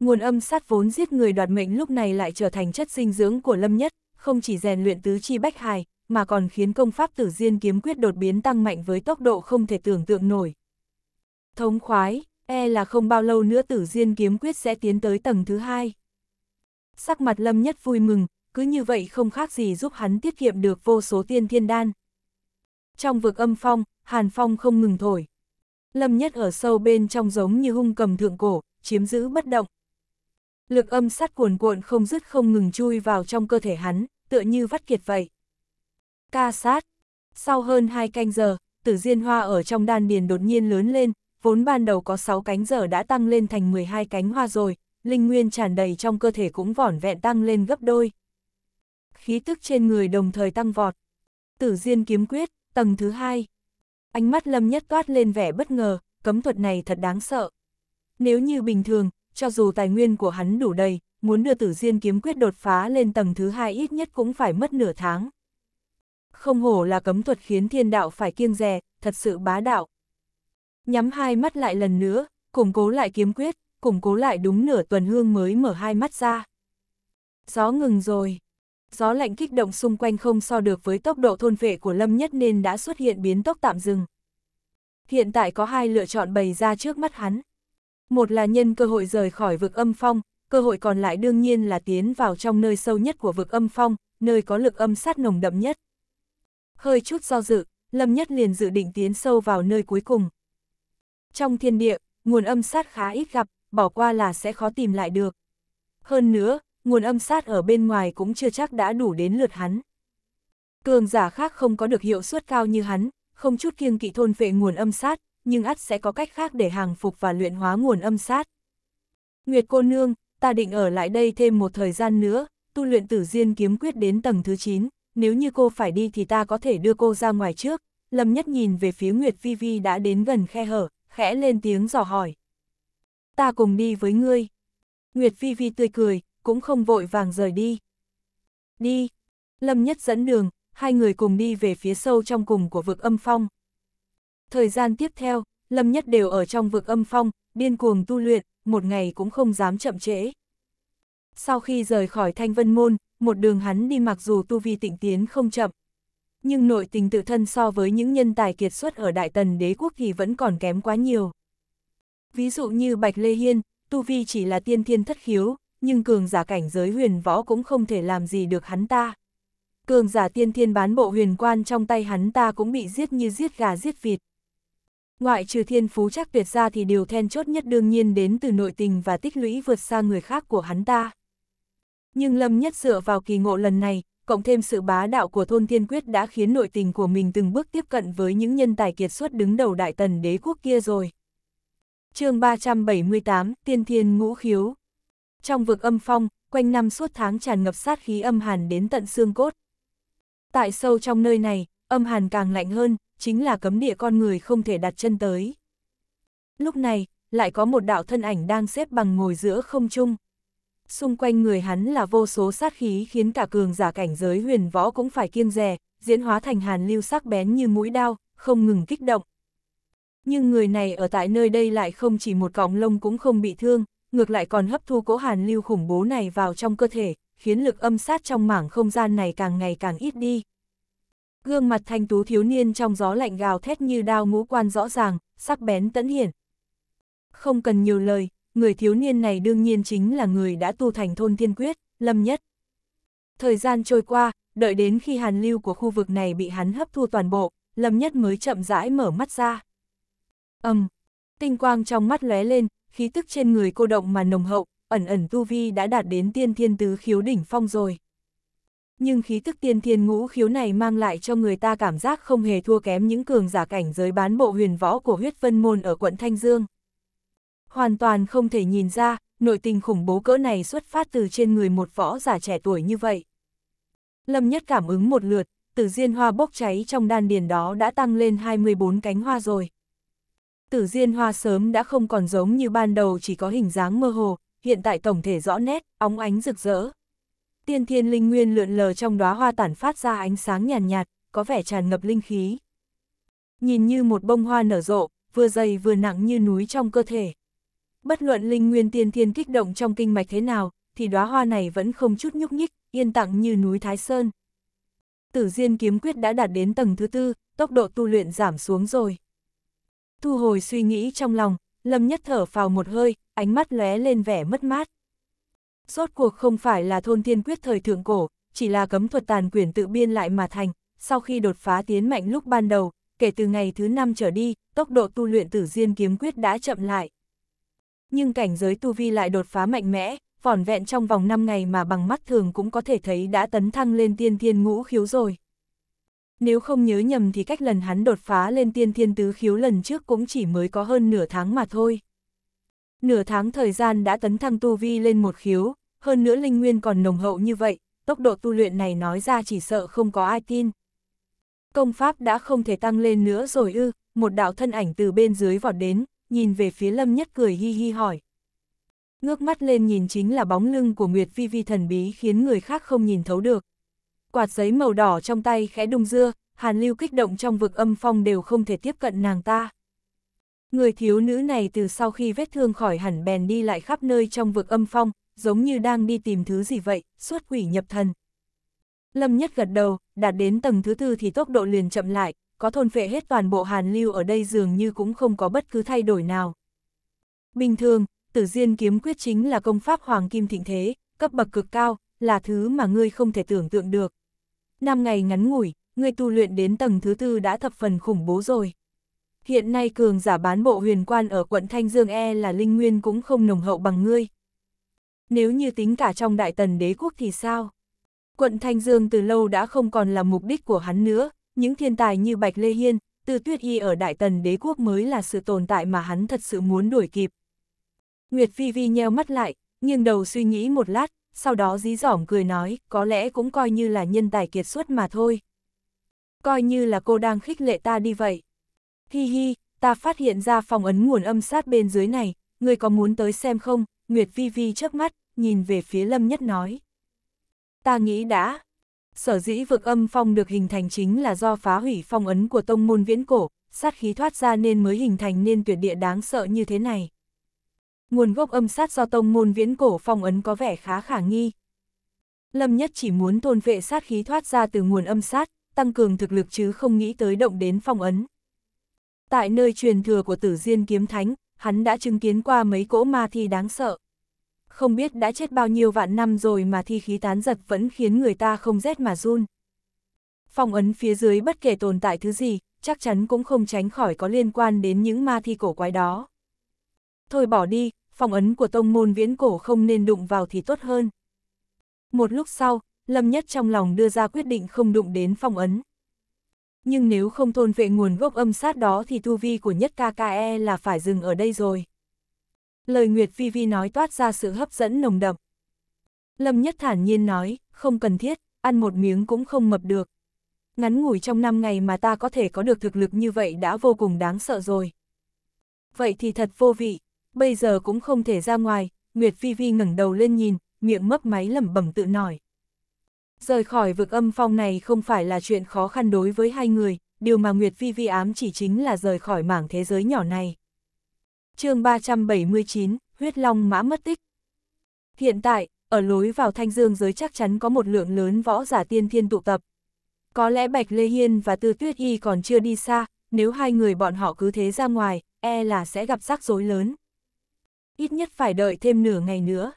Speaker 1: Nguồn âm sát vốn giết người đoạt mệnh lúc này lại trở thành chất dinh dưỡng của Lâm Nhất, không chỉ rèn luyện tứ chi bách hài, mà còn khiến công pháp tử diên kiếm quyết đột biến tăng mạnh với tốc độ không thể tưởng tượng nổi. Thống khoái, e là không bao lâu nữa tử diên kiếm quyết sẽ tiến tới tầng thứ hai. Sắc mặt Lâm Nhất vui mừng, cứ như vậy không khác gì giúp hắn tiết kiệm được vô số tiên thiên đan trong vực âm phong, hàn phong không ngừng thổi. Lâm nhất ở sâu bên trong giống như hung cầm thượng cổ, chiếm giữ bất động. Lực âm sắt cuồn cuộn không dứt không ngừng chui vào trong cơ thể hắn, tựa như vắt kiệt vậy. Ca sát. Sau hơn hai canh giờ, tử diên hoa ở trong đan điền đột nhiên lớn lên, vốn ban đầu có 6 cánh giờ đã tăng lên thành 12 cánh hoa rồi, linh nguyên tràn đầy trong cơ thể cũng vỏn vẹn tăng lên gấp đôi. Khí tức trên người đồng thời tăng vọt. Tử Diên kiếm quyết, Tầng thứ hai. Ánh mắt Lâm Nhất toát lên vẻ bất ngờ, cấm thuật này thật đáng sợ. Nếu như bình thường, cho dù tài nguyên của hắn đủ đầy, muốn đưa tử diên kiếm quyết đột phá lên tầng thứ hai ít nhất cũng phải mất nửa tháng. Không hổ là cấm thuật khiến thiên đạo phải kiêng rè, thật sự bá đạo. Nhắm hai mắt lại lần nữa, củng cố lại kiếm quyết, củng cố lại đúng nửa tuần hương mới mở hai mắt ra. Gió ngừng rồi gió lạnh kích động xung quanh không so được với tốc độ thôn vệ của Lâm Nhất nên đã xuất hiện biến tốc tạm dừng. Hiện tại có hai lựa chọn bày ra trước mắt hắn. Một là nhân cơ hội rời khỏi vực âm phong, cơ hội còn lại đương nhiên là tiến vào trong nơi sâu nhất của vực âm phong, nơi có lực âm sát nồng đậm nhất. Hơi chút do dự, Lâm Nhất liền dự định tiến sâu vào nơi cuối cùng. Trong thiên địa, nguồn âm sát khá ít gặp, bỏ qua là sẽ khó tìm lại được. Hơn nữa, nguồn âm sát ở bên ngoài cũng chưa chắc đã đủ đến lượt hắn. Cường giả khác không có được hiệu suất cao như hắn, không chút kiêng kỵ thôn vệ nguồn âm sát, nhưng ắt sẽ có cách khác để hàng phục và luyện hóa nguồn âm sát. Nguyệt cô nương, ta định ở lại đây thêm một thời gian nữa, tu luyện tử diên kiếm quyết đến tầng thứ 9, nếu như cô phải đi thì ta có thể đưa cô ra ngoài trước. Lâm nhất nhìn về phía Nguyệt Vi Vi đã đến gần khe hở, khẽ lên tiếng dò hỏi. Ta cùng đi với ngươi. Nguyệt Vi Vi tươi cười, cũng không vội vàng rời đi. Đi! Lâm Nhất dẫn đường, hai người cùng đi về phía sâu trong cùng của vực âm phong. Thời gian tiếp theo, Lâm Nhất đều ở trong vực âm phong, điên cuồng tu luyện, một ngày cũng không dám chậm trễ. Sau khi rời khỏi Thanh Vân Môn, một đường hắn đi mặc dù tu vi tịnh tiến không chậm. Nhưng nội tình tự thân so với những nhân tài kiệt xuất ở Đại Tần Đế Quốc thì vẫn còn kém quá nhiều. Ví dụ như Bạch Lê Hiên, tu vi chỉ là tiên thiên thất khiếu, nhưng cường giả cảnh giới huyền võ cũng không thể làm gì được hắn ta. Cường giả tiên thiên bán bộ huyền quan trong tay hắn ta cũng bị giết như giết gà giết vịt. Ngoại trừ thiên phú chắc tuyệt ra thì điều then chốt nhất đương nhiên đến từ nội tình và tích lũy vượt xa người khác của hắn ta. Nhưng Lâm Nhất dựa vào kỳ ngộ lần này, cộng thêm sự bá đạo của thôn thiên quyết đã khiến nội tình của mình từng bước tiếp cận với những nhân tài kiệt xuất đứng đầu đại tần đế quốc kia rồi. chương 378, Tiên Thiên Ngũ Khiếu trong vực âm phong, quanh năm suốt tháng tràn ngập sát khí âm hàn đến tận xương cốt. Tại sâu trong nơi này, âm hàn càng lạnh hơn, chính là cấm địa con người không thể đặt chân tới. Lúc này, lại có một đạo thân ảnh đang xếp bằng ngồi giữa không trung. Xung quanh người hắn là vô số sát khí khiến cả cường giả cảnh giới huyền võ cũng phải kiêng rè, diễn hóa thành hàn lưu sắc bén như mũi đao, không ngừng kích động. Nhưng người này ở tại nơi đây lại không chỉ một cọng lông cũng không bị thương, ngược lại còn hấp thu cỗ hàn lưu khủng bố này vào trong cơ thể, khiến lực âm sát trong mảng không gian này càng ngày càng ít đi. Gương mặt thanh tú thiếu niên trong gió lạnh gào thét như đao ngũ quan rõ ràng, sắc bén tẫn hiển. Không cần nhiều lời, người thiếu niên này đương nhiên chính là người đã tu thành thôn thiên quyết, lâm nhất. Thời gian trôi qua, đợi đến khi hàn lưu của khu vực này bị hắn hấp thu toàn bộ, lâm nhất mới chậm rãi mở mắt ra. âm, um, tinh quang trong mắt lóe lên, khí tức trên người cô động mà nồng hậu, ẩn ẩn tu vi đã đạt đến tiên thiên tứ khiếu đỉnh phong rồi. Nhưng khí tức tiên thiên ngũ khiếu này mang lại cho người ta cảm giác không hề thua kém những cường giả cảnh giới bán bộ huyền võ của huyết vân môn ở quận Thanh Dương. Hoàn toàn không thể nhìn ra, nội tình khủng bố cỡ này xuất phát từ trên người một võ giả trẻ tuổi như vậy. Lâm Nhất cảm ứng một lượt, từ diên hoa bốc cháy trong đan điền đó đã tăng lên 24 cánh hoa rồi. Tử Diên Hoa sớm đã không còn giống như ban đầu chỉ có hình dáng mơ hồ, hiện tại tổng thể rõ nét, óng ánh rực rỡ. Tiên thiên linh nguyên lượn lờ trong đóa hoa tản phát ra ánh sáng nhàn nhạt, nhạt, có vẻ tràn ngập linh khí. Nhìn như một bông hoa nở rộ, vừa dày vừa nặng như núi trong cơ thể. Bất luận linh nguyên tiên thiên kích động trong kinh mạch thế nào, thì đóa hoa này vẫn không chút nhúc nhích, yên tặng như núi Thái Sơn. Tử Diên kiếm quyết đã đạt đến tầng thứ tư, tốc độ tu luyện giảm xuống rồi thu hồi suy nghĩ trong lòng, Lâm Nhất thở phào một hơi, ánh mắt lóe lên vẻ mất mát. Rốt cuộc không phải là thôn thiên quyết thời thượng cổ, chỉ là cấm thuật tàn quyển tự biên lại mà thành, sau khi đột phá tiến mạnh lúc ban đầu, kể từ ngày thứ năm trở đi, tốc độ tu luyện tử diên kiếm quyết đã chậm lại. Nhưng cảnh giới tu vi lại đột phá mạnh mẽ, vỏn vẹn trong vòng 5 ngày mà bằng mắt thường cũng có thể thấy đã tấn thăng lên tiên thiên ngũ khiếu rồi nếu không nhớ nhầm thì cách lần hắn đột phá lên tiên thiên tứ khiếu lần trước cũng chỉ mới có hơn nửa tháng mà thôi. Nửa tháng thời gian đã tấn thăng tu vi lên một khiếu, hơn nữa linh nguyên còn nồng hậu như vậy, tốc độ tu luyện này nói ra chỉ sợ không có ai tin. Công pháp đã không thể tăng lên nữa rồi ư, một đạo thân ảnh từ bên dưới vọt đến, nhìn về phía lâm nhất cười hi hi hỏi. Ngước mắt lên nhìn chính là bóng lưng của Nguyệt Vi Vi thần bí khiến người khác không nhìn thấu được, quạt giấy màu đỏ trong tay khẽ đung dưa, hàn lưu kích động trong vực âm phong đều không thể tiếp cận nàng ta. Người thiếu nữ này từ sau khi vết thương khỏi hẳn bèn đi lại khắp nơi trong vực âm phong, giống như đang đi tìm thứ gì vậy, suốt quỷ nhập thần. Lâm Nhất gật đầu, đạt đến tầng thứ tư thì tốc độ liền chậm lại, có thôn phệ hết toàn bộ hàn lưu ở đây dường như cũng không có bất cứ thay đổi nào. Bình thường, tử diên kiếm quyết chính là công pháp hoàng kim thịnh thế, cấp bậc cực cao, là thứ mà ngươi không thể tưởng tượng được năm ngày ngắn ngủi, người tu luyện đến tầng thứ tư đã thập phần khủng bố rồi. Hiện nay cường giả bán bộ huyền quan ở quận Thanh Dương E là linh nguyên cũng không nồng hậu bằng ngươi. Nếu như tính cả trong đại tần đế quốc thì sao? Quận Thanh Dương từ lâu đã không còn là mục đích của hắn nữa, những thiên tài như Bạch Lê Hiên, Từ Tuyết Y ở đại tần đế quốc mới là sự tồn tại mà hắn thật sự muốn đuổi kịp. Nguyệt Phi Vi nheo mắt lại, nghiêng đầu suy nghĩ một lát, sau đó dí dỏm cười nói, có lẽ cũng coi như là nhân tài kiệt xuất mà thôi. Coi như là cô đang khích lệ ta đi vậy. Hi hi, ta phát hiện ra phòng ấn nguồn âm sát bên dưới này, người có muốn tới xem không? Nguyệt Vi Vi trước mắt, nhìn về phía Lâm Nhất nói. Ta nghĩ đã. Sở dĩ vực âm phong được hình thành chính là do phá hủy phong ấn của tông môn viễn cổ, sát khí thoát ra nên mới hình thành nên tuyệt địa đáng sợ như thế này nguồn gốc âm sát do tông môn viễn cổ phong ấn có vẻ khá khả nghi. Lâm Nhất chỉ muốn thôn vệ sát khí thoát ra từ nguồn âm sát, tăng cường thực lực chứ không nghĩ tới động đến phong ấn. Tại nơi truyền thừa của tử diên kiếm thánh, hắn đã chứng kiến qua mấy cỗ ma thi đáng sợ. Không biết đã chết bao nhiêu vạn năm rồi mà thi khí tán giật vẫn khiến người ta không rét mà run. Phong ấn phía dưới bất kể tồn tại thứ gì, chắc chắn cũng không tránh khỏi có liên quan đến những ma thi cổ quái đó. Thôi bỏ đi, phong ấn của tông môn viễn cổ không nên đụng vào thì tốt hơn. Một lúc sau, Lâm Nhất trong lòng đưa ra quyết định không đụng đến phong ấn. Nhưng nếu không thôn vệ nguồn gốc âm sát đó thì tu vi của nhất KKE là phải dừng ở đây rồi. Lời Nguyệt Vi Vi nói toát ra sự hấp dẫn nồng đậm. Lâm Nhất thản nhiên nói, không cần thiết, ăn một miếng cũng không mập được. Ngắn ngủi trong năm ngày mà ta có thể có được thực lực như vậy đã vô cùng đáng sợ rồi. Vậy thì thật vô vị, Bây giờ cũng không thể ra ngoài, Nguyệt Phi Phi ngẩng đầu lên nhìn, miệng mấp máy lẩm bẩm tự nói. Rời khỏi vực âm phong này không phải là chuyện khó khăn đối với hai người, điều mà Nguyệt Phi Phi ám chỉ chính là rời khỏi mảng thế giới nhỏ này. chương 379, Huyết Long Mã mất tích. Hiện tại, ở lối vào thanh dương giới chắc chắn có một lượng lớn võ giả tiên thiên tụ tập. Có lẽ Bạch Lê Hiên và Tư Tuyết Y còn chưa đi xa, nếu hai người bọn họ cứ thế ra ngoài, e là sẽ gặp rắc rối lớn ít nhất phải đợi thêm nửa ngày nữa.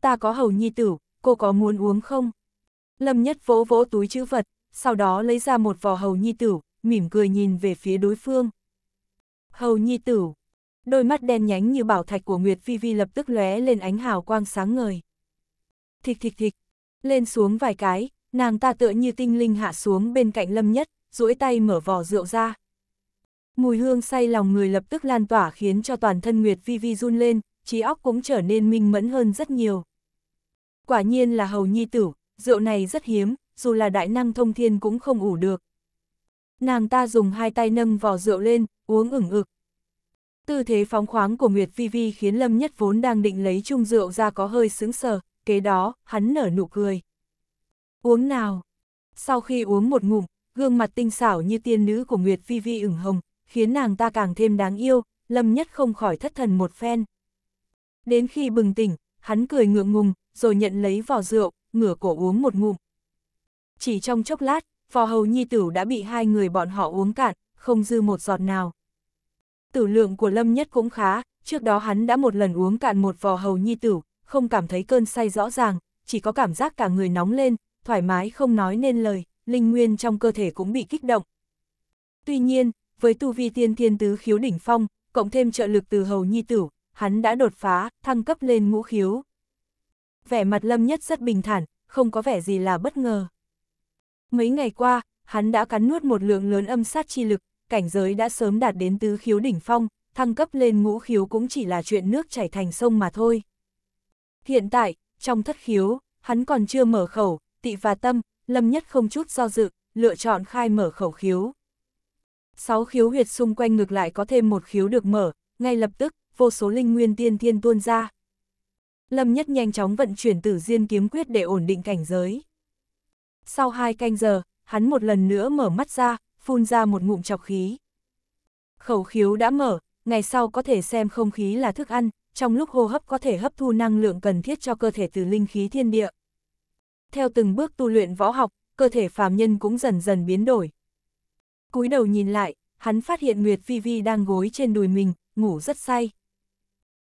Speaker 1: Ta có hầu nhi tử, cô có muốn uống không? Lâm Nhất vỗ vỗ túi chữ vật, sau đó lấy ra một vò hầu nhi tử, mỉm cười nhìn về phía đối phương. Hầu nhi tử, đôi mắt đen nhánh như bảo thạch của Nguyệt Phi Vi lập tức lóe lên ánh hào quang sáng ngời. Thịch thịch thịch, lên xuống vài cái, nàng ta tựa như tinh linh hạ xuống bên cạnh Lâm Nhất, duỗi tay mở vò rượu ra. Mùi hương say lòng người lập tức lan tỏa khiến cho toàn thân Nguyệt Vi Vi run lên, trí óc cũng trở nên minh mẫn hơn rất nhiều. Quả nhiên là hầu nhi tử, rượu này rất hiếm, dù là đại năng thông thiên cũng không ủ được. Nàng ta dùng hai tay nâng vò rượu lên, uống ửng ực. Tư thế phóng khoáng của Nguyệt Vi Vi khiến Lâm Nhất vốn đang định lấy chung rượu ra có hơi sững sờ, kế đó, hắn nở nụ cười. Uống nào? Sau khi uống một ngụm, gương mặt tinh xảo như tiên nữ của Nguyệt Vi Vi ửng hồng, khiến nàng ta càng thêm đáng yêu, Lâm Nhất không khỏi thất thần một phen. Đến khi bừng tỉnh, hắn cười ngượng ngùng, rồi nhận lấy vỏ rượu, ngửa cổ uống một ngụm. Chỉ trong chốc lát, phò hầu nhi tử đã bị hai người bọn họ uống cạn, không dư một giọt nào. Tử lượng của Lâm Nhất cũng khá, trước đó hắn đã một lần uống cạn một vò hầu nhi tử, không cảm thấy cơn say rõ ràng, chỉ có cảm giác cả người nóng lên, thoải mái không nói nên lời, linh nguyên trong cơ thể cũng bị kích động. Tuy nhiên, với tu vi tiên thiên tứ khiếu đỉnh phong, cộng thêm trợ lực từ hầu nhi tử, hắn đã đột phá, thăng cấp lên ngũ khiếu. Vẻ mặt Lâm Nhất rất bình thản, không có vẻ gì là bất ngờ. Mấy ngày qua, hắn đã cắn nuốt một lượng lớn âm sát chi lực, cảnh giới đã sớm đạt đến tứ khiếu đỉnh phong, thăng cấp lên ngũ khiếu cũng chỉ là chuyện nước chảy thành sông mà thôi. Hiện tại, trong thất khiếu, hắn còn chưa mở khẩu, tị và tâm, lâm nhất không chút do dự, lựa chọn khai mở khẩu khiếu sáu khiếu huyệt xung quanh ngược lại có thêm một khiếu được mở, ngay lập tức, vô số linh nguyên tiên thiên tuôn ra. Lâm Nhất nhanh chóng vận chuyển tử diên kiếm quyết để ổn định cảnh giới. Sau hai canh giờ, hắn một lần nữa mở mắt ra, phun ra một ngụm chọc khí. Khẩu khiếu đã mở, ngày sau có thể xem không khí là thức ăn, trong lúc hô hấp có thể hấp thu năng lượng cần thiết cho cơ thể từ linh khí thiên địa. Theo từng bước tu luyện võ học, cơ thể phàm nhân cũng dần dần biến đổi, cúi đầu nhìn lại, hắn phát hiện Nguyệt Vi Vi đang gối trên đùi mình, ngủ rất say.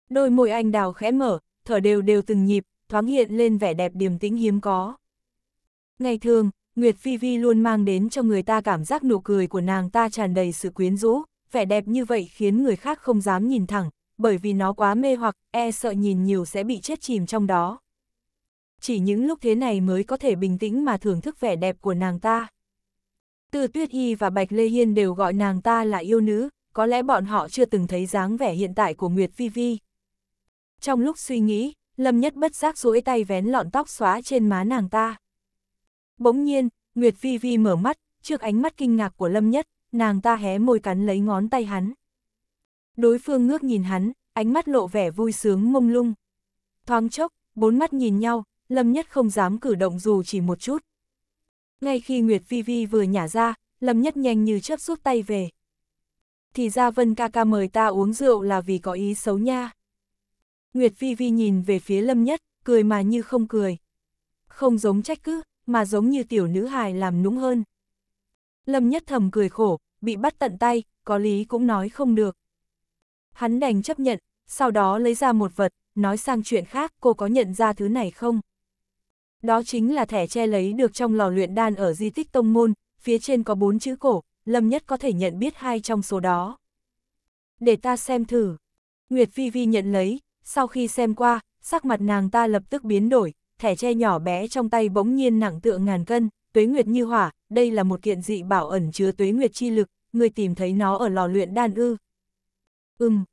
Speaker 1: Đôi môi anh đào khẽ mở, thở đều đều từng nhịp, thoáng hiện lên vẻ đẹp điềm tĩnh hiếm có. Ngày thường, Nguyệt Vi Vi luôn mang đến cho người ta cảm giác nụ cười của nàng ta tràn đầy sự quyến rũ, vẻ đẹp như vậy khiến người khác không dám nhìn thẳng, bởi vì nó quá mê hoặc, e sợ nhìn nhiều sẽ bị chết chìm trong đó. Chỉ những lúc thế này mới có thể bình tĩnh mà thưởng thức vẻ đẹp của nàng ta. Từ Tuyết Y và Bạch Lê Hiên đều gọi nàng ta là yêu nữ, có lẽ bọn họ chưa từng thấy dáng vẻ hiện tại của Nguyệt Vi Vi. Trong lúc suy nghĩ, Lâm Nhất bất giác duỗi tay vén lọn tóc xóa trên má nàng ta. Bỗng nhiên, Nguyệt Vi Vi mở mắt, trước ánh mắt kinh ngạc của Lâm Nhất, nàng ta hé môi cắn lấy ngón tay hắn. Đối phương ngước nhìn hắn, ánh mắt lộ vẻ vui sướng mông lung. Thoáng chốc, bốn mắt nhìn nhau, Lâm Nhất không dám cử động dù chỉ một chút ngay khi Nguyệt Vi Vi vừa nhả ra, Lâm Nhất nhanh như chớp rút tay về. Thì ra Vân ca ca mời ta uống rượu là vì có ý xấu nha. Nguyệt Vi Vi nhìn về phía Lâm Nhất, cười mà như không cười. Không giống trách cứ, mà giống như tiểu nữ hài làm nũng hơn. Lâm Nhất thầm cười khổ, bị bắt tận tay, có lý cũng nói không được. Hắn đành chấp nhận, sau đó lấy ra một vật, nói sang chuyện khác cô có nhận ra thứ này không? đó chính là thẻ che lấy được trong lò luyện đan ở di tích tông môn, phía trên có bốn chữ cổ, Lâm Nhất có thể nhận biết hai trong số đó. Để ta xem thử. Nguyệt phi Vi nhận lấy, sau khi xem qua, sắc mặt nàng ta lập tức biến đổi, thẻ che nhỏ bé trong tay bỗng nhiên nặng tựa ngàn cân, tuế nguyệt như hỏa, đây là một kiện dị bảo ẩn chứa tuế nguyệt chi lực, người tìm thấy nó ở lò luyện đan ư. Ừm,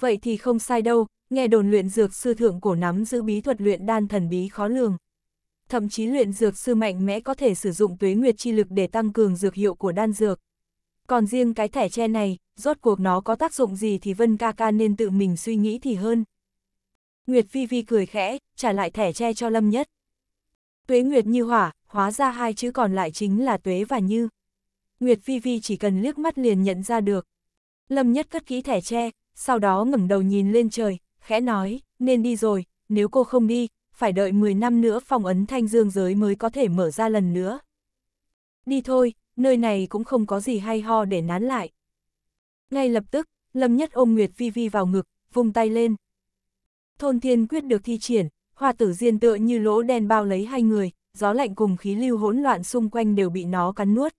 Speaker 1: vậy thì không sai đâu, nghe đồn luyện dược sư thượng cổ nắm giữ bí thuật luyện đan thần bí khó lường, thậm chí luyện dược sư mạnh mẽ có thể sử dụng tuế nguyệt chi lực để tăng cường dược hiệu của đan dược. Còn riêng cái thẻ tre này, rốt cuộc nó có tác dụng gì thì Vân ca ca nên tự mình suy nghĩ thì hơn. Nguyệt Vi Vi cười khẽ, trả lại thẻ tre cho Lâm Nhất. Tuế Nguyệt như hỏa, hóa ra hai chữ còn lại chính là tuế và như. Nguyệt Vi Vi chỉ cần liếc mắt liền nhận ra được. Lâm Nhất cất kỹ thẻ tre, sau đó ngẩng đầu nhìn lên trời, khẽ nói, nên đi rồi, nếu cô không đi, phải đợi 10 năm nữa phong ấn thanh dương giới mới có thể mở ra lần nữa. Đi thôi, nơi này cũng không có gì hay ho để nán lại. Ngay lập tức, Lâm Nhất ôm Nguyệt Vi Vi vào ngực, vung tay lên. Thôn thiên quyết được thi triển, hoa tử diên tựa như lỗ đen bao lấy hai người, gió lạnh cùng khí lưu hỗn loạn xung quanh đều bị nó cắn nuốt.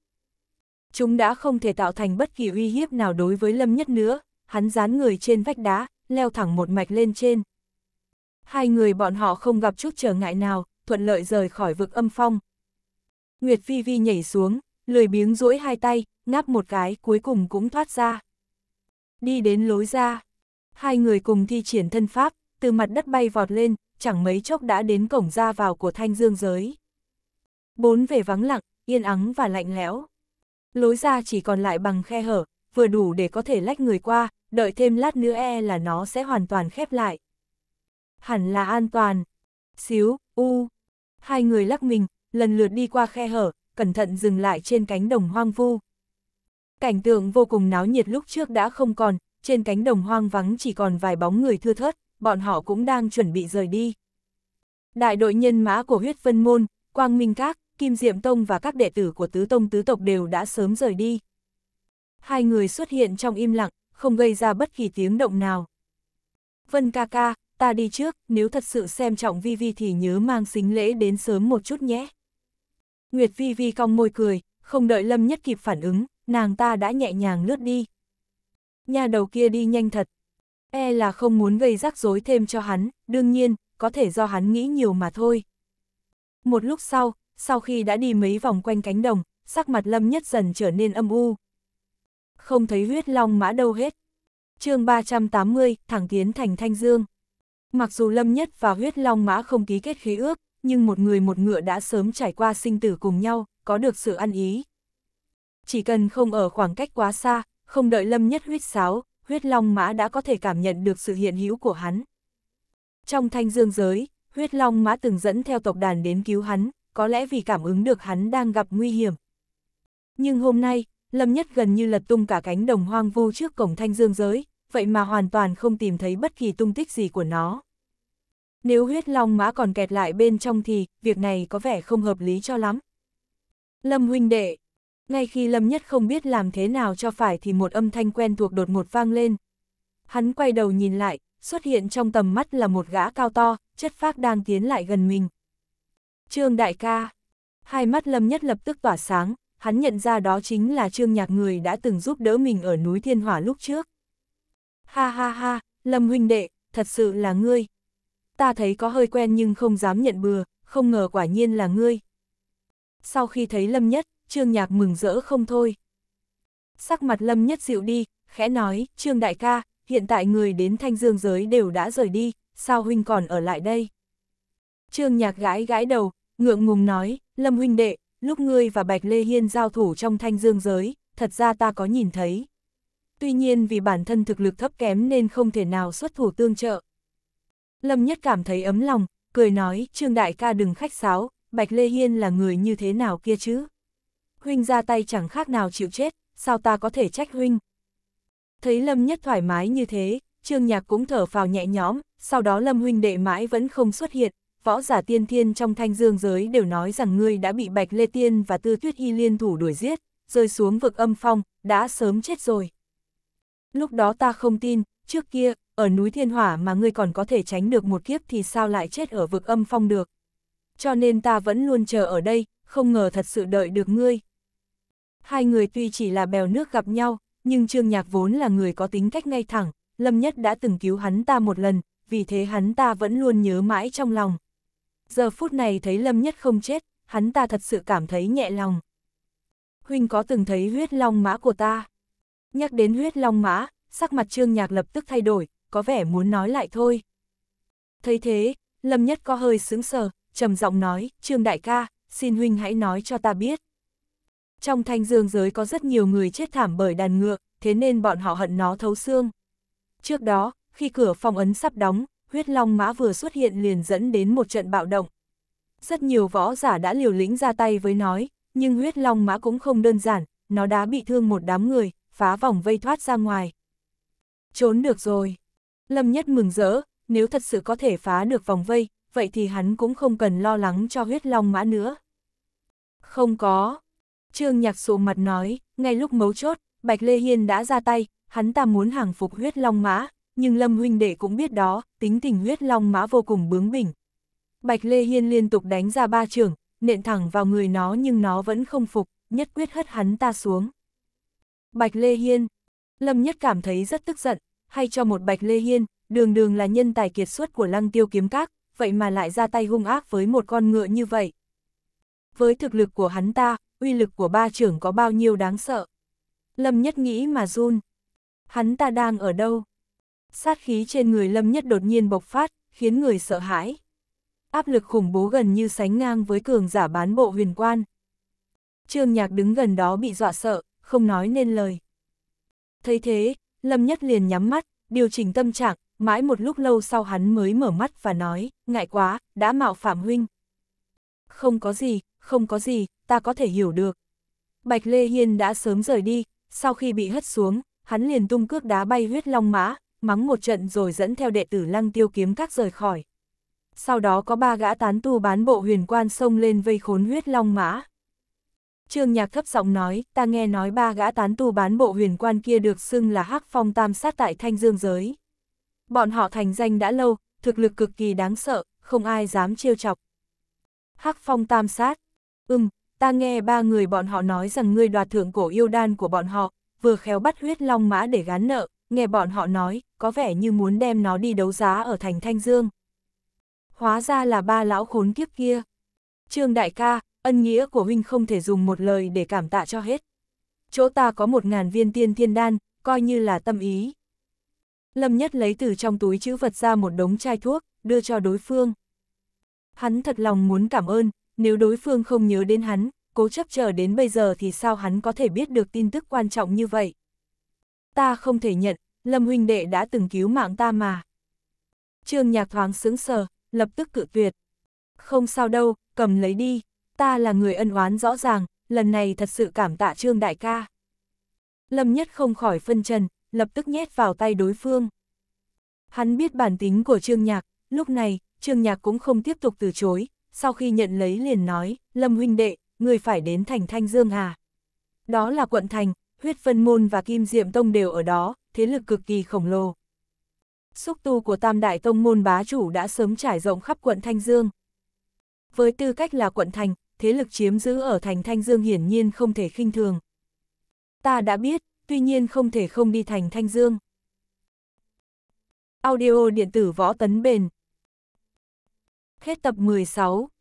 Speaker 1: Chúng đã không thể tạo thành bất kỳ uy hiếp nào đối với Lâm Nhất nữa, hắn dán người trên vách đá, leo thẳng một mạch lên trên. Hai người bọn họ không gặp chút trở ngại nào, thuận lợi rời khỏi vực âm phong. Nguyệt phi Vi nhảy xuống, lười biếng duỗi hai tay, ngáp một cái cuối cùng cũng thoát ra. Đi đến lối ra, hai người cùng thi triển thân pháp, từ mặt đất bay vọt lên, chẳng mấy chốc đã đến cổng ra vào của thanh dương giới. Bốn về vắng lặng, yên ắng và lạnh lẽo. Lối ra chỉ còn lại bằng khe hở, vừa đủ để có thể lách người qua, đợi thêm lát nữa e là nó sẽ hoàn toàn khép lại hẳn là an toàn. Xíu, u. Hai người lắc mình, lần lượt đi qua khe hở, cẩn thận dừng lại trên cánh đồng hoang vu. Cảnh tượng vô cùng náo nhiệt lúc trước đã không còn, trên cánh đồng hoang vắng chỉ còn vài bóng người thưa thớt, bọn họ cũng đang chuẩn bị rời đi. Đại đội nhân mã của huyết vân môn, Quang Minh Các, Kim Diệm Tông và các đệ tử của Tứ Tông Tứ Tộc đều đã sớm rời đi. Hai người xuất hiện trong im lặng, không gây ra bất kỳ tiếng động nào. Vân ca ca, ta đi trước, nếu thật sự xem trọng Vi Vi thì nhớ mang xính lễ đến sớm một chút nhé. Nguyệt Vi Vi cong môi cười, không đợi Lâm Nhất kịp phản ứng, nàng ta đã nhẹ nhàng lướt đi. Nhà đầu kia đi nhanh thật. E là không muốn gây rắc rối thêm cho hắn, đương nhiên, có thể do hắn nghĩ nhiều mà thôi. Một lúc sau, sau khi đã đi mấy vòng quanh cánh đồng, sắc mặt Lâm Nhất dần trở nên âm u. Không thấy huyết long mã đâu hết. chương 380, thẳng tiến thành Thanh Dương. Mặc dù Lâm Nhất và Huyết Long Mã không ký kết khí ước, nhưng một người một ngựa đã sớm trải qua sinh tử cùng nhau, có được sự ăn ý. Chỉ cần không ở khoảng cách quá xa, không đợi Lâm Nhất huyết sáo, Huyết Long Mã đã có thể cảm nhận được sự hiện hữu của hắn. Trong thanh dương giới, Huyết Long Mã từng dẫn theo tộc đàn đến cứu hắn, có lẽ vì cảm ứng được hắn đang gặp nguy hiểm. Nhưng hôm nay, Lâm Nhất gần như lật tung cả cánh đồng hoang vu trước cổng thanh dương giới, vậy mà hoàn toàn không tìm thấy bất kỳ tung tích gì của nó. Nếu huyết long mã còn kẹt lại bên trong thì, việc này có vẻ không hợp lý cho lắm. Lâm huynh đệ, ngay khi Lâm Nhất không biết làm thế nào cho phải thì một âm thanh quen thuộc đột ngột vang lên. Hắn quay đầu nhìn lại, xuất hiện trong tầm mắt là một gã cao to, chất phác đang tiến lại gần mình. Trương đại ca, hai mắt Lâm Nhất lập tức tỏa sáng, hắn nhận ra đó chính là Trương Nhạc người đã từng giúp đỡ mình ở núi Thiên Hỏa lúc trước. Ha ha ha, Lâm huynh đệ, thật sự là ngươi. Ta thấy có hơi quen nhưng không dám nhận bừa, không ngờ quả nhiên là ngươi. Sau khi thấy Lâm Nhất, Trương Nhạc mừng rỡ không thôi. Sắc mặt Lâm Nhất dịu đi, khẽ nói, Trương Đại ca, hiện tại người đến thanh dương giới đều đã rời đi, sao huynh còn ở lại đây? Trương Nhạc gãi gãi đầu, ngượng ngùng nói, Lâm huynh đệ, lúc ngươi và Bạch Lê Hiên giao thủ trong thanh dương giới, thật ra ta có nhìn thấy tuy nhiên vì bản thân thực lực thấp kém nên không thể nào xuất thủ tương trợ. Lâm Nhất cảm thấy ấm lòng, cười nói, Trương Đại ca đừng khách sáo, Bạch Lê Hiên là người như thế nào kia chứ? Huynh ra tay chẳng khác nào chịu chết, sao ta có thể trách Huynh? Thấy Lâm Nhất thoải mái như thế, Trương Nhạc cũng thở phào nhẹ nhõm, sau đó Lâm Huynh đệ mãi vẫn không xuất hiện, võ giả tiên thiên trong thanh dương giới đều nói rằng ngươi đã bị Bạch Lê Tiên và Tư Tuyết y liên thủ đuổi giết, rơi xuống vực âm phong, đã sớm chết rồi lúc đó ta không tin, trước kia, ở núi thiên hỏa mà ngươi còn có thể tránh được một kiếp thì sao lại chết ở vực âm phong được. Cho nên ta vẫn luôn chờ ở đây, không ngờ thật sự đợi được ngươi. Hai người tuy chỉ là bèo nước gặp nhau, nhưng Trương Nhạc vốn là người có tính cách ngay thẳng, Lâm Nhất đã từng cứu hắn ta một lần, vì thế hắn ta vẫn luôn nhớ mãi trong lòng. Giờ phút này thấy Lâm Nhất không chết, hắn ta thật sự cảm thấy nhẹ lòng. Huynh có từng thấy huyết long mã của ta? Nhắc đến huyết long mã, sắc mặt trương nhạc lập tức thay đổi, có vẻ muốn nói lại thôi. Thấy thế, Lâm Nhất có hơi sướng sờ, trầm giọng nói, trương đại ca, xin huynh hãy nói cho ta biết. Trong thanh dương giới có rất nhiều người chết thảm bởi đàn ngựa, thế nên bọn họ hận nó thấu xương. Trước đó, khi cửa phòng ấn sắp đóng, huyết long mã vừa xuất hiện liền dẫn đến một trận bạo động. Rất nhiều võ giả đã liều lĩnh ra tay với nói, nhưng huyết long mã cũng không đơn giản, nó đã bị thương một đám người, phá vòng vây thoát ra ngoài. Trốn được rồi. Lâm Nhất mừng rỡ, nếu thật sự có thể phá được vòng vây, vậy thì hắn cũng không cần lo lắng cho huyết long mã nữa. Không có. Trương Nhạc sụ mặt nói, ngay lúc mấu chốt, Bạch Lê Hiên đã ra tay, hắn ta muốn hàng phục huyết long mã, nhưng Lâm huynh đệ cũng biết đó, tính tình huyết long mã vô cùng bướng bỉnh. Bạch Lê Hiên liên tục đánh ra ba trường, nện thẳng vào người nó nhưng nó vẫn không phục, nhất quyết hất hắn ta xuống. Bạch Lê Hiên. Lâm Nhất cảm thấy rất tức giận, hay cho một Bạch Lê Hiên, đường đường là nhân tài kiệt xuất của lăng tiêu kiếm các, vậy mà lại ra tay hung ác với một con ngựa như vậy. Với thực lực của hắn ta, uy lực của ba trưởng có bao nhiêu đáng sợ. Lâm Nhất nghĩ mà run. Hắn ta đang ở đâu? Sát khí trên người Lâm Nhất đột nhiên bộc phát, khiến người sợ hãi. Áp lực khủng bố gần như sánh ngang với cường giả bán bộ huyền quan. Trương Nhạc đứng gần đó bị dọa sợ, không nói nên lời. Thấy thế, Lâm Nhất liền nhắm mắt, điều chỉnh tâm trạng, mãi một lúc lâu sau hắn mới mở mắt và nói, ngại quá, đã mạo phạm huynh. Không có gì, không có gì, ta có thể hiểu được. Bạch Lê Hiên đã sớm rời đi, sau khi bị hất xuống, hắn liền tung cước đá bay huyết long mã, mắng một trận rồi dẫn theo đệ tử lăng tiêu kiếm các rời khỏi. Sau đó có ba gã tán tu bán bộ huyền quan xông lên vây khốn huyết long mã. Trương Nhạc thấp giọng nói, ta nghe nói ba gã tán tu bán bộ huyền quan kia được xưng là hắc phong tam sát tại thanh dương giới. Bọn họ thành danh đã lâu, thực lực cực kỳ đáng sợ, không ai dám trêu chọc. Hắc phong tam sát, ừm, ta nghe ba người bọn họ nói rằng ngươi đoạt thượng cổ yêu đan của bọn họ, vừa khéo bắt huyết long mã để gán nợ, nghe bọn họ nói, có vẻ như muốn đem nó đi đấu giá ở thành Thanh Dương. Hóa ra là ba lão khốn kiếp kia. Trương đại ca, ân nghĩa của huynh không thể dùng một lời để cảm tạ cho hết. Chỗ ta có một ngàn viên tiên thiên đan, coi như là tâm ý. Lâm Nhất lấy từ trong túi chữ vật ra một đống chai thuốc, đưa cho đối phương. Hắn thật lòng muốn cảm ơn, nếu đối phương không nhớ đến hắn, cố chấp chờ đến bây giờ thì sao hắn có thể biết được tin tức quan trọng như vậy. Ta không thể nhận, Lâm huynh đệ đã từng cứu mạng ta mà. Trương Nhạc thoáng sững sờ, lập tức cự tuyệt. Không sao đâu, cầm lấy đi ta là người ân oán rõ ràng, lần này thật sự cảm tạ trương đại ca. Lâm Nhất không khỏi phân trần, lập tức nhét vào tay đối phương. Hắn biết bản tính của trương nhạc, lúc này, trương nhạc cũng không tiếp tục từ chối, sau khi nhận lấy liền nói, Lâm huynh đệ, người phải đến thành Thanh Dương Hà. Đó là quận thành, huyết phân môn và kim diệm tông đều ở đó, thế lực cực kỳ khổng lồ. Xúc tu của tam đại tông môn bá chủ đã sớm trải rộng khắp quận Thanh Dương. Với tư cách là quận thành, thế lực chiếm giữ ở thành Thanh Dương hiển nhiên không thể khinh thường. Ta đã biết, tuy nhiên không thể không đi thành Thanh Dương. Audio điện tử võ tấn bền. Hết tập 16